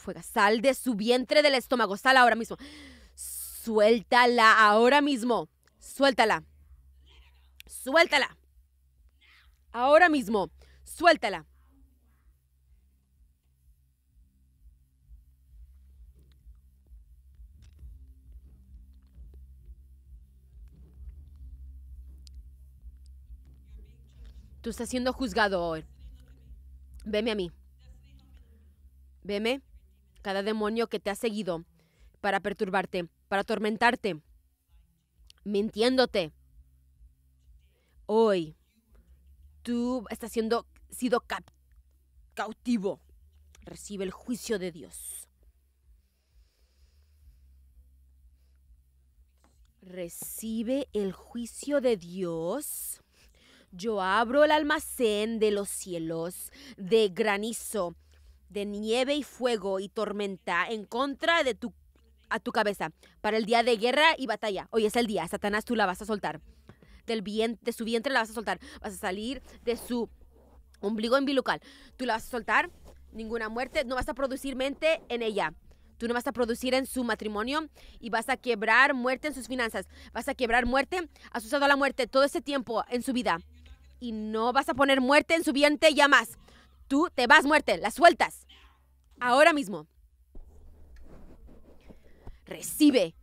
Fuega, sal de su vientre del estómago, sal ahora mismo. Suéltala ahora mismo. Suéltala. Suéltala. Ahora mismo. Suéltala. Tú estás siendo juzgado hoy. Veme a mí. Veme cada demonio que te ha seguido para perturbarte, para atormentarte, mintiéndote. Hoy tú estás siendo sido cautivo. Recibe el juicio de Dios. Recibe el juicio de Dios. Yo abro el almacén de los cielos de granizo de nieve y fuego y tormenta en contra de tu a tu cabeza para el día de guerra y batalla. Hoy es el día, Satanás tú la vas a soltar. Del de su vientre la vas a soltar. Vas a salir de su ombligo bilocal. Tú la vas a soltar. Ninguna muerte, no vas a producir mente en ella. Tú no vas a producir en su matrimonio y vas a quebrar muerte en sus finanzas. Vas a quebrar muerte, Has usado la muerte todo ese tiempo en su vida. Y no vas a poner muerte en su vientre ya más. Tú te vas, muerte, la sueltas. Ahora mismo. Recibe.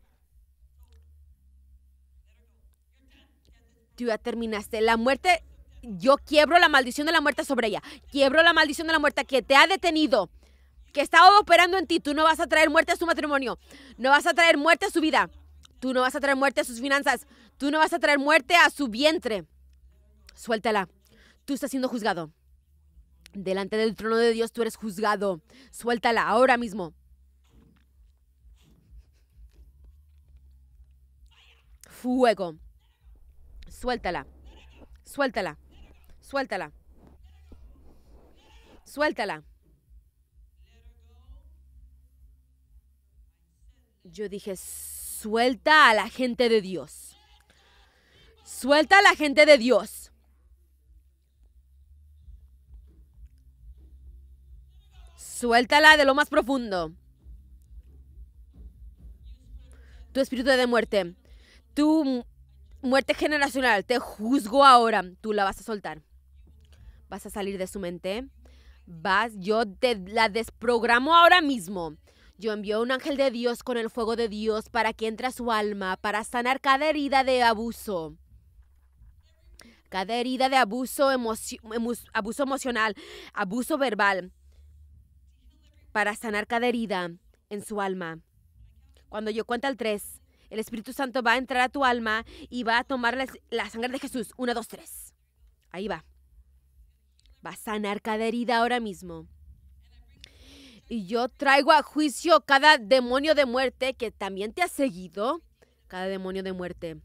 Tú ya terminaste. La muerte, yo quiebro la maldición de la muerte sobre ella. Quiebro la maldición de la muerte que te ha detenido. Que está operando en ti. Tú no vas a traer muerte a su matrimonio. No vas a traer muerte a su vida. Tú no vas a traer muerte a sus finanzas. Tú no vas a traer muerte a su vientre. Suéltala. Tú estás siendo juzgado. Delante del trono de Dios tú eres juzgado. Suéltala ahora mismo. Fuego. Suéltala. Suéltala. Suéltala. Suéltala. Yo dije, suelta a la gente de Dios. Suelta a la gente de Dios. Suéltala de lo más profundo. Tu espíritu de muerte. Tu muerte generacional. Te juzgo ahora. Tú la vas a soltar. Vas a salir de su mente. Vas, yo te la desprogramo ahora mismo. Yo envío un ángel de Dios con el fuego de Dios para que entre a su alma, para sanar cada herida de abuso. Cada herida de abuso, abuso emocional, abuso verbal, para sanar cada herida en su alma. Cuando yo cuento al 3, el Espíritu Santo va a entrar a tu alma y va a tomar la, la sangre de Jesús. 1, dos, tres. Ahí va. Va a sanar cada herida ahora mismo. Y yo traigo a juicio cada demonio de muerte que también te ha seguido. Cada demonio de muerte.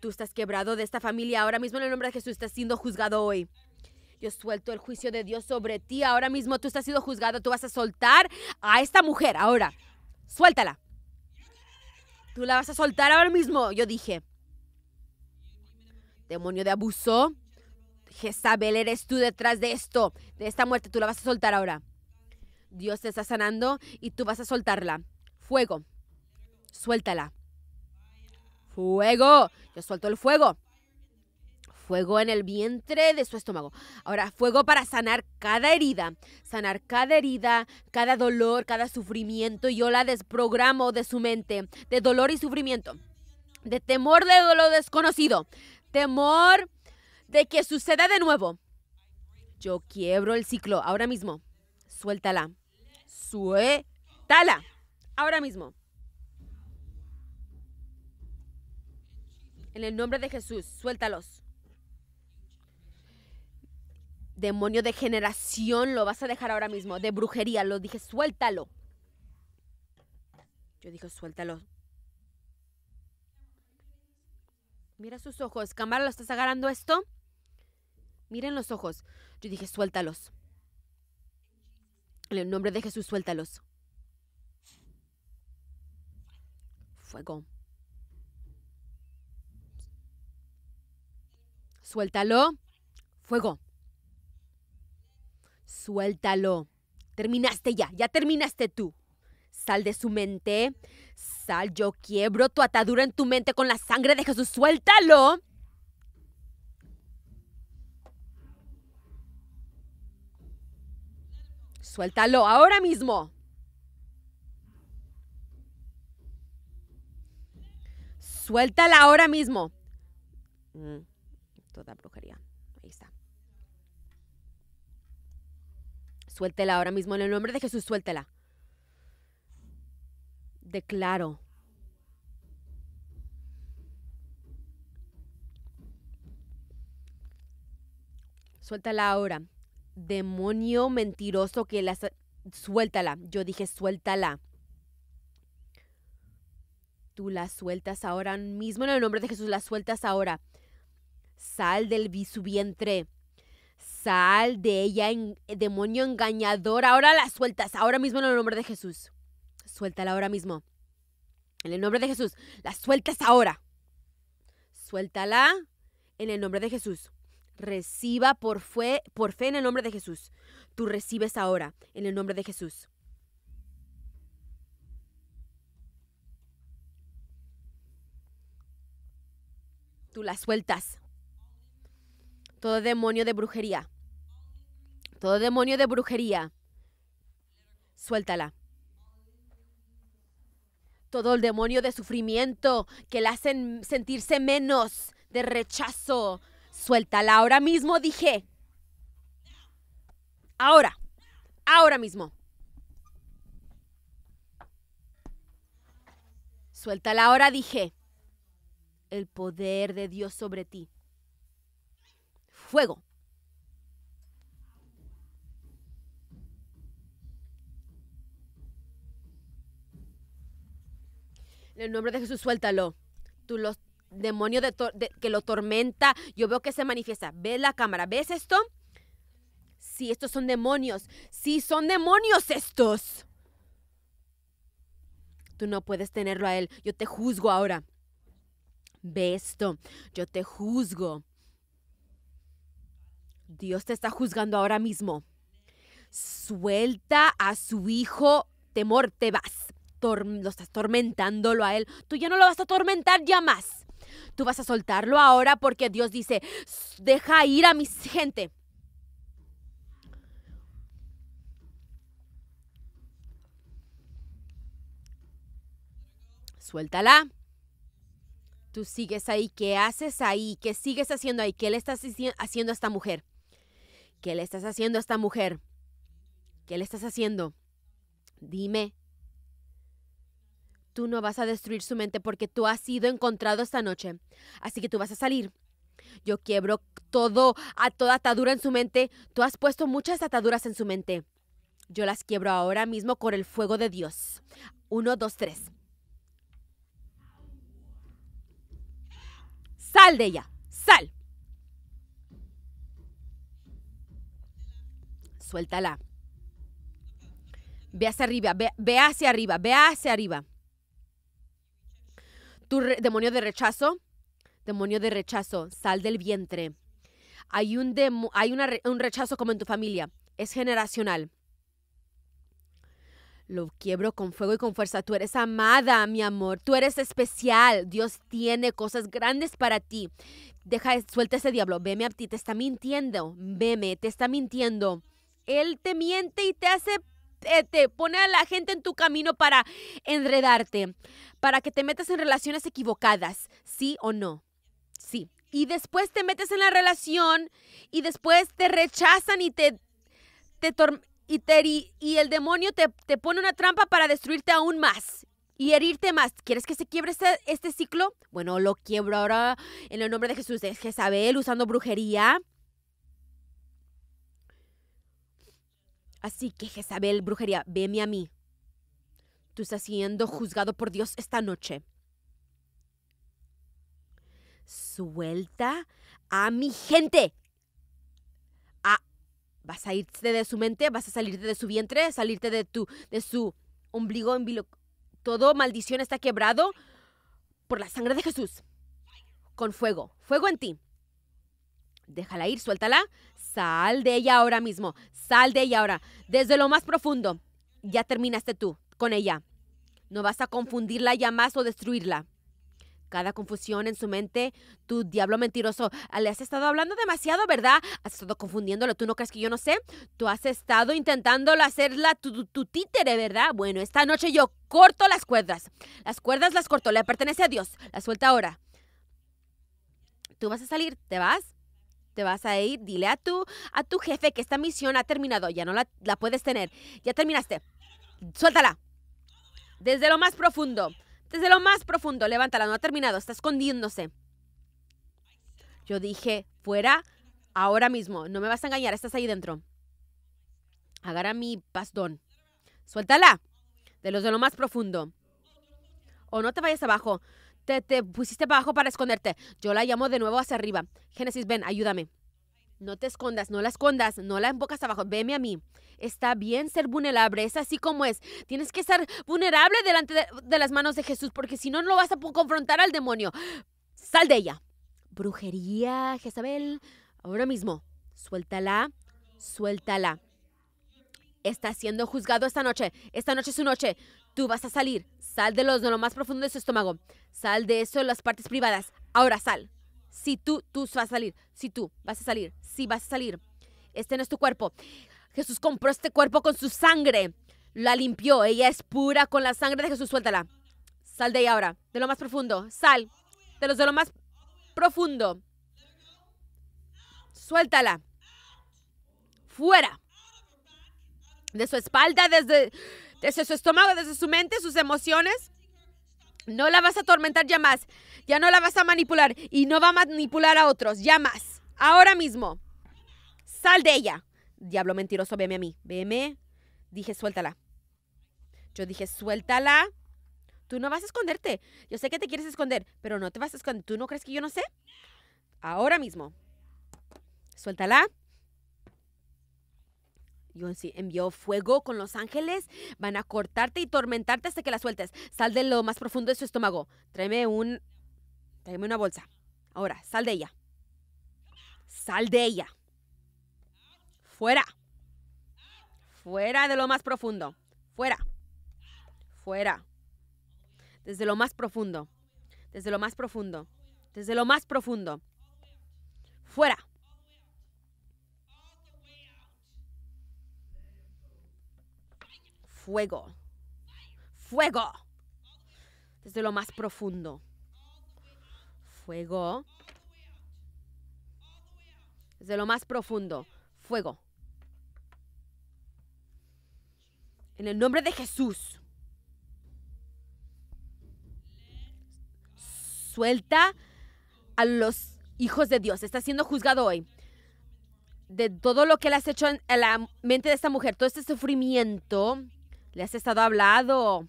Tú estás quebrado de esta familia ahora mismo en el nombre de Jesús. Estás siendo juzgado hoy. Yo suelto el juicio de Dios sobre ti. Ahora mismo tú has sido juzgado. Tú vas a soltar a esta mujer. Ahora, suéltala. Tú la vas a soltar ahora mismo. Yo dije, demonio de abuso. Jezabel, eres tú detrás de esto, de esta muerte. Tú la vas a soltar ahora. Dios te está sanando y tú vas a soltarla. Fuego. Suéltala. Fuego. Yo suelto el fuego fuego en el vientre de su estómago. Ahora, fuego para sanar cada herida, sanar cada herida, cada dolor, cada sufrimiento. Yo la desprogramo de su mente, de dolor y sufrimiento, de temor de lo desconocido, temor de que suceda de nuevo. Yo quiebro el ciclo ahora mismo. Suéltala. Suéltala. Ahora mismo. En el nombre de Jesús, suéltalos. Demonio de generación, lo vas a dejar ahora mismo. De brujería, lo dije, suéltalo. Yo dije, suéltalo. Mira sus ojos. Cámara, ¿lo estás agarrando esto? Miren los ojos. Yo dije, suéltalos. En el nombre de Jesús, suéltalos. Fuego. Suéltalo. Fuego. Suéltalo. Terminaste ya, ya terminaste tú. Sal de su mente. Sal, yo quiebro tu atadura en tu mente con la sangre de Jesús. Suéltalo. Suéltalo ahora mismo. Suéltala ahora mismo. Mm, toda brujería. Suéltela ahora mismo en el nombre de Jesús, suéltela. Declaro. Suéltala ahora. Demonio mentiroso que la... Suéltala. Yo dije, suéltala. Tú la sueltas ahora mismo en el nombre de Jesús, la sueltas ahora. Sal del su vientre. Sal de ella, eh, demonio engañador. Ahora la sueltas, ahora mismo en el nombre de Jesús. Suéltala ahora mismo. En el nombre de Jesús. La sueltas ahora. Suéltala en el nombre de Jesús. Reciba por fe, por fe en el nombre de Jesús. Tú recibes ahora en el nombre de Jesús. Tú la sueltas. Todo demonio de brujería. Todo demonio de brujería. Suéltala. Todo el demonio de sufrimiento que la hacen sentirse menos, de rechazo. Suéltala ahora mismo, dije. Ahora. Ahora mismo. Suéltala ahora, dije. El poder de Dios sobre ti fuego. En el nombre de Jesús, suéltalo. Tú los demonios de que lo tormenta, yo veo que se manifiesta. Ve la cámara, ¿ves esto? Sí, estos son demonios. Sí, son demonios estos. Tú no puedes tenerlo a él. Yo te juzgo ahora. Ve esto. Yo te juzgo. Dios te está juzgando ahora mismo. Suelta a su hijo, temor, te vas. lo estás tormentándolo a él. Tú ya no lo vas a atormentar ya más. Tú vas a soltarlo ahora porque Dios dice, deja ir a mi gente. Suéltala. Tú sigues ahí. ¿Qué haces ahí? ¿Qué sigues haciendo ahí? ¿Qué le estás haciendo a esta mujer? ¿Qué le estás haciendo a esta mujer? ¿Qué le estás haciendo? Dime. Tú no vas a destruir su mente porque tú has sido encontrado esta noche. Así que tú vas a salir. Yo quiebro todo, a toda atadura en su mente. Tú has puesto muchas ataduras en su mente. Yo las quiebro ahora mismo con el fuego de Dios. Uno, dos, tres. Sal de ella. Sal. Suéltala. Ve hacia arriba, ve, hacia arriba, ve hacia arriba. Tu demonio de rechazo, demonio de rechazo, sal del vientre. Hay, un, hay un rechazo como en tu familia. Es generacional. Lo quiebro con fuego y con fuerza. Tú eres amada, mi amor. Tú eres especial. Dios tiene cosas grandes para ti. Deja, suelta ese diablo. Veme a ti. Te está mintiendo. Veme, te está mintiendo. Él te miente y te hace, eh, te pone a la gente en tu camino para enredarte, para que te metas en relaciones equivocadas, ¿sí o no? Sí. Y después te metes en la relación y después te rechazan y te, te y, y el demonio te, pone una trampa para destruirte aún más y herirte más. ¿Quieres que se quiebre este, este ciclo? Bueno, lo quiebro ahora en el nombre de Jesús. Es Jezabel usando brujería. Así que Jezabel, brujería, veme a mí. Tú estás siendo juzgado por Dios esta noche. Suelta a mi gente. Ah, vas a irte de su mente, vas a salirte de su vientre, salirte de tu, de su ombligo, ombligo. Todo maldición está quebrado por la sangre de Jesús. Con fuego, fuego en ti. Déjala ir, suéltala. Sal de ella ahora mismo. Sal de ella ahora. Desde lo más profundo. Ya terminaste tú con ella. No vas a confundirla ya más o destruirla. Cada confusión en su mente, tu diablo mentiroso, ah, le has estado hablando demasiado, ¿verdad? Has estado confundiéndolo, ¿tú no crees que yo no sé? Tú has estado intentándolo hacerla tu, tu títere, ¿verdad? Bueno, esta noche yo corto las cuerdas. Las cuerdas las corto, le pertenece a Dios. La suelta ahora. Tú vas a salir, te vas, te vas a ir, dile a tu, a tu jefe que esta misión ha terminado, ya no la, la puedes tener, ya terminaste, suéltala. Desde lo más profundo, desde lo más profundo, levántala, no ha terminado, está escondiéndose. Yo dije, fuera, ahora mismo, no me vas a engañar, estás ahí dentro. Agarra mi bastón, suéltala, de los de lo más profundo. O no te vayas abajo, te, pusiste para abajo para esconderte. Yo la llamo de nuevo hacia arriba. Génesis, ven, ayúdame. No te escondas, no la escondas, no la embocas abajo. Veme a mí. Está bien ser vulnerable, es así como es. Tienes que ser vulnerable delante de, las manos de Jesús, porque si no, no vas a confrontar al demonio. Sal de ella. Brujería, Jezabel. Ahora mismo, suéltala, suéltala. Está siendo juzgado esta noche. Esta noche es su noche. Tú vas a salir. Sal de, los, de lo más profundo de su estómago. Sal de eso de las partes privadas. Ahora sal. Si tú, tú vas a salir. Si tú vas a salir. Si vas a salir. Este no es tu cuerpo. Jesús compró este cuerpo con su sangre. La limpió. Ella es pura con la sangre de Jesús. Suéltala. Sal de ahí ahora. De lo más profundo. Sal. De los de lo más profundo. Suéltala. Fuera. De su espalda, desde desde su estómago, desde su mente, sus emociones. No la vas a atormentar ya más. Ya no la vas a manipular y no va a manipular a otros, ya más. Ahora mismo. Sal de ella. Diablo mentiroso, veme a mí. Veme. Dije, suéltala. Yo dije, suéltala. Tú no vas a esconderte. Yo sé que te quieres esconder, pero no te vas a esconder. ¿Tú no crees que yo no sé? Ahora mismo. Suéltala si envió fuego con los ángeles, van a cortarte y tormentarte hasta que la sueltes. Sal de lo más profundo de su estómago. Tráeme un tráeme una bolsa. Ahora, sal de ella. Sal de ella. Fuera. Fuera de lo más profundo. Fuera. Fuera. Desde lo más profundo. Desde lo más profundo. Desde lo más profundo. Fuera. fuego. Fuego. Desde lo más profundo. Fuego. Desde lo más profundo. Fuego. En el nombre de Jesús. Suelta a los hijos de Dios. Está siendo juzgado hoy de todo lo que le has hecho en, la mente de esta mujer, todo este sufrimiento, le has estado hablado.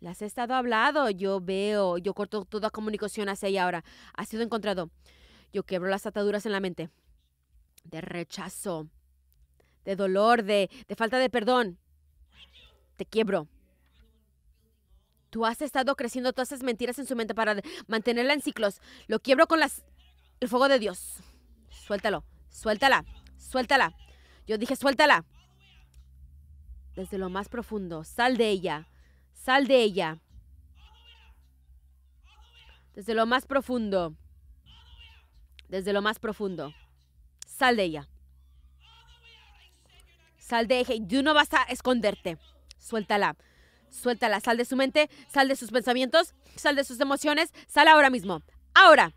Le has estado hablado. Yo veo, yo corto toda comunicación hacia ella ahora. Ha sido encontrado. Yo quebro las ataduras en la mente. De rechazo, de dolor, de, de falta de perdón. Te quiebro. Tú has estado creciendo todas esas mentiras en su mente para mantenerla en ciclos. Lo quiebro con las, el fuego de Dios. Suéltalo, suéltala, suéltala. Yo dije, suéltala desde lo más profundo. Sal de ella. Sal de ella. Desde lo más profundo. Desde lo más profundo. Sal de ella. Sal de ella. y Tú no vas a esconderte. Suéltala. Suéltala. Sal de su mente. Sal de sus pensamientos. Sal de sus emociones. Sal ahora mismo. Ahora.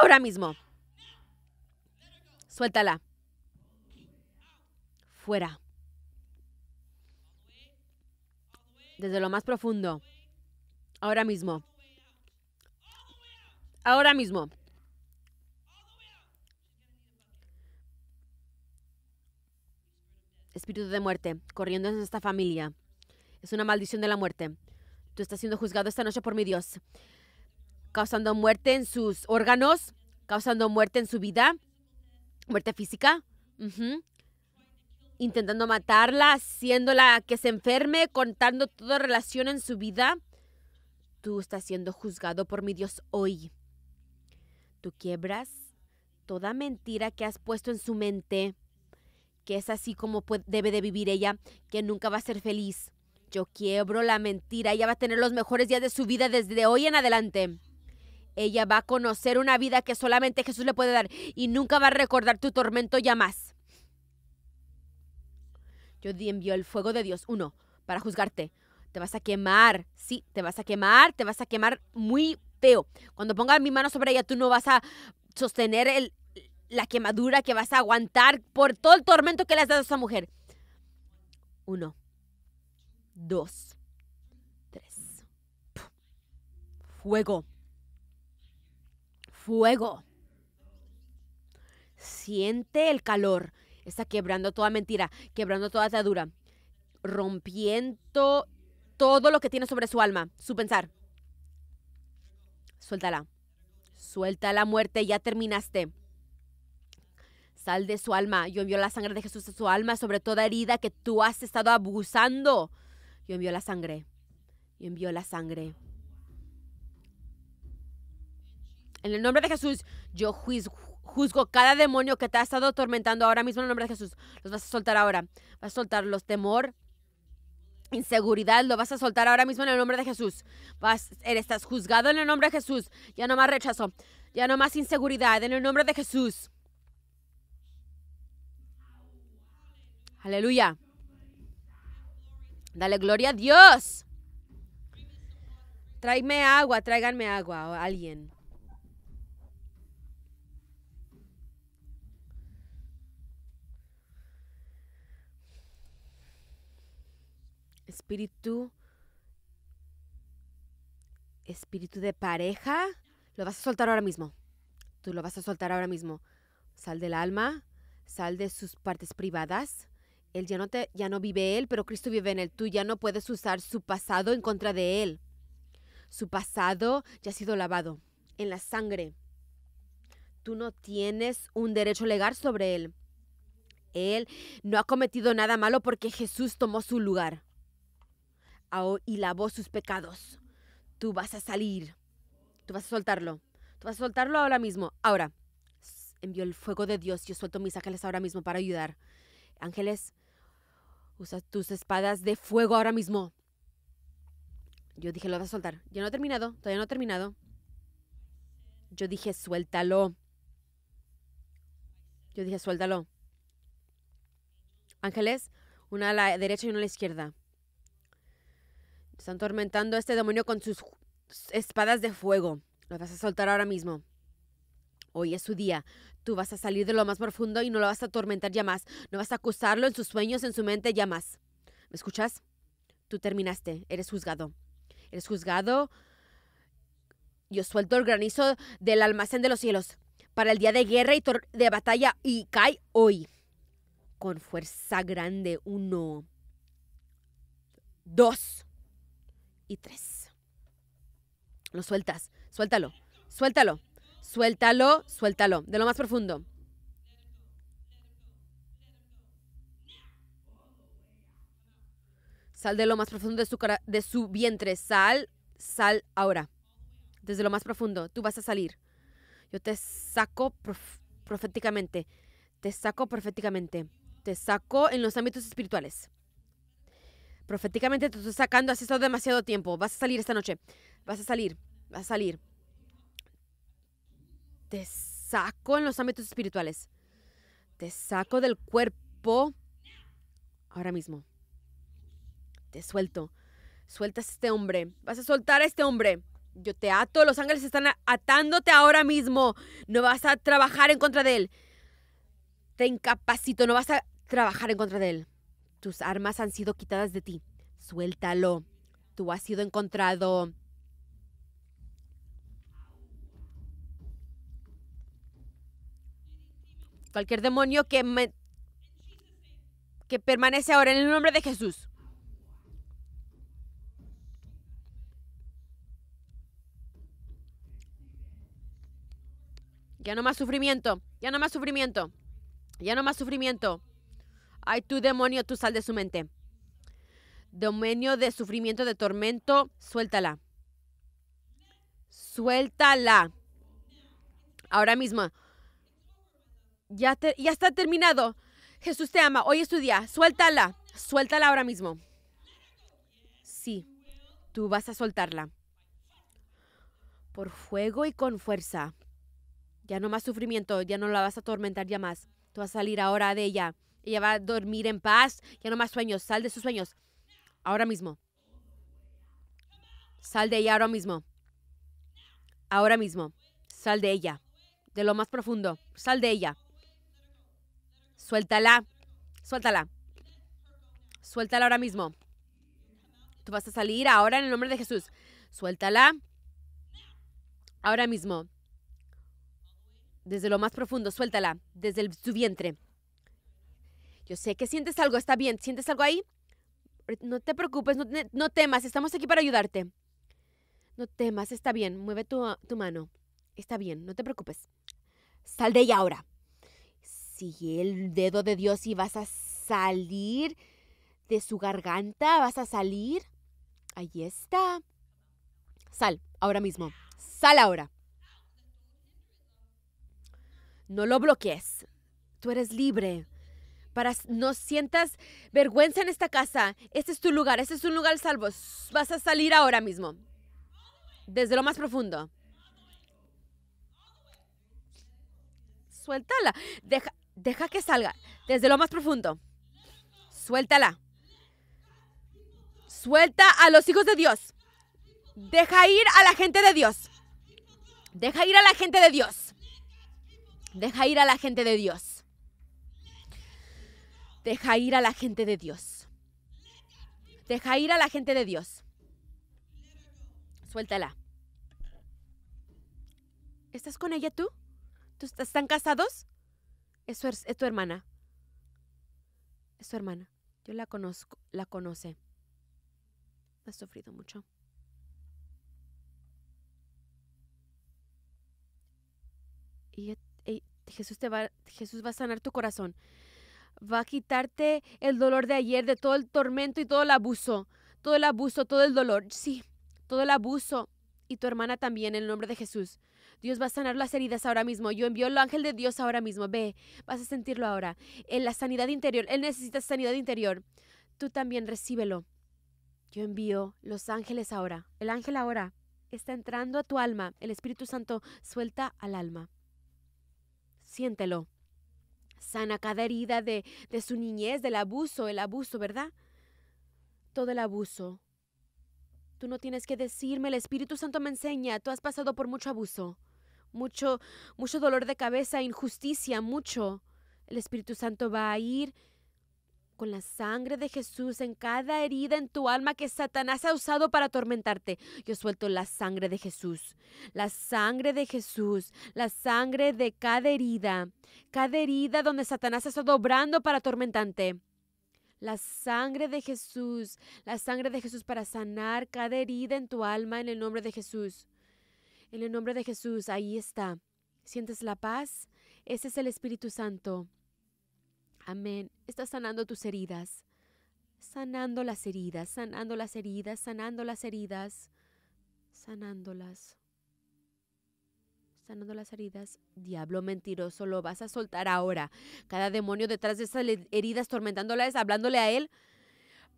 Ahora mismo. Suéltala. Fuera. desde lo más profundo, ahora mismo, ahora mismo. Espíritu de muerte, corriendo en esta familia. Es una maldición de la muerte. Tú estás siendo juzgado esta noche por mi Dios, causando muerte en sus órganos, causando muerte en su vida, muerte física intentando matarla, haciéndola que se enferme, contando toda relación en su vida. Tú estás siendo juzgado por mi Dios hoy. Tú quiebras toda mentira que has puesto en su mente, que es así como debe de vivir ella, que nunca va a ser feliz. Yo quiebro la mentira, ella va a tener los mejores días de su vida desde hoy en adelante. Ella va a conocer una vida que solamente Jesús le puede dar y nunca va a recordar tu tormento ya más. Yo envío envió el fuego de Dios, uno, para juzgarte. Te vas a quemar, sí, te vas a quemar, te vas a quemar muy feo. Cuando ponga mi mano sobre ella, tú no vas a sostener la quemadura que vas a aguantar por todo el tormento que le has dado a esa mujer. Uno, dos, tres. Fuego. Fuego. Siente el calor está quebrando toda mentira, quebrando toda atadura, rompiendo todo lo que tiene sobre su alma, su pensar. Suéltala. Suelta la muerte, ya terminaste. Sal de su alma. Yo envío la sangre de Jesús a su alma sobre toda herida que tú has estado abusando. Yo envío la sangre. Yo envío la sangre. En el nombre de Jesús, yo juicio juzgo cada demonio que te ha estado atormentando ahora mismo en el nombre de Jesús. Los vas a soltar ahora. Vas a soltar los temor, inseguridad, lo vas a soltar ahora mismo en el nombre de Jesús. Vas, estás juzgado en el nombre de Jesús. Ya no más rechazo. Ya no más inseguridad en el nombre de Jesús. Aleluya. Dale gloria a Dios. Tráeme agua, tráiganme agua o alguien. espíritu, espíritu de pareja, lo vas a soltar ahora mismo. Tú lo vas a soltar ahora mismo. Sal del alma, sal de sus partes privadas. Él ya no te, ya no vive él, pero Cristo vive en él. Tú ya no puedes usar su pasado en contra de él. Su pasado ya ha sido lavado en la sangre. Tú no tienes un derecho legal sobre él. Él no ha cometido nada malo porque Jesús tomó su lugar y lavó sus pecados. Tú vas a salir. Tú vas a soltarlo. Tú vas a soltarlo ahora mismo. Ahora, envió el fuego de Dios. Yo suelto mis ángeles ahora mismo para ayudar. Ángeles, usa tus espadas de fuego ahora mismo. Yo dije, lo vas a soltar. Ya no he terminado, todavía no he terminado. Yo dije, suéltalo. Yo dije, suéltalo. Ángeles, una a la derecha y una a la izquierda. Están atormentando a este demonio con sus espadas de fuego. Lo vas a soltar ahora mismo. Hoy es su día. Tú vas a salir de lo más profundo y no lo vas a atormentar ya más. No vas a acusarlo en sus sueños, en su mente ya más. ¿Me escuchas? Tú terminaste. Eres juzgado. Eres juzgado. Yo suelto el granizo del almacén de los cielos para el día de guerra y de batalla y cae hoy. Con fuerza grande. Uno. Dos y tres. Lo sueltas, suéltalo, suéltalo, suéltalo, suéltalo, de lo más profundo. Sal de lo más profundo de su, de su vientre, sal, sal ahora. Desde lo más profundo, tú vas a salir. Yo te saco proféticamente, te saco proféticamente, te saco en los ámbitos espirituales Proféticamente te estoy sacando, has estado demasiado tiempo. Vas a salir esta noche. Vas a salir, vas a salir. Te saco en los ámbitos espirituales. Te saco del cuerpo ahora mismo. Te suelto. Sueltas a este hombre. Vas a soltar a este hombre. Yo te ato. Los ángeles están atándote ahora mismo. No vas a trabajar en contra de él. Te incapacito. No vas a trabajar en contra de él. Tus armas han sido quitadas de ti. Suéltalo. Tú has sido encontrado. Cualquier demonio que me... que permanece ahora en el nombre de Jesús. Ya no más sufrimiento. Ya no más sufrimiento. Ya no más sufrimiento. Ay, tu demonio, tú sal de su mente. Dominio de sufrimiento, de tormento, suéltala. Suéltala. Ahora mismo. Ya, ya está terminado. Jesús te ama. Hoy es tu día. Suéltala. Suéltala ahora mismo. Sí, tú vas a soltarla. Por fuego y con fuerza. Ya no más sufrimiento. Ya no la vas a atormentar ya más. Tú vas a salir ahora de ella. Ella va a dormir en paz. Ya no más sueños. Sal de sus sueños. Ahora mismo. Sal de ella ahora mismo. Ahora mismo. Sal de ella. De lo más profundo. Sal de ella. Suéltala. Suéltala. Suéltala ahora mismo. Tú vas a salir ahora en el nombre de Jesús. Suéltala. Ahora mismo. Desde lo más profundo, suéltala. Desde su vientre. Yo sé que sientes algo, está bien, sientes algo ahí. Eh, no te preocupes, no, temas, estamos aquí para ayudarte. No temas, está bien, mueve ah, tu, mano. Está bien, no te preocupes. Sal de ella ahora. Sigue el dedo de Dios y vas a salir de su garganta, vas a salir. Ahí está. Sal, ahora mismo. Sal ahora. No lo bloquees. Tú eres libre para no sientas vergüenza en esta casa. Este es tu lugar, este es un lugar salvo. Vas a salir ahora mismo, desde lo más profundo. Suéltala, deja, deja que salga, desde lo más profundo. Suéltala. Suelta a los hijos de Dios. Deja ir a la gente de Dios. Deja ir a la gente de Dios. Deja ir a la gente de Dios. Deja ir a la gente de Dios. Deja ir a la gente de Dios. Suéltala. ¿Estás con ella tú? ¿Tú ¿Están casados? Es, es tu hermana. Es tu hermana. Yo la conozco, la conoce. Ha sufrido mucho. Y, Jesús te va, Jesús va a sanar tu corazón va a quitarte el dolor de ayer, de todo el tormento y todo el abuso, todo el abuso, todo el dolor, sí, todo el abuso. Y tu hermana también, en el nombre de Jesús. Dios va a sanar las heridas ahora mismo. Yo envío el ángel de Dios ahora mismo. Ve, vas a sentirlo ahora. En la sanidad interior, Él necesita sanidad interior. Tú también recíbelo. Yo envío los ángeles ahora. El ángel ahora está entrando a tu alma. El Espíritu Santo suelta al alma. Siéntelo. Sana cada herida de, de su niñez, del abuso, el abuso, ¿verdad? Todo el abuso. Tú no tienes que decirme, el Espíritu Santo me enseña, tú has pasado por mucho abuso, mucho, mucho dolor de cabeza, injusticia, mucho. El Espíritu Santo va a ir con la sangre de Jesús en cada herida en tu alma que Satanás ha usado para atormentarte. Yo suelto la sangre de Jesús, la sangre de Jesús, la sangre de cada herida, cada herida donde Satanás ha estado obrando para atormentarte. La sangre de Jesús, la sangre de Jesús para sanar cada herida en tu alma en el nombre de Jesús. En el nombre de Jesús, ahí está. ¿Sientes la paz? Ese es el Espíritu Santo. Amén. Estás sanando tus heridas. Sanando las heridas, sanando las heridas, sanando las heridas, sanándolas. Sanando las heridas. Diablo mentiroso, lo vas a soltar ahora. Cada demonio detrás de esas heridas, tormentándolas, hablándole a él,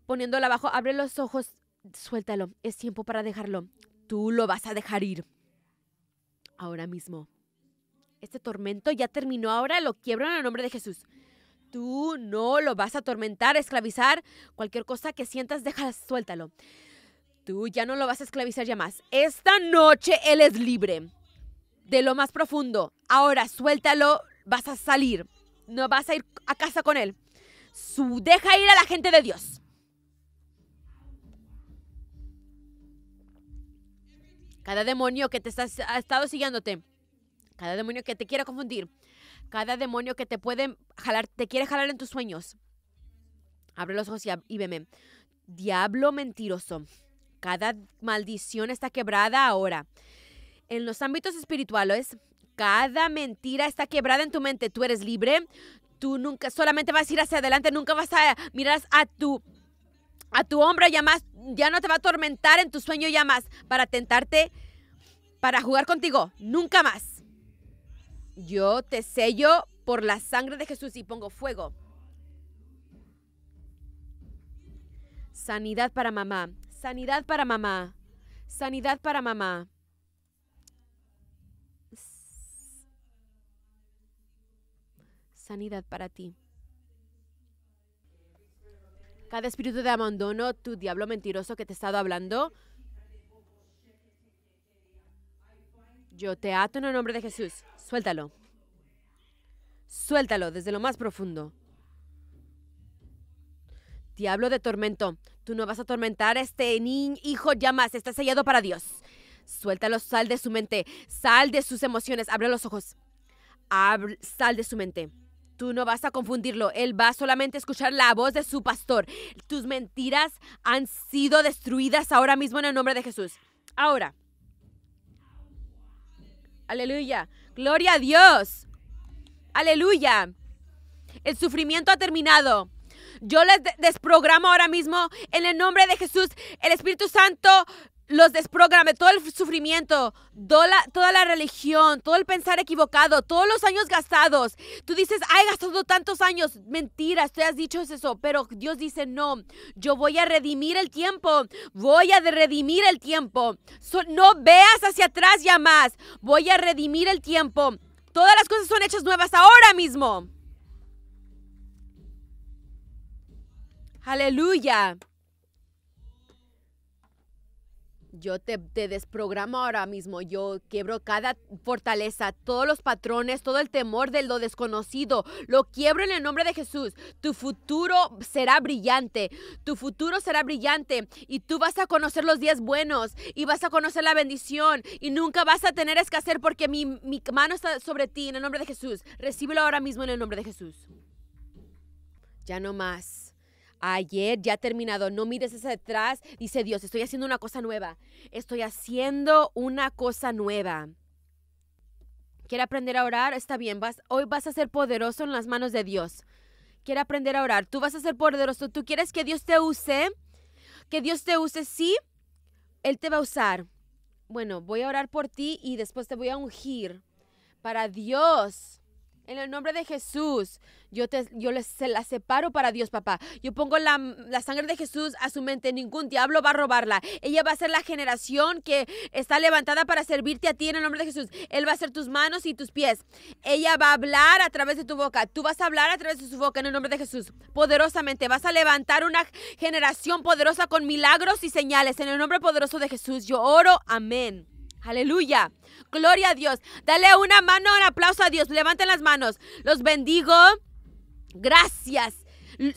poniéndola abajo, abre los ojos, suéltalo. Es tiempo para dejarlo. Tú lo vas a dejar ir. Ahora mismo. Este tormento ya terminó, ahora lo quiebro en el nombre de Jesús. Tú no lo vas a atormentar, esclavizar. Cualquier cosa que sientas, déjala, suéltalo. Tú ya no lo vas a esclavizar ya más. Esta noche él es libre. De lo más profundo. Ahora suéltalo, vas a salir. No vas a ir a casa con él. Su, deja ir a la gente de Dios. Cada demonio que te ha estado siguiéndote. Cada demonio que te quiera confundir cada demonio que te puede jalar, te quiere jalar en tus sueños. Abre los ojos y, veme. Diablo mentiroso. Cada maldición está quebrada ahora. En los ámbitos espirituales, cada mentira está quebrada en tu mente. Tú eres libre. Tú nunca solamente vas a ir hacia adelante, nunca vas a mirar a tu a tu hombro ya ya no te va a atormentar en tu sueño ya más para tentarte para jugar contigo, nunca más yo te sello por la sangre de Jesús y pongo fuego. Sanidad para mamá, sanidad para mamá, sanidad para mamá. Sanidad para ti. Cada espíritu de abandono, tu diablo mentiroso que te he estado hablando, yo te ato en el nombre de Jesús. Suéltalo. Suéltalo desde lo más profundo. Diablo de tormento, tú no vas a atormentar a este niño, hijo, ya más, está sellado para Dios. Suéltalo, sal de su mente, sal de sus emociones, abre los ojos. sal de su mente. Tú no vas a confundirlo, él va solamente a escuchar la voz de su pastor. Tus mentiras han sido destruidas ahora mismo en el nombre de Jesús. Ahora. Aleluya. Gloria a Dios. Aleluya. El sufrimiento ha terminado. Yo les desprogramo ahora mismo en el nombre de Jesús. El Espíritu Santo los desprogramé, todo el sufrimiento, toda la, toda la religión, todo el pensar equivocado, todos los años gastados. Tú dices, ay, gastado tantos años. Mentiras, tú has dicho eso, pero Dios dice, no, yo voy a redimir el tiempo, voy a redimir el tiempo. no veas hacia atrás ya más, voy a redimir el tiempo. Todas las cosas son hechas nuevas ahora mismo. Aleluya yo te, desprogramo ahora mismo, yo quiebro cada fortaleza, todos los patrones, todo el temor de lo desconocido, lo quiebro en el nombre de Jesús. Tu futuro será brillante, tu futuro será brillante y tú vas a conocer los días buenos y vas a conocer la bendición y nunca vas a tener escasez porque mi, mi mano está sobre ti en el nombre de Jesús. Recíbelo ahora mismo en el nombre de Jesús. Ya no más ayer, ya terminado, no mires hacia atrás, dice Dios, estoy haciendo una cosa nueva, estoy haciendo una cosa nueva. ¿Quiere aprender a orar? Está bien, vas, hoy vas a ser poderoso en las manos de Dios. Quiere aprender a orar, tú vas a ser poderoso, tú quieres que Dios te use, que Dios te use, sí, Él te va a usar. Bueno, voy a orar por ti y después te voy a ungir para Dios en el nombre de Jesús, yo, te, yo les, la separo para Dios, papá. Yo pongo la, la, sangre de Jesús a su mente. Ningún diablo va a robarla. Ella va a ser la generación que está levantada para servirte a ti en el nombre de Jesús. Él va a ser tus manos y tus pies. Ella va a hablar a través de tu boca. Tú vas a hablar a través de su boca en el nombre de Jesús. Poderosamente. Vas a levantar una generación poderosa con milagros y señales. En el nombre poderoso de Jesús, yo oro. Amén. Aleluya. Gloria a Dios. Dale una mano, un aplauso a Dios. Levanten las manos. Los bendigo. Gracias.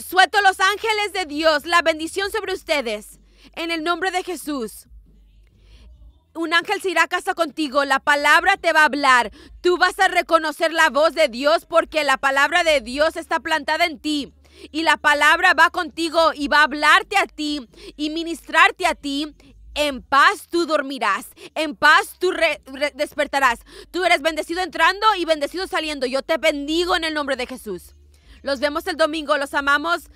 Suelto los ángeles de Dios. La bendición sobre ustedes. En el nombre de Jesús. Un ángel se irá a casa contigo. La palabra te va a hablar. Tú vas a reconocer la voz de Dios porque la palabra de Dios está plantada en ti y la palabra va contigo y va a hablarte a ti y ministrarte a ti en paz tú dormirás, en paz tú despertarás. Tú eres bendecido entrando y bendecido saliendo. Yo te bendigo en el nombre de Jesús. Los vemos el domingo, los amamos.